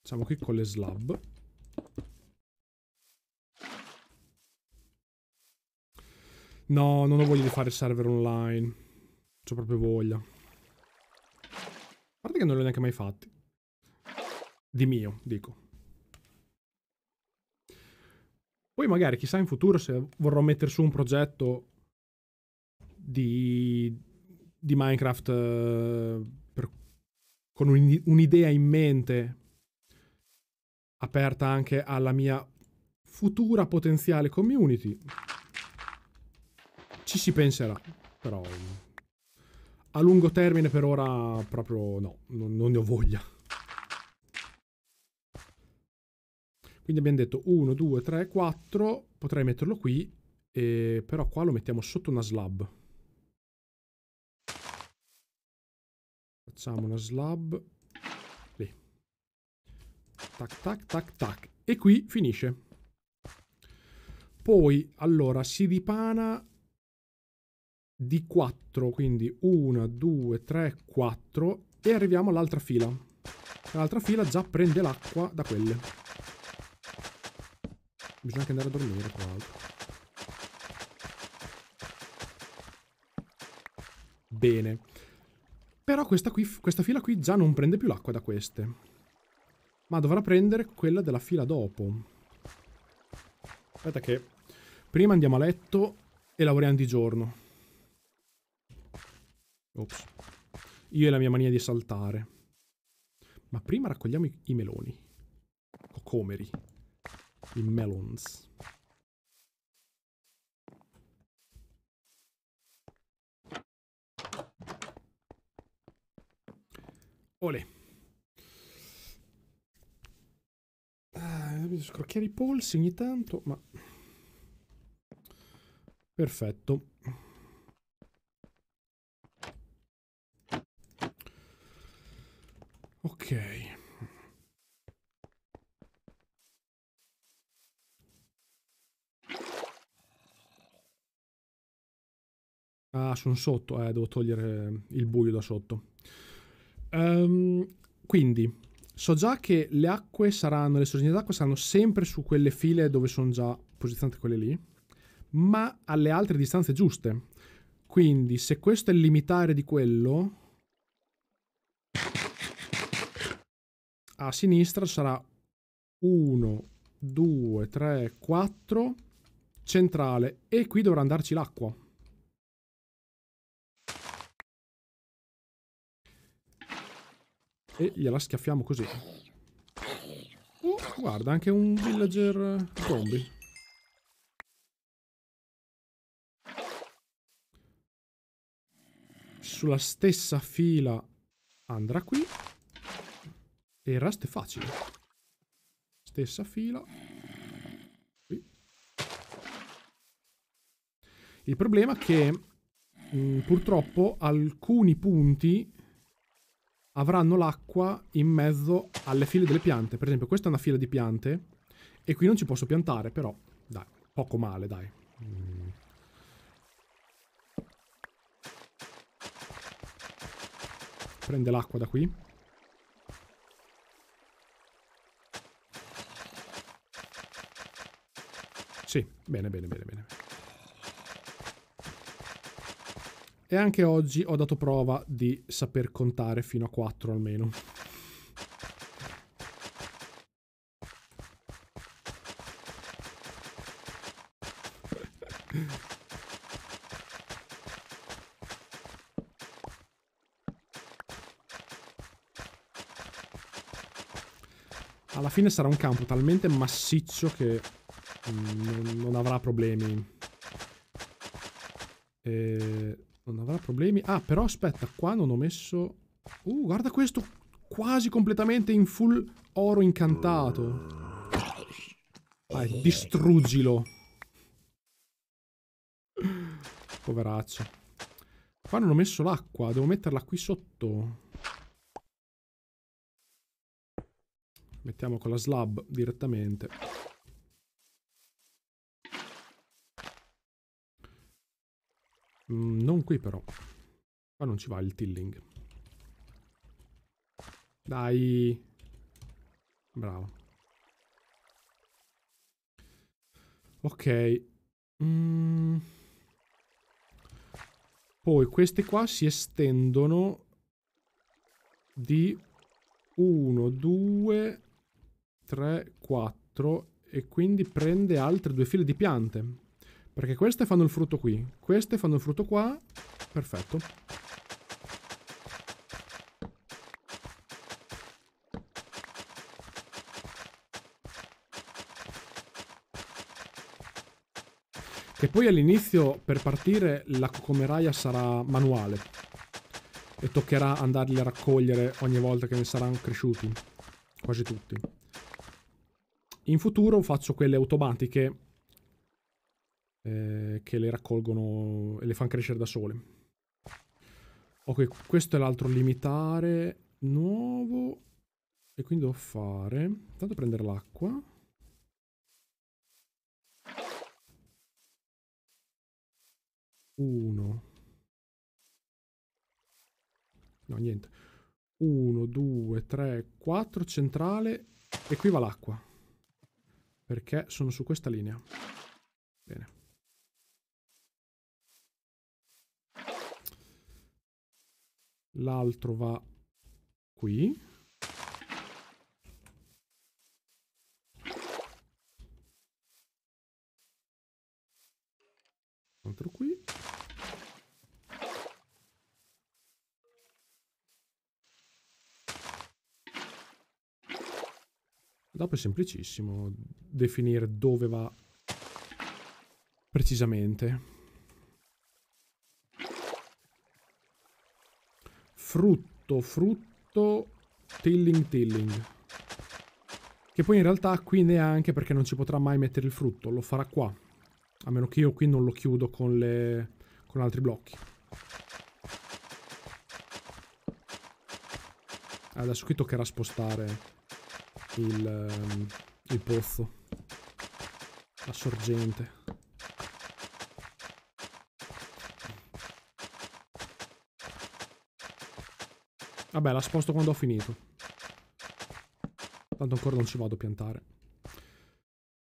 Diciamo qui con le slab. No, non ho voglia di fare server online. Non ho proprio voglia. A parte che non l'ho neanche mai fatti. Di mio, dico. Poi magari chissà in futuro se vorrò mettere su un progetto di, di Minecraft eh, per, con un, un'idea in mente aperta anche alla mia futura potenziale community. Ci si penserà, però a lungo termine per ora proprio no, non, non ne ho voglia. Quindi abbiamo detto 1, 2, 3, 4, potrei metterlo qui, eh, però qua lo mettiamo sotto una slab. Facciamo una slab. Lì. Tac, tac, tac, tac. E qui finisce. Poi, allora, si ripana di 4, quindi 1, 2, 3, 4 e arriviamo all'altra fila. L'altra fila già prende l'acqua da quelle. Bisogna anche andare a dormire, tra l'altro. Bene. Però questa, qui, questa fila qui già non prende più l'acqua da queste. Ma dovrà prendere quella della fila dopo. Aspetta che... Prima andiamo a letto e lavoriamo di giorno. Ops. Io e la mia mania di saltare. Ma prima raccogliamo i, i meloni. Cocomeri i melons. Ole. Ah, bisogna scrocchiare i polsi ogni tanto, ma... Perfetto. Ok. Ah, sono sotto, eh, devo togliere il buio da sotto. Um, quindi, so già che le acque saranno, le sorgenti d'acqua saranno sempre su quelle file dove sono già posizionate quelle lì, ma alle altre distanze giuste. Quindi, se questo è il limitare di quello... A sinistra sarà 1, 2, 3, 4, centrale, e qui dovrà andarci l'acqua. e gliela schiaffiamo così. Oh, guarda, anche un villager zombie. Sulla stessa fila andrà qui. E il rest è facile. Stessa fila. Qui. Il problema è che mh, mm, purtroppo alcuni punti avranno l'acqua in mezzo alle file delle piante. Per esempio, questa è una fila di piante e qui non ci posso piantare, però, dai, poco male, dai. Prende l'acqua da qui. Sì, bene, bene, bene, bene. E anche oggi ho dato prova di saper contare fino a 4 almeno. Alla fine sarà un campo talmente massiccio che mm, non, non avrà problemi. E... Non avrà problemi. Ah, però aspetta, qua non ho messo... Uh, guarda questo! Quasi completamente in full oro incantato. Vai, distruggilo. Poveraccio. Qua non ho messo l'acqua, devo metterla qui sotto. Mettiamo con la slab direttamente. Mm, non qui però. Qua non ci va il tilling. Dai. Bravo. Ok. Mm. Poi queste qua si estendono di 1, 2, 3, 4 e quindi prende altre due file di piante. Perché queste fanno il frutto qui, queste fanno il frutto qua, perfetto. Che poi all'inizio per partire la cocomeraia sarà manuale e toccherà andarli a raccogliere ogni volta che ne saranno cresciuti, quasi tutti. In futuro faccio quelle automatiche eh, che le raccolgono e le fanno crescere da sole. Ok, questo è l'altro limitare nuovo e quindi devo fare... Intanto prendere l'acqua. Uno. No, niente. 1, 2, 3, 4, centrale e qui va l'acqua. Perché sono su questa linea. l'altro va qui altro qui Dopo è semplicissimo definire dove va precisamente. frutto, frutto, tilling, tilling. Che poi in realtà qui neanche perché non ci potrà mai mettere il frutto, lo farà qua. A meno che io qui non lo chiudo con, le... con altri blocchi. Ah, adesso qui toccherà spostare il, ehm, il pozzo, la sorgente. Vabbè, la sposto quando ho finito. Tanto ancora non ci vado a piantare.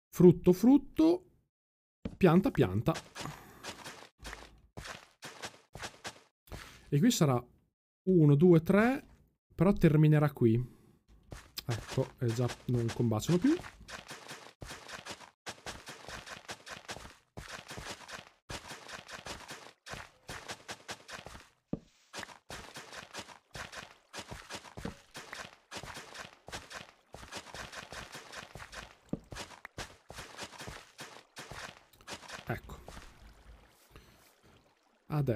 Frutto, frutto. Pianta, pianta. E qui sarà 1, 2, 3. Però terminerà qui. Ecco, e già non combaciano più.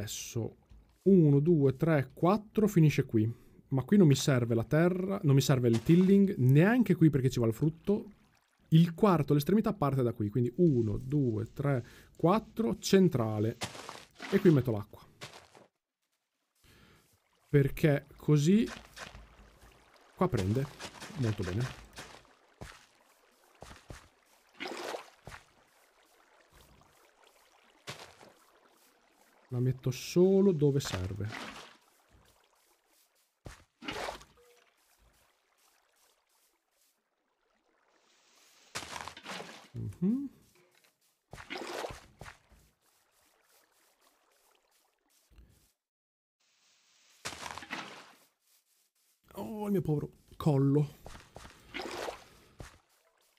adesso 1, 2, 3, 4, finisce qui. Ma qui non mi serve la terra, non mi serve il tilling, neanche qui perché ci va il frutto. Il quarto, l'estremità, parte da qui, quindi 1, 2, 3, 4, centrale. E qui metto l'acqua. Perché così qua prende molto bene. La metto solo dove serve. Mm -hmm. Oh, il mio povero collo.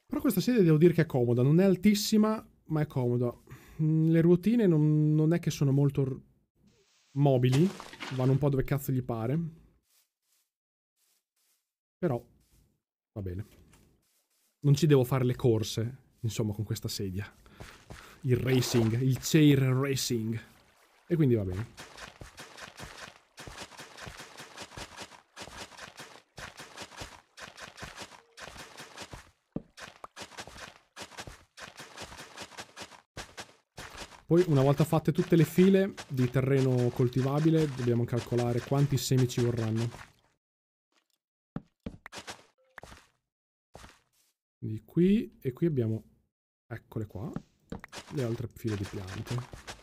Però questa sedia devo dire che è comoda. Non è altissima, ma è comoda. Mm, le ruotine non, non, è che sono molto mobili, vanno un po' dove cazzo gli pare. Però va bene. Non ci devo fare le corse, insomma, con questa sedia. Il racing, il chair racing. E quindi va bene. Poi una volta fatte tutte le file di terreno coltivabile dobbiamo calcolare quanti semi ci vorranno. Di qui e qui abbiamo, eccole qua, le altre file di piante.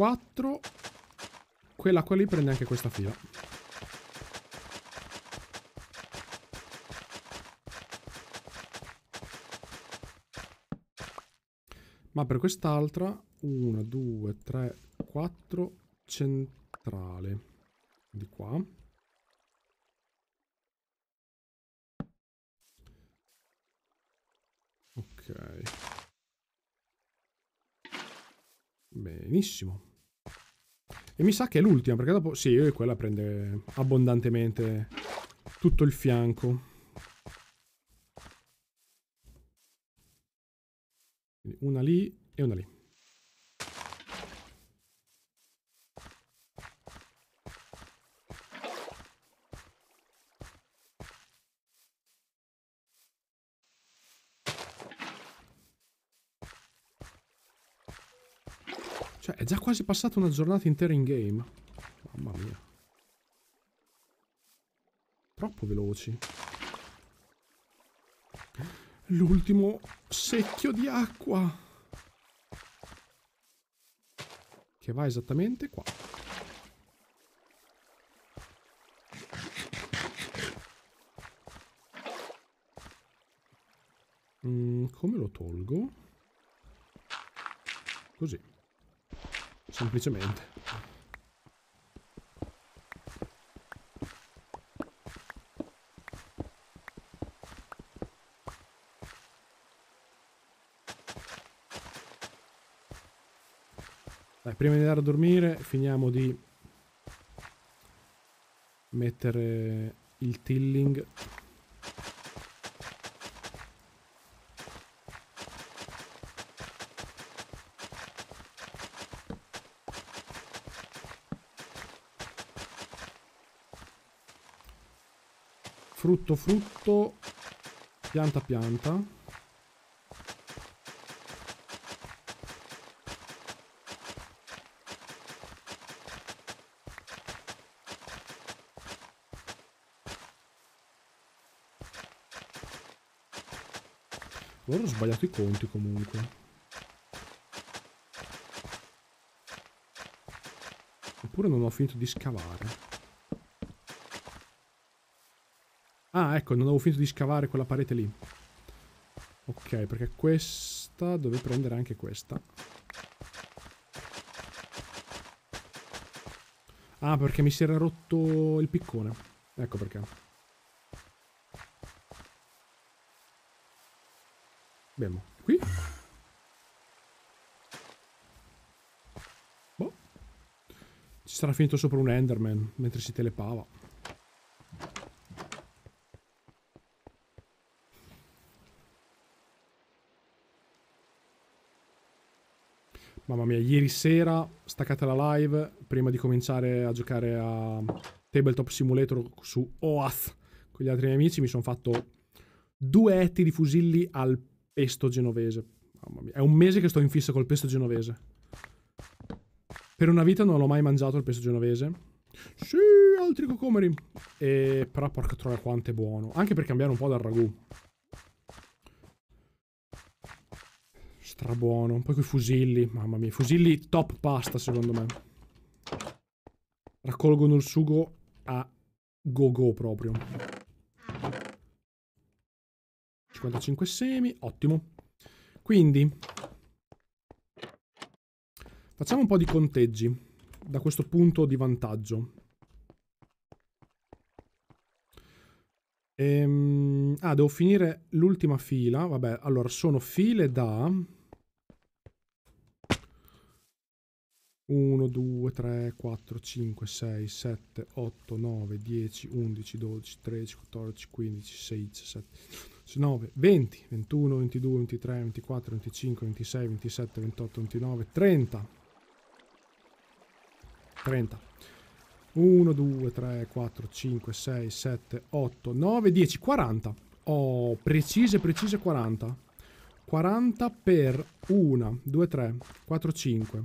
4. Quell'acqua lì prende anche questa fila. Ma per quest'altra, 1, 2, 3, 4, centrale. Di qua. Ok. Benissimo. E mi sa che è l'ultima, perché dopo... Sì, quella prende abbondantemente tutto il fianco. Una lì e una lì. già quasi passata una giornata intera in game. Mamma mia. Troppo veloci. L'ultimo secchio di acqua. Che va esattamente qua. Mm, come lo tolgo? Così. Semplicemente. Dai, prima di andare a dormire finiamo di mettere il tilling frutto frutto, pianta pianta. loro ho sbagliato i conti comunque. oppure non ho finito di scavare. Ah, ecco, non avevo finito di scavare quella parete lì. Ok, perché questa... Dove prendere anche questa. Ah, perché mi si era rotto il piccone. Ecco perché. Abbiamo qui. Boh. Ci sarà finito sopra un Enderman mentre si telepava. Mamma mia, ieri sera, staccata la live, prima di cominciare a giocare a Tabletop Simulator su OAS con gli altri miei amici, mi sono fatto due etti di fusilli al pesto genovese. Mamma mia, è un mese che sto in fissa col pesto genovese. Per una vita non l'ho mai mangiato il pesto genovese. Sì, altri cocomeri. E, però porca troia quanto è buono. Anche per cambiare un po' dal ragù. Strabuono. Poi quei fusilli. Mamma mia, fusilli top pasta, secondo me. Raccolgono il sugo a go-go proprio. 55 semi, ottimo. Quindi, facciamo un po' di conteggi da questo punto di vantaggio. Ehm, ah, devo finire l'ultima fila. Vabbè, allora sono file da... 1, 2, 3, 4, 5, 6, 7, 8, 9, 10, 11, 12, 13, 14, 15, 16, 17, 19, 20, 21, 22, 23, 24, 25, 26, 27, 28, 29, 30. 30. 1, 2, 3, 4, 5, 6, 7, 8, 9, 10, 40. Oh, precise, precise 40. 40 per 1, 2, 3, 4, 5.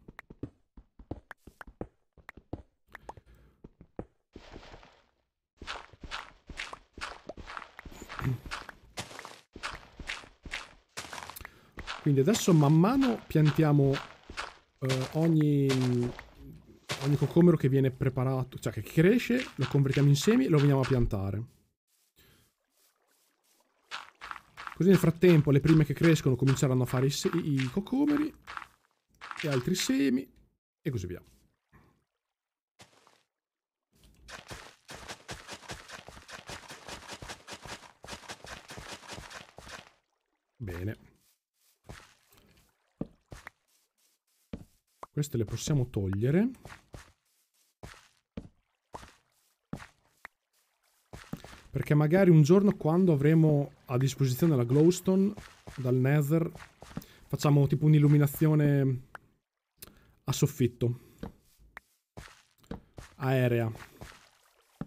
Quindi adesso man mano piantiamo eh, ogni, ogni cocomero che viene preparato, cioè che cresce, lo convertiamo in semi e lo veniamo a piantare. Così nel frattempo le prime che crescono cominceranno a fare i, i cocomeri e altri semi e così via. Bene. Queste le possiamo togliere. Perché magari un giorno quando avremo a disposizione la glowstone dal nether facciamo tipo un'illuminazione a soffitto. Aerea.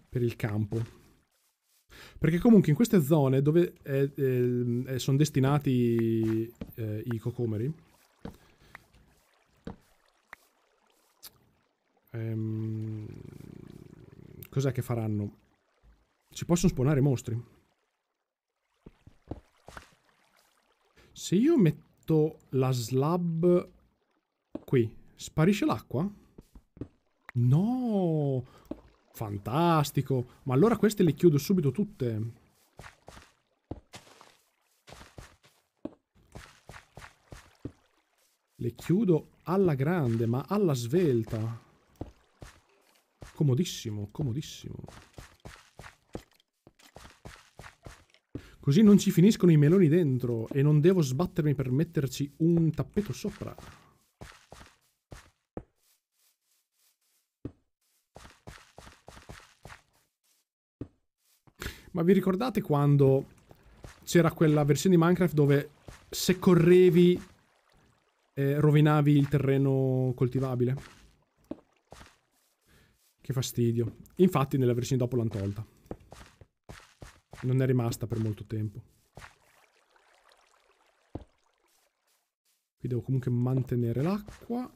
Per il campo. Perché comunque in queste zone dove eh, eh, sono destinati eh, i cocomeri Ehm, cos'è che faranno? Ci possono spawnare mostri. Se io metto la slab qui, sparisce l'acqua? No! Fantastico! Ma allora queste le chiudo subito tutte. Le chiudo alla grande, ma alla svelta. Comodissimo, comodissimo. Così non ci finiscono i meloni dentro e non devo sbattermi per metterci un tappeto sopra. Ma vi ricordate quando c'era quella versione di Minecraft dove se correvi eh, rovinavi il terreno coltivabile? Che fastidio. Infatti nella versione dopo l'hanno tolta. Non è rimasta per molto tempo. Qui devo comunque mantenere l'acqua.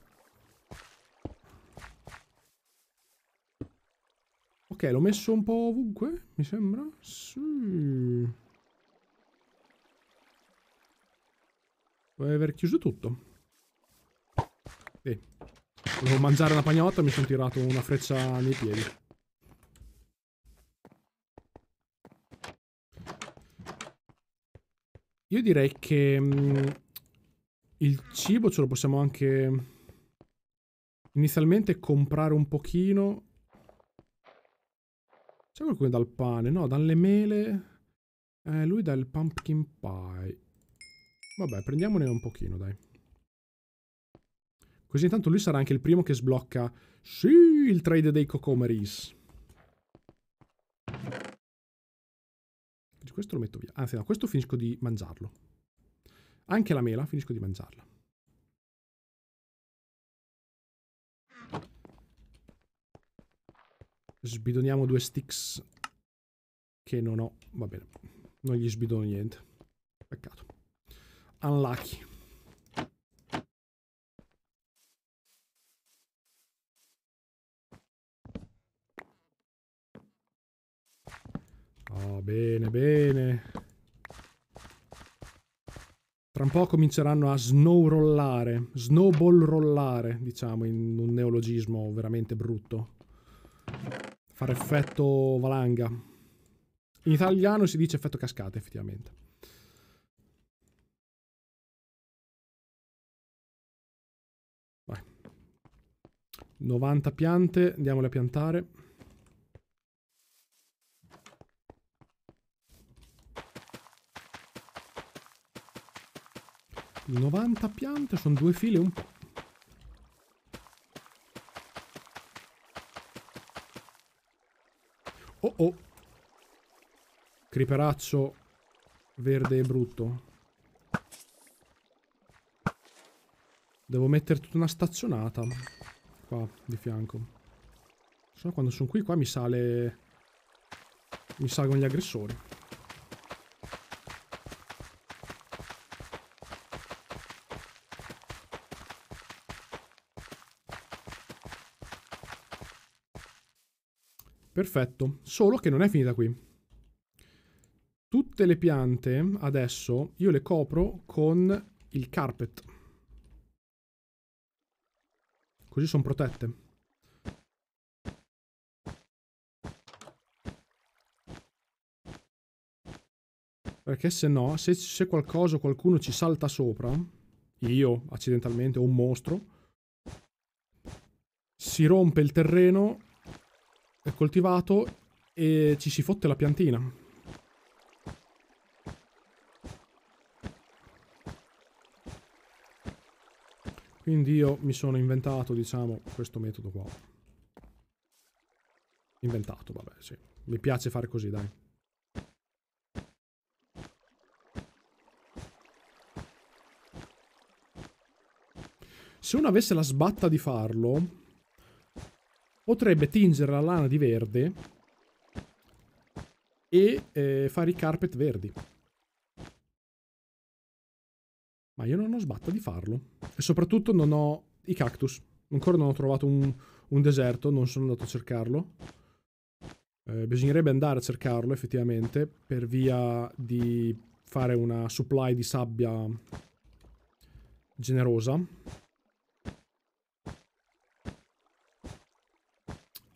Ok, l'ho messo un po' ovunque, mi sembra. Sì. Vuoi aver chiuso tutto. Sì. Volevo mangiare una pagnotta e mi sono tirato una freccia nei piedi. Io direi che mh, mm, il cibo ce lo possiamo anche inizialmente comprare un pochino. C'è qualcuno dal pane? No, dalle mele. Eh, lui dal pumpkin pie. Vabbè, prendiamone un pochino, dai. Così intanto lui sarà anche il primo che sblocca, sì, il trade dei cocomeris. Questo lo metto via. Anzi no, questo finisco di mangiarlo. Anche la mela finisco di mangiarla. Sbidoniamo due sticks che non ho. Va bene. Non gli sbidono niente. Peccato. Unlucky. Ah, bene, bene. Tra un po' cominceranno a snowrollare, snowball rollare, diciamo, in un neologismo veramente brutto. Fare effetto valanga. In italiano si dice effetto cascata, effettivamente. Vai. 90 piante, andiamole a piantare. 90 piante, sono due file un Oh oh! Creeperaccio verde e brutto. Devo mettere tutta una stazionata qua di fianco. Se no quando sono qui qua mi sale... Mi salgono gli aggressori. Perfetto, solo che non è finita qui. Tutte le piante adesso io le copro con il carpet. Così sono protette. Perché se no, se, se qualcosa o qualcuno ci salta sopra, io accidentalmente o un mostro, si rompe il terreno è coltivato e ci si fotte la piantina. Quindi io mi sono inventato, diciamo, questo metodo qua. Inventato, vabbè, sì. Mi piace fare così, dai. Se uno avesse la sbatta di farlo, potrebbe tingere la lana di verde e eh, fare i carpet verdi. Ma io non ho sbatta di farlo. E soprattutto non ho i cactus. Ancora non ho trovato un, un deserto, non sono andato a cercarlo. Eh, bisognerebbe andare a cercarlo effettivamente per via di fare una supply di sabbia generosa.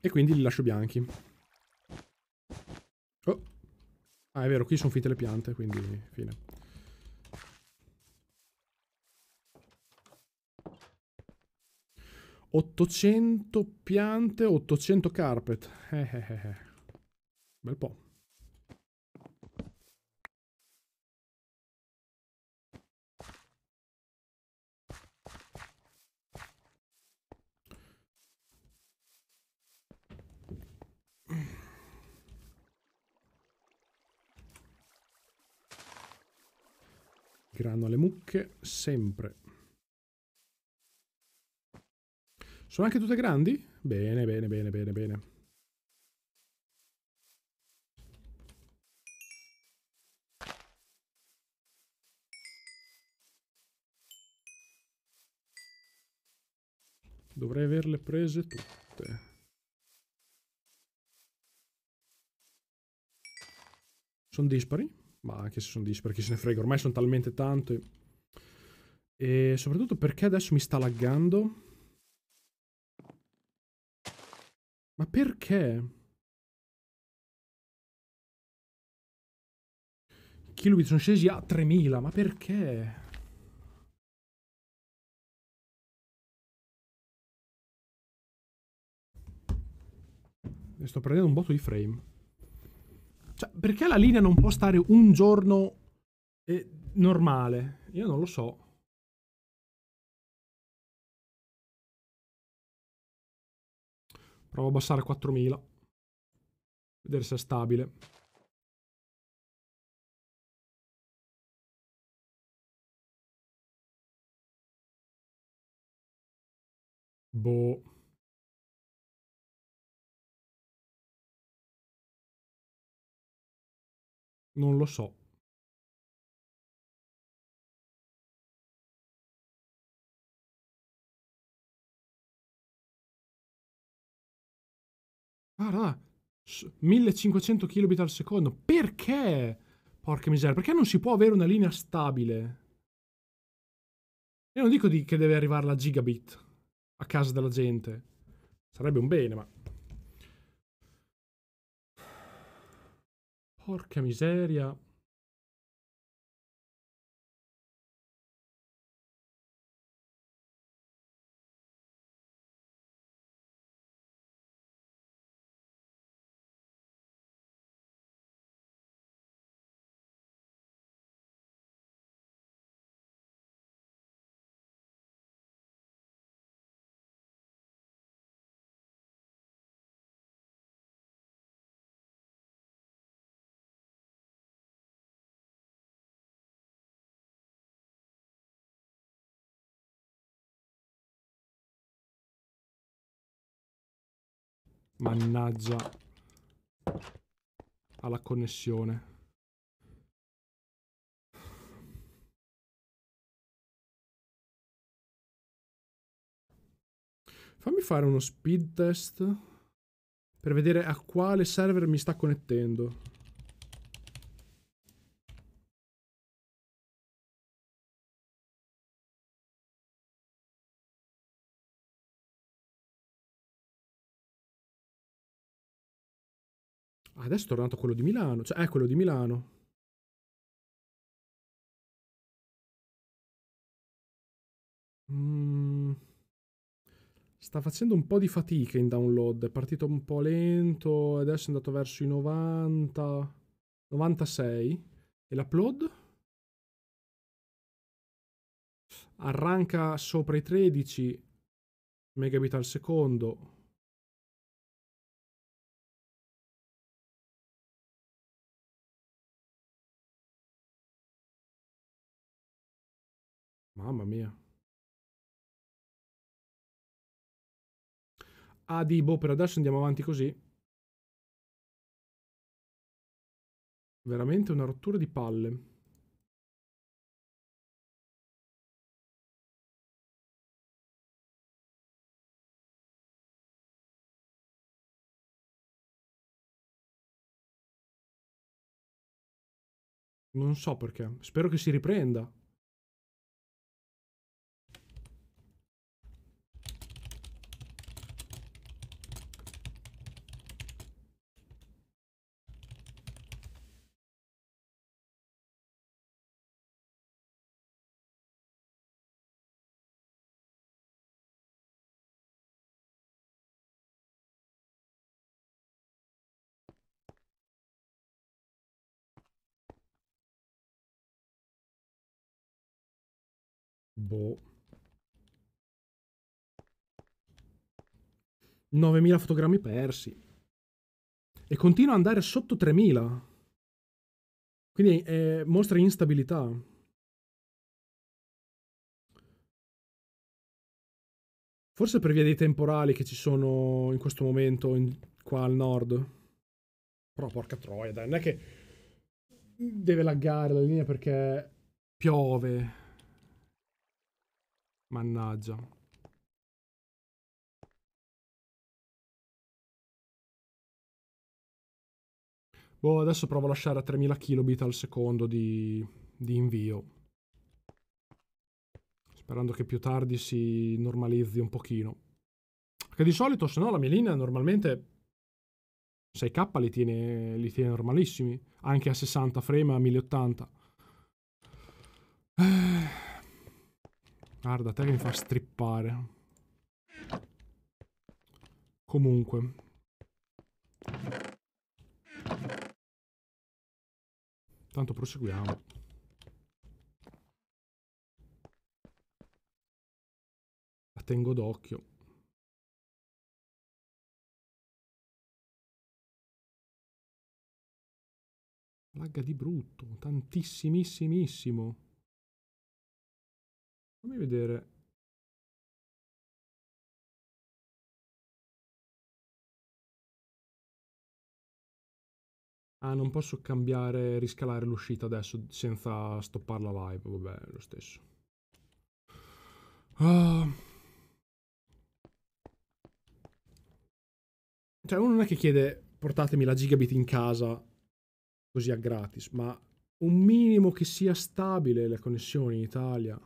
E quindi li lascio bianchi. Oh. Ah, è vero, qui sono finite le piante, quindi fine. Ottocento piante, 800 carpet. Eh, eh, eh, eh. Bel po'. Grano alle mucche, sempre. Sono anche tutte grandi? Bene, bene, bene, bene, bene. Dovrei averle prese tutte. Sono dispari? ma anche se sono 10 perché se ne frega, ormai sono talmente tante. E soprattutto perché adesso mi sta laggando? Ma perché? I kilobit sono scesi a 3000, ma perché? E sto prendendo un botto di frame. Cioè, perché la linea non può stare un giorno eh, normale? Io non lo so. Provo a abbassare a 4000. Vedere se è stabile. Boh. Non lo so. Guarda, ah, 1500 kilobit al secondo. Perché? Porca miseria, perché non si può avere una linea stabile? Io non dico che deve arrivare la gigabit a casa della gente. Sarebbe un bene, ma... Porca miseria. Mannaggia alla connessione. Fammi fare uno speed test per vedere a quale server mi sta connettendo. Adesso è tornato quello di Milano. Cioè, è eh, quello di Milano. Mm. Sta facendo un po' di fatica in download. È partito un po' lento. Adesso è andato verso i 90. 96. E l'upload? Arranca sopra i 13 megabit al secondo. Mamma mia. Ah, Dibo, per adesso andiamo avanti così. Veramente una rottura di palle. Non so perché. Spero che si riprenda. boh. 9.000 fotogrammi persi. E continua ad andare sotto 3.000. Quindi eh, mostra instabilità. Forse per via dei temporali che ci sono in questo momento in, qua al nord. Però porca troia, dai, non è che deve laggare la linea perché piove. Mannaggia. Boh, adesso provo a lasciare a 3000 kilobit al secondo di, di invio. Sperando che più tardi si normalizzi un pochino. Perché di solito, se no, la mia linea normalmente 6K li tiene, li tiene normalissimi. Anche a 60 frame a 1080. Eh... Guarda, te che mi fa strippare. Comunque. Tanto proseguiamo. La tengo d'occhio. Lagga di brutto, tantissimissimo. Fammi vedere. Ah, non posso cambiare, riscalare l'uscita adesso senza stopparla live. Vabbè, lo stesso. Ah. Cioè, uno non è che chiede portatemi la gigabit in casa così a gratis, ma un minimo che sia stabile la connessione in Italia.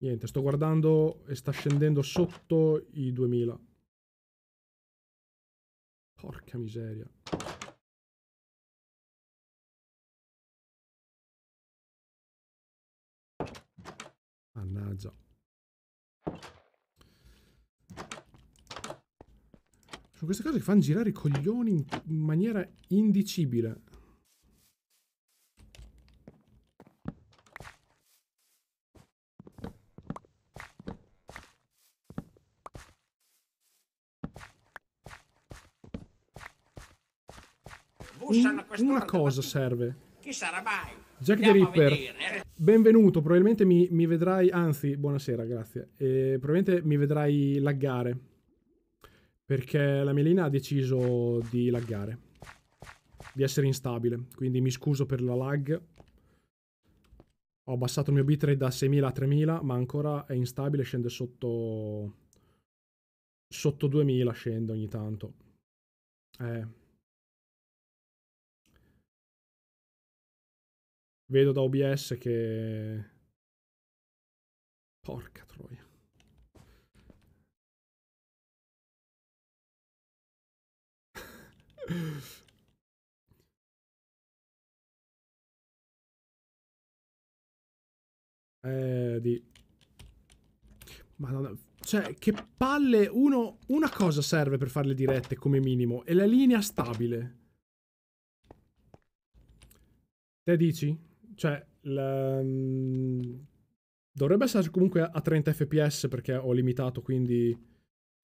Niente, sto guardando e sta scendendo sotto i 2000. Porca miseria. Mannaggia. Sono queste cose che fanno girare i coglioni in maniera indicibile. un, Una cosa serve. Chi sarà mai? Jack Andiamo the Ripper, eh. benvenuto, probabilmente mi, mi, vedrai, anzi, buonasera, grazie, eh, probabilmente mi vedrai laggare, perché la Melina ha deciso di laggare, di essere instabile, quindi mi scuso per la lag, ho abbassato il mio bitrate da 6000 a 3000, ma ancora è instabile, scende sotto, sotto 2000, scende ogni tanto. Eh... Vedo da OBS che... Porca troia. eh, di... Madonna. Cioè, che palle... Uno, una cosa serve per fare le dirette, come minimo, è la linea stabile. Te dici? Cioè, la... dovrebbe essere comunque a 30 fps perché ho limitato quindi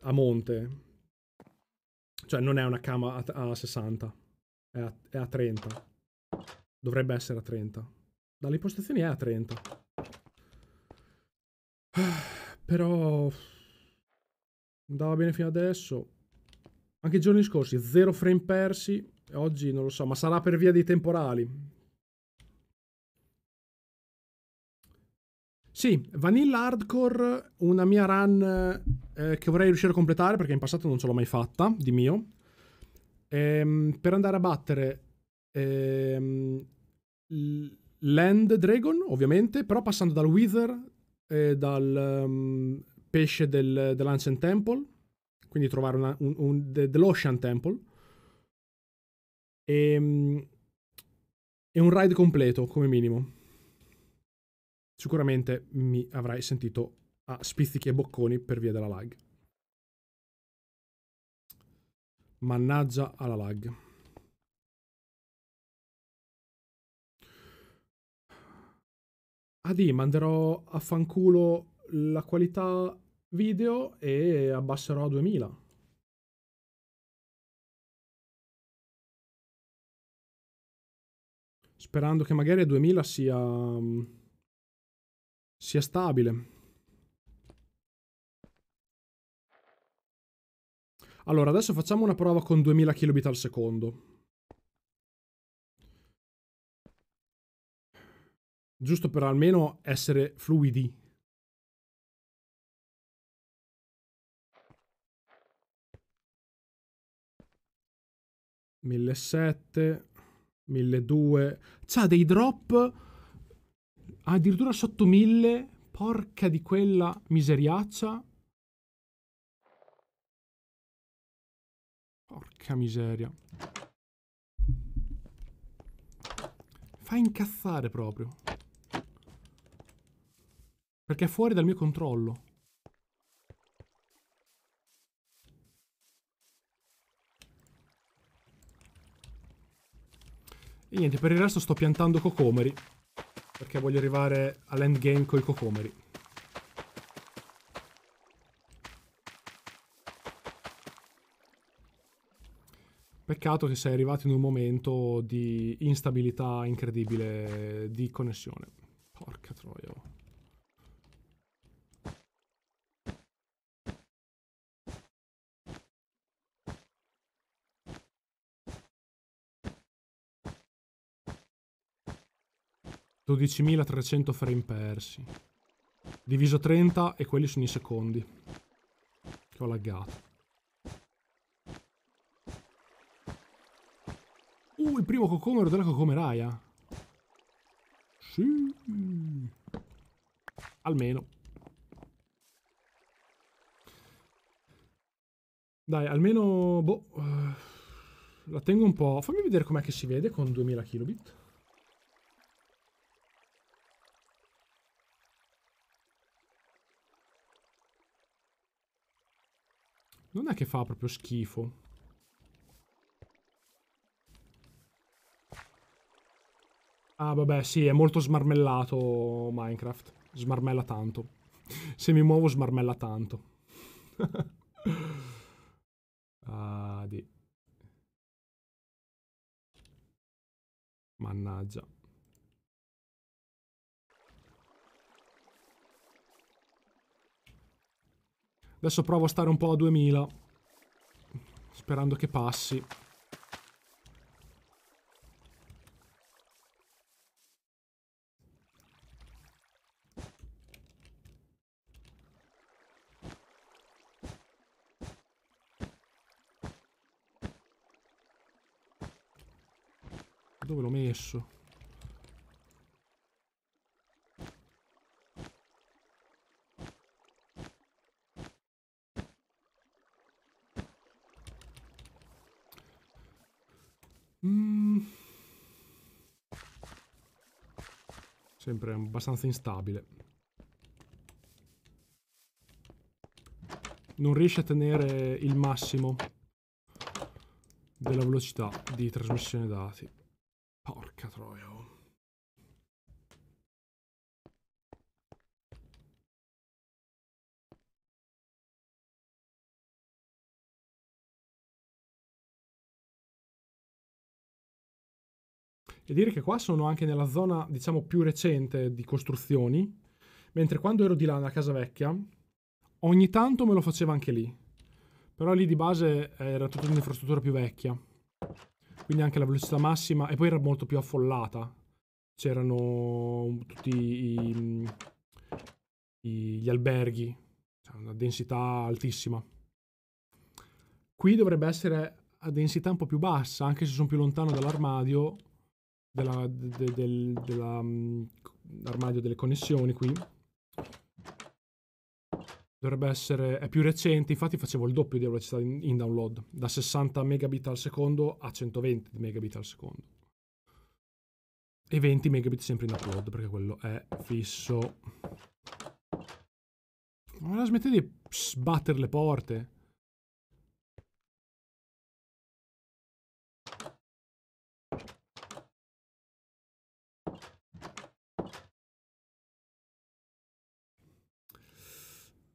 a monte. Cioè, non è una cama a, a 60, è a, è a 30. Dovrebbe essere a 30. Dalle impostazioni è a 30. Però... Andava bene fino adesso. Anche i giorni scorsi, zero frame persi. Oggi non lo so, ma sarà per via dei temporali. Sì, Vanilla Hardcore, una mia run eh, che vorrei riuscire a completare perché in passato non ce l'ho mai fatta, di mio. Ehm, per andare a battere ehm, Land Dragon, ovviamente, però passando dal Wither e dal um, pesce del, dell'Ancient Temple, quindi trovare una, un, un, de, dell'Ocean Temple. E, um, e un ride completo come minimo sicuramente mi avrai sentito a spizzichi e bocconi per via della lag. Mannaggia alla lag. Adi, manderò a fanculo la qualità video e abbasserò a 2000. Sperando che magari a 2000 sia mm, sia stabile. Allora, adesso facciamo una prova con 2000 kilobit al secondo. Giusto per almeno essere fluidi. Mille sette, mille C'ha dei drop Addirittura sotto 1000. Porca di quella miseriaccia. Porca miseria. Fa incazzare proprio. Perché è fuori dal mio controllo. E niente, per il resto sto piantando cocomeri. Perché voglio arrivare all'endgame con i cocomeri. Peccato che sei arrivato in un momento di instabilità incredibile di connessione. Porca troia. 12.300 frame persi. Diviso 30 e quelli sono i secondi. Che ho laggato. Uh, il primo cocomero della cocomeraia. Sì. Almeno. Dai, almeno... Boh. Eh, la tengo un po'... Fammi vedere com'è che si vede con 2000 kilobit. Non è che fa proprio schifo. Ah, vabbè, sì, è molto smarmellato Minecraft. Smarmella tanto. Se mi muovo smarmella tanto. ah, di. Mannaggia. Adesso provo a stare un po' a 2000. Sperando che passi. sempre abbastanza instabile. Non riesce a tenere il massimo della velocità di trasmissione dati. e dire che qua sono anche nella zona, diciamo, più recente di costruzioni, mentre quando ero di là nella casa vecchia, ogni tanto me lo faceva anche lì. Però lì di base era tutta un'infrastruttura più vecchia. Quindi anche la velocità massima, e poi era molto più affollata. C'erano tutti i, i, gli alberghi, cioè una densità altissima. Qui dovrebbe essere a densità un po' più bassa, anche se sono più lontano dall'armadio, della, de, de, dell'armadio mm, delle connessioni qui. Dovrebbe essere, è più recente, infatti facevo il doppio di velocità in, in download, da 60 megabit al secondo a 120 megabit al secondo. E 20 megabit sempre in upload, perché quello è fisso. Ma smettete di sbattere le porte.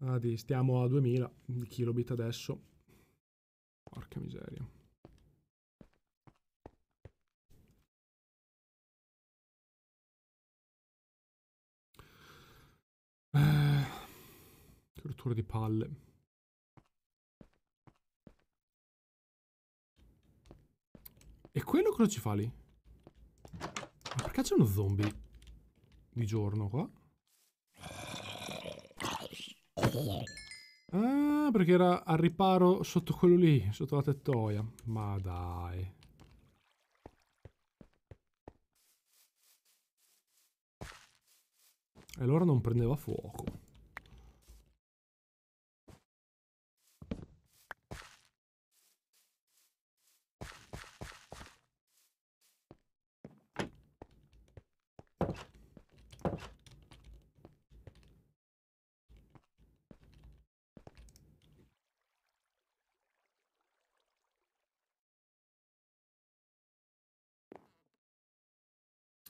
Adi, ah, stiamo a 2000 di kilobit adesso. Porca miseria. Eh, rottura di palle. E quello cosa ci fa lì? Ma perché c'è uno zombie di giorno qua? Ah, perché era al riparo sotto quello lì, sotto la tettoia. Ma dai. E allora non prendeva fuoco.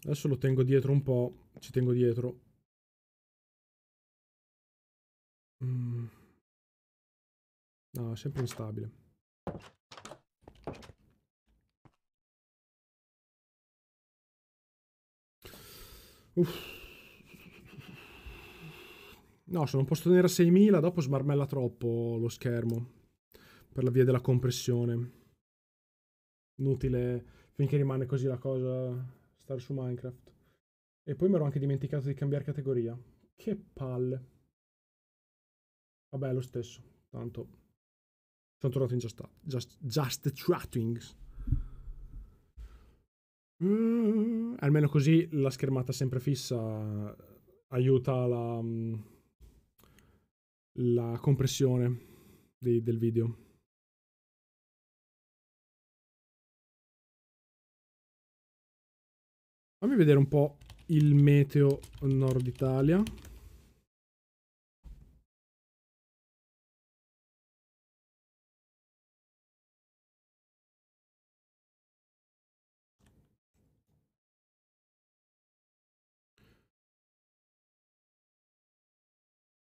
Adesso lo tengo dietro un po', ci tengo dietro. Mm. No, è sempre instabile. Uff. No, se non posso tenere a 6000, dopo smarmella troppo lo schermo. Per la via della compressione. Inutile, finché rimane così la cosa stare su Minecraft. E poi mi ero anche dimenticato di cambiare categoria. Che palle. Vabbè, lo stesso. Tanto sono tornato in Just, just, just Chatting. Mm, almeno così la schermata sempre fissa eh, aiuta la, mm, la compressione dei, del video. Fammi vedere un po' il meteo nord Italia.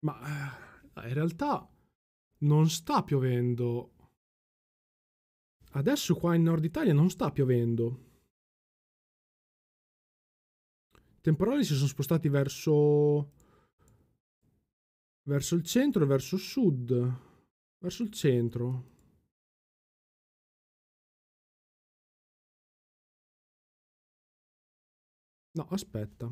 Ma eh, in realtà non sta piovendo. Adesso qua in Nord Italia non sta piovendo. temporali si sono spostati verso verso il centro e verso sud verso il centro no aspetta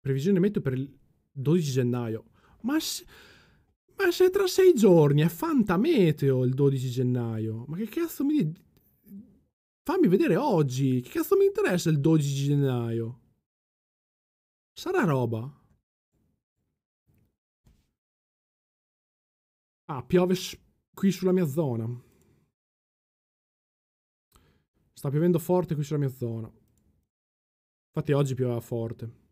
previsione meteo per il 12 gennaio ma se, ma se tra sei giorni è fantameteo il 12 gennaio ma che cazzo mi dici Fammi vedere oggi. Che cazzo mi interessa il 12 gennaio? Sarà roba. Ah, piove qui sulla mia zona. Sta piovendo forte qui sulla mia zona. Infatti oggi pioveva forte.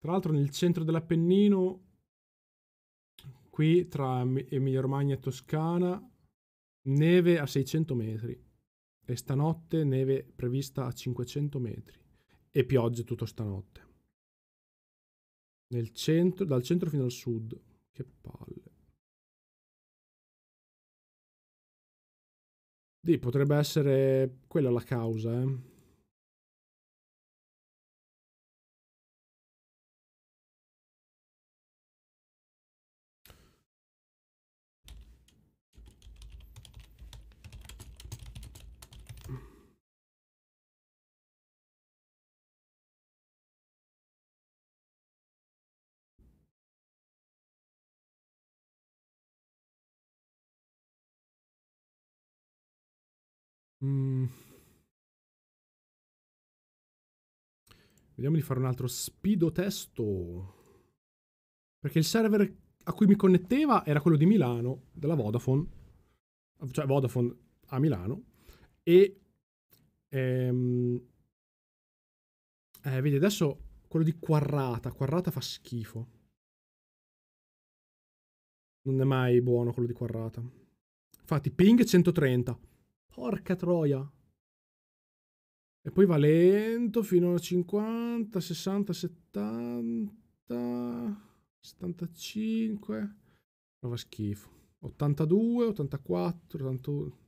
Tra l'altro nel centro dell'Appennino, qui tra Emilia Romagna e Toscana, neve a 600 metri e stanotte neve prevista a 500 metri e piogge tutto stanotte. Nel centro, dal centro fino al sud, che palle. Dì, potrebbe essere quella la causa, eh. Mm. Vediamo di fare un altro spido testo. Perché il server a cui mi connetteva era quello di Milano, della Vodafone, cioè Vodafone a Milano. E ehm, eh, vedi adesso quello di Quarrata. Quarrata fa schifo. Non è mai buono quello di Quarrata. Infatti, ping 130. Porca troia. E poi va lento fino a 50, 60, 70, 75. Ma va schifo. 82, 84, 81.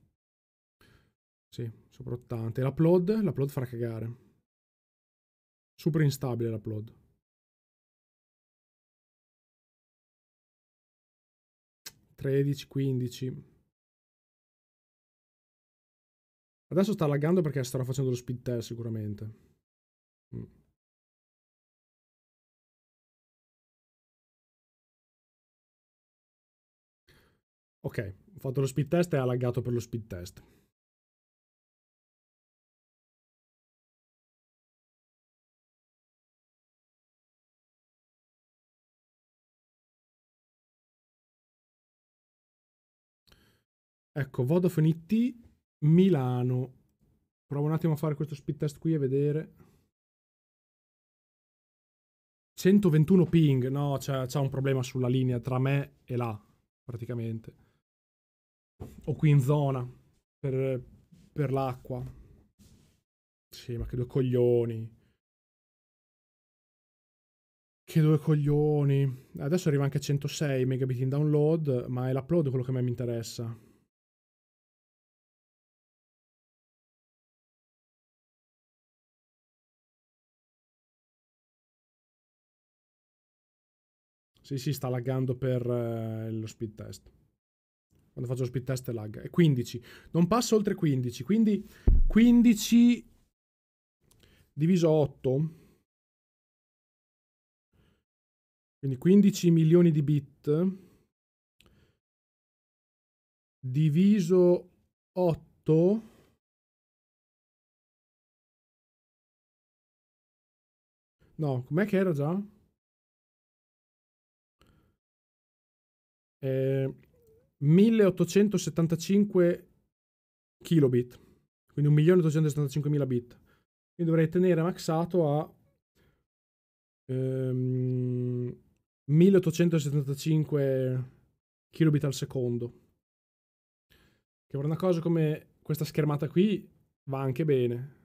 Sì, sopra 80. E l'upload? L'upload farà cagare. Super instabile l'upload. Tredici, quindici. Adesso sta laggando perché starà facendo lo speed test sicuramente. Mm. Ok, ho fatto lo speed test e ha laggato per lo speed test. Ecco, Vodafone IT Milano. Provo un attimo a fare questo speed test qui e vedere. 121 ping, no, c'è, c'è un problema sulla linea tra me e là, praticamente. O qui in zona, per, per l'acqua. Sì, ma che due coglioni. Che due coglioni. Adesso arriva anche a 106 megabit in download, ma è l'upload quello che a me mi interessa. Sì, sì, sta laggando per eh, lo speed test. Quando faccio lo speed test lagga. È 15. Non passa oltre 15, quindi 15 diviso 8. Quindi 15 milioni di bit diviso 8 No, com'è che era già? 1875 eh, kilobit, quindi 1.875.000 bit. Quindi dovrei tenere maxato a ehm, 1875 kilobit al secondo. Che per una cosa come questa schermata qui va anche bene.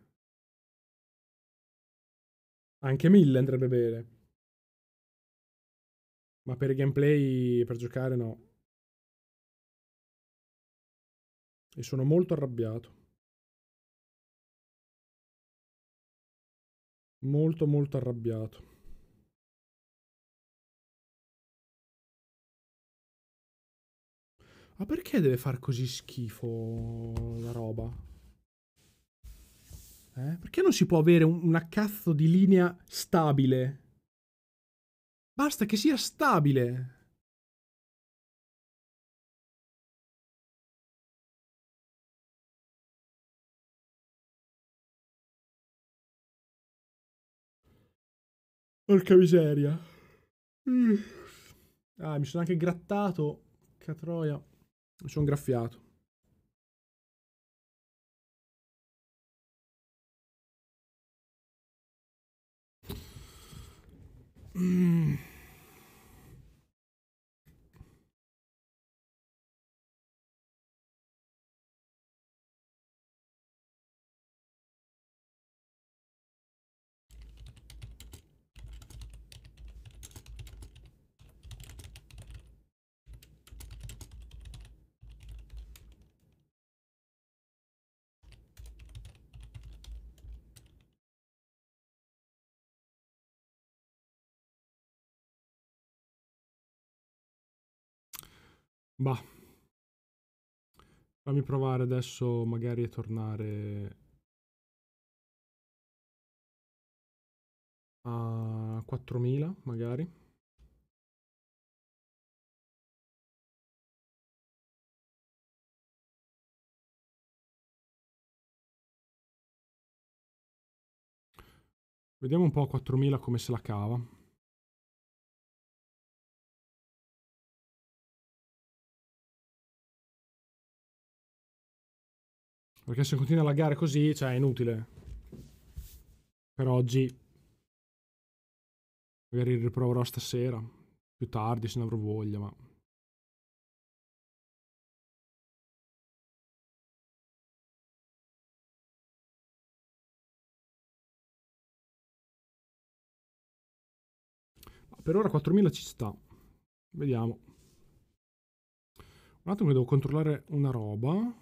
Anche 1000 andrebbe bene. Ma per gameplay, per giocare no. E sono molto arrabbiato. Molto molto arrabbiato. Ma perché deve far così schifo la roba? Eh? Perché non si può avere un, una cazzo di linea stabile? Basta che sia stabile. Porca miseria. Mm. Ah, mi sono anche grattato. troia. Mi sono graffiato. Mm. Bah. Fammi provare adesso magari a tornare a 4000 magari. Vediamo un po' a 4000 come se la cava. Perché se continua a laggare così, cioè, è inutile. Per oggi. Magari riproverò stasera. Più tardi, se ne avrò voglia, ma... per ora 4000 ci sta vediamo un attimo che devo controllare una roba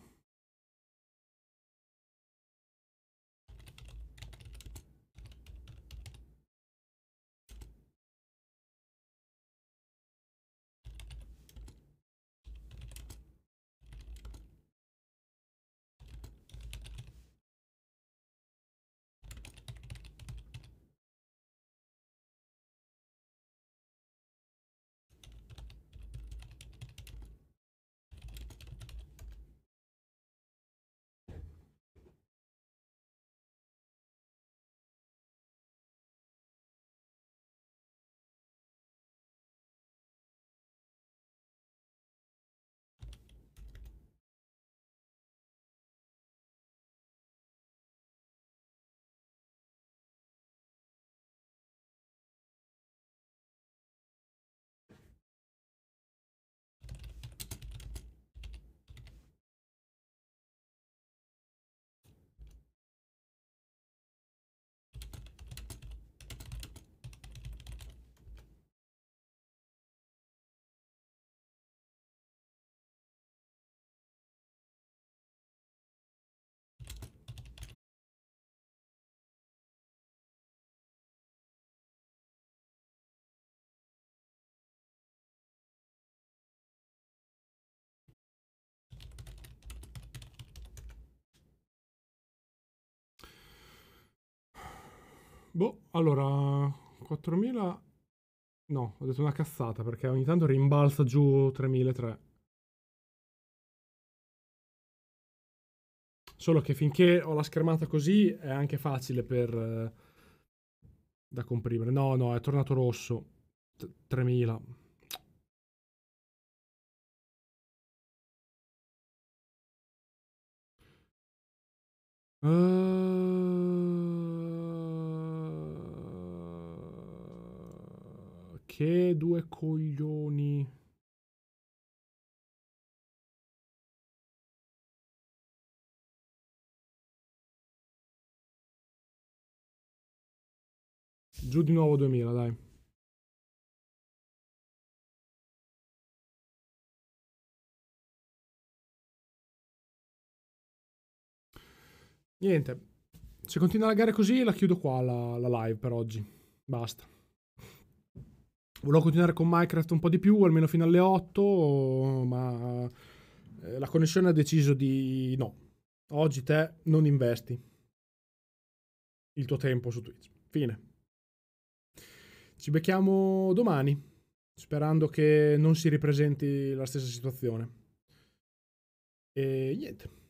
Boh, allora, 4000... No, ho detto una cazzata perché ogni tanto rimbalza giù 3003. Solo che finché ho la schermata così è anche facile per... Eh, da comprimere. No, no, è tornato rosso. 3000. Uh... Che due coglioni. Giù di nuovo 2000, dai. Niente. Se continua a laggare così la chiudo qua la, la live per oggi. Basta. Volevo continuare con Minecraft un po' di più, almeno fino alle 8, ma eh, la connessione ha deciso di no. Oggi te non investi il tuo tempo su Twitch. Fine. Ci becchiamo domani, sperando che non si ripresenti la stessa situazione. E niente.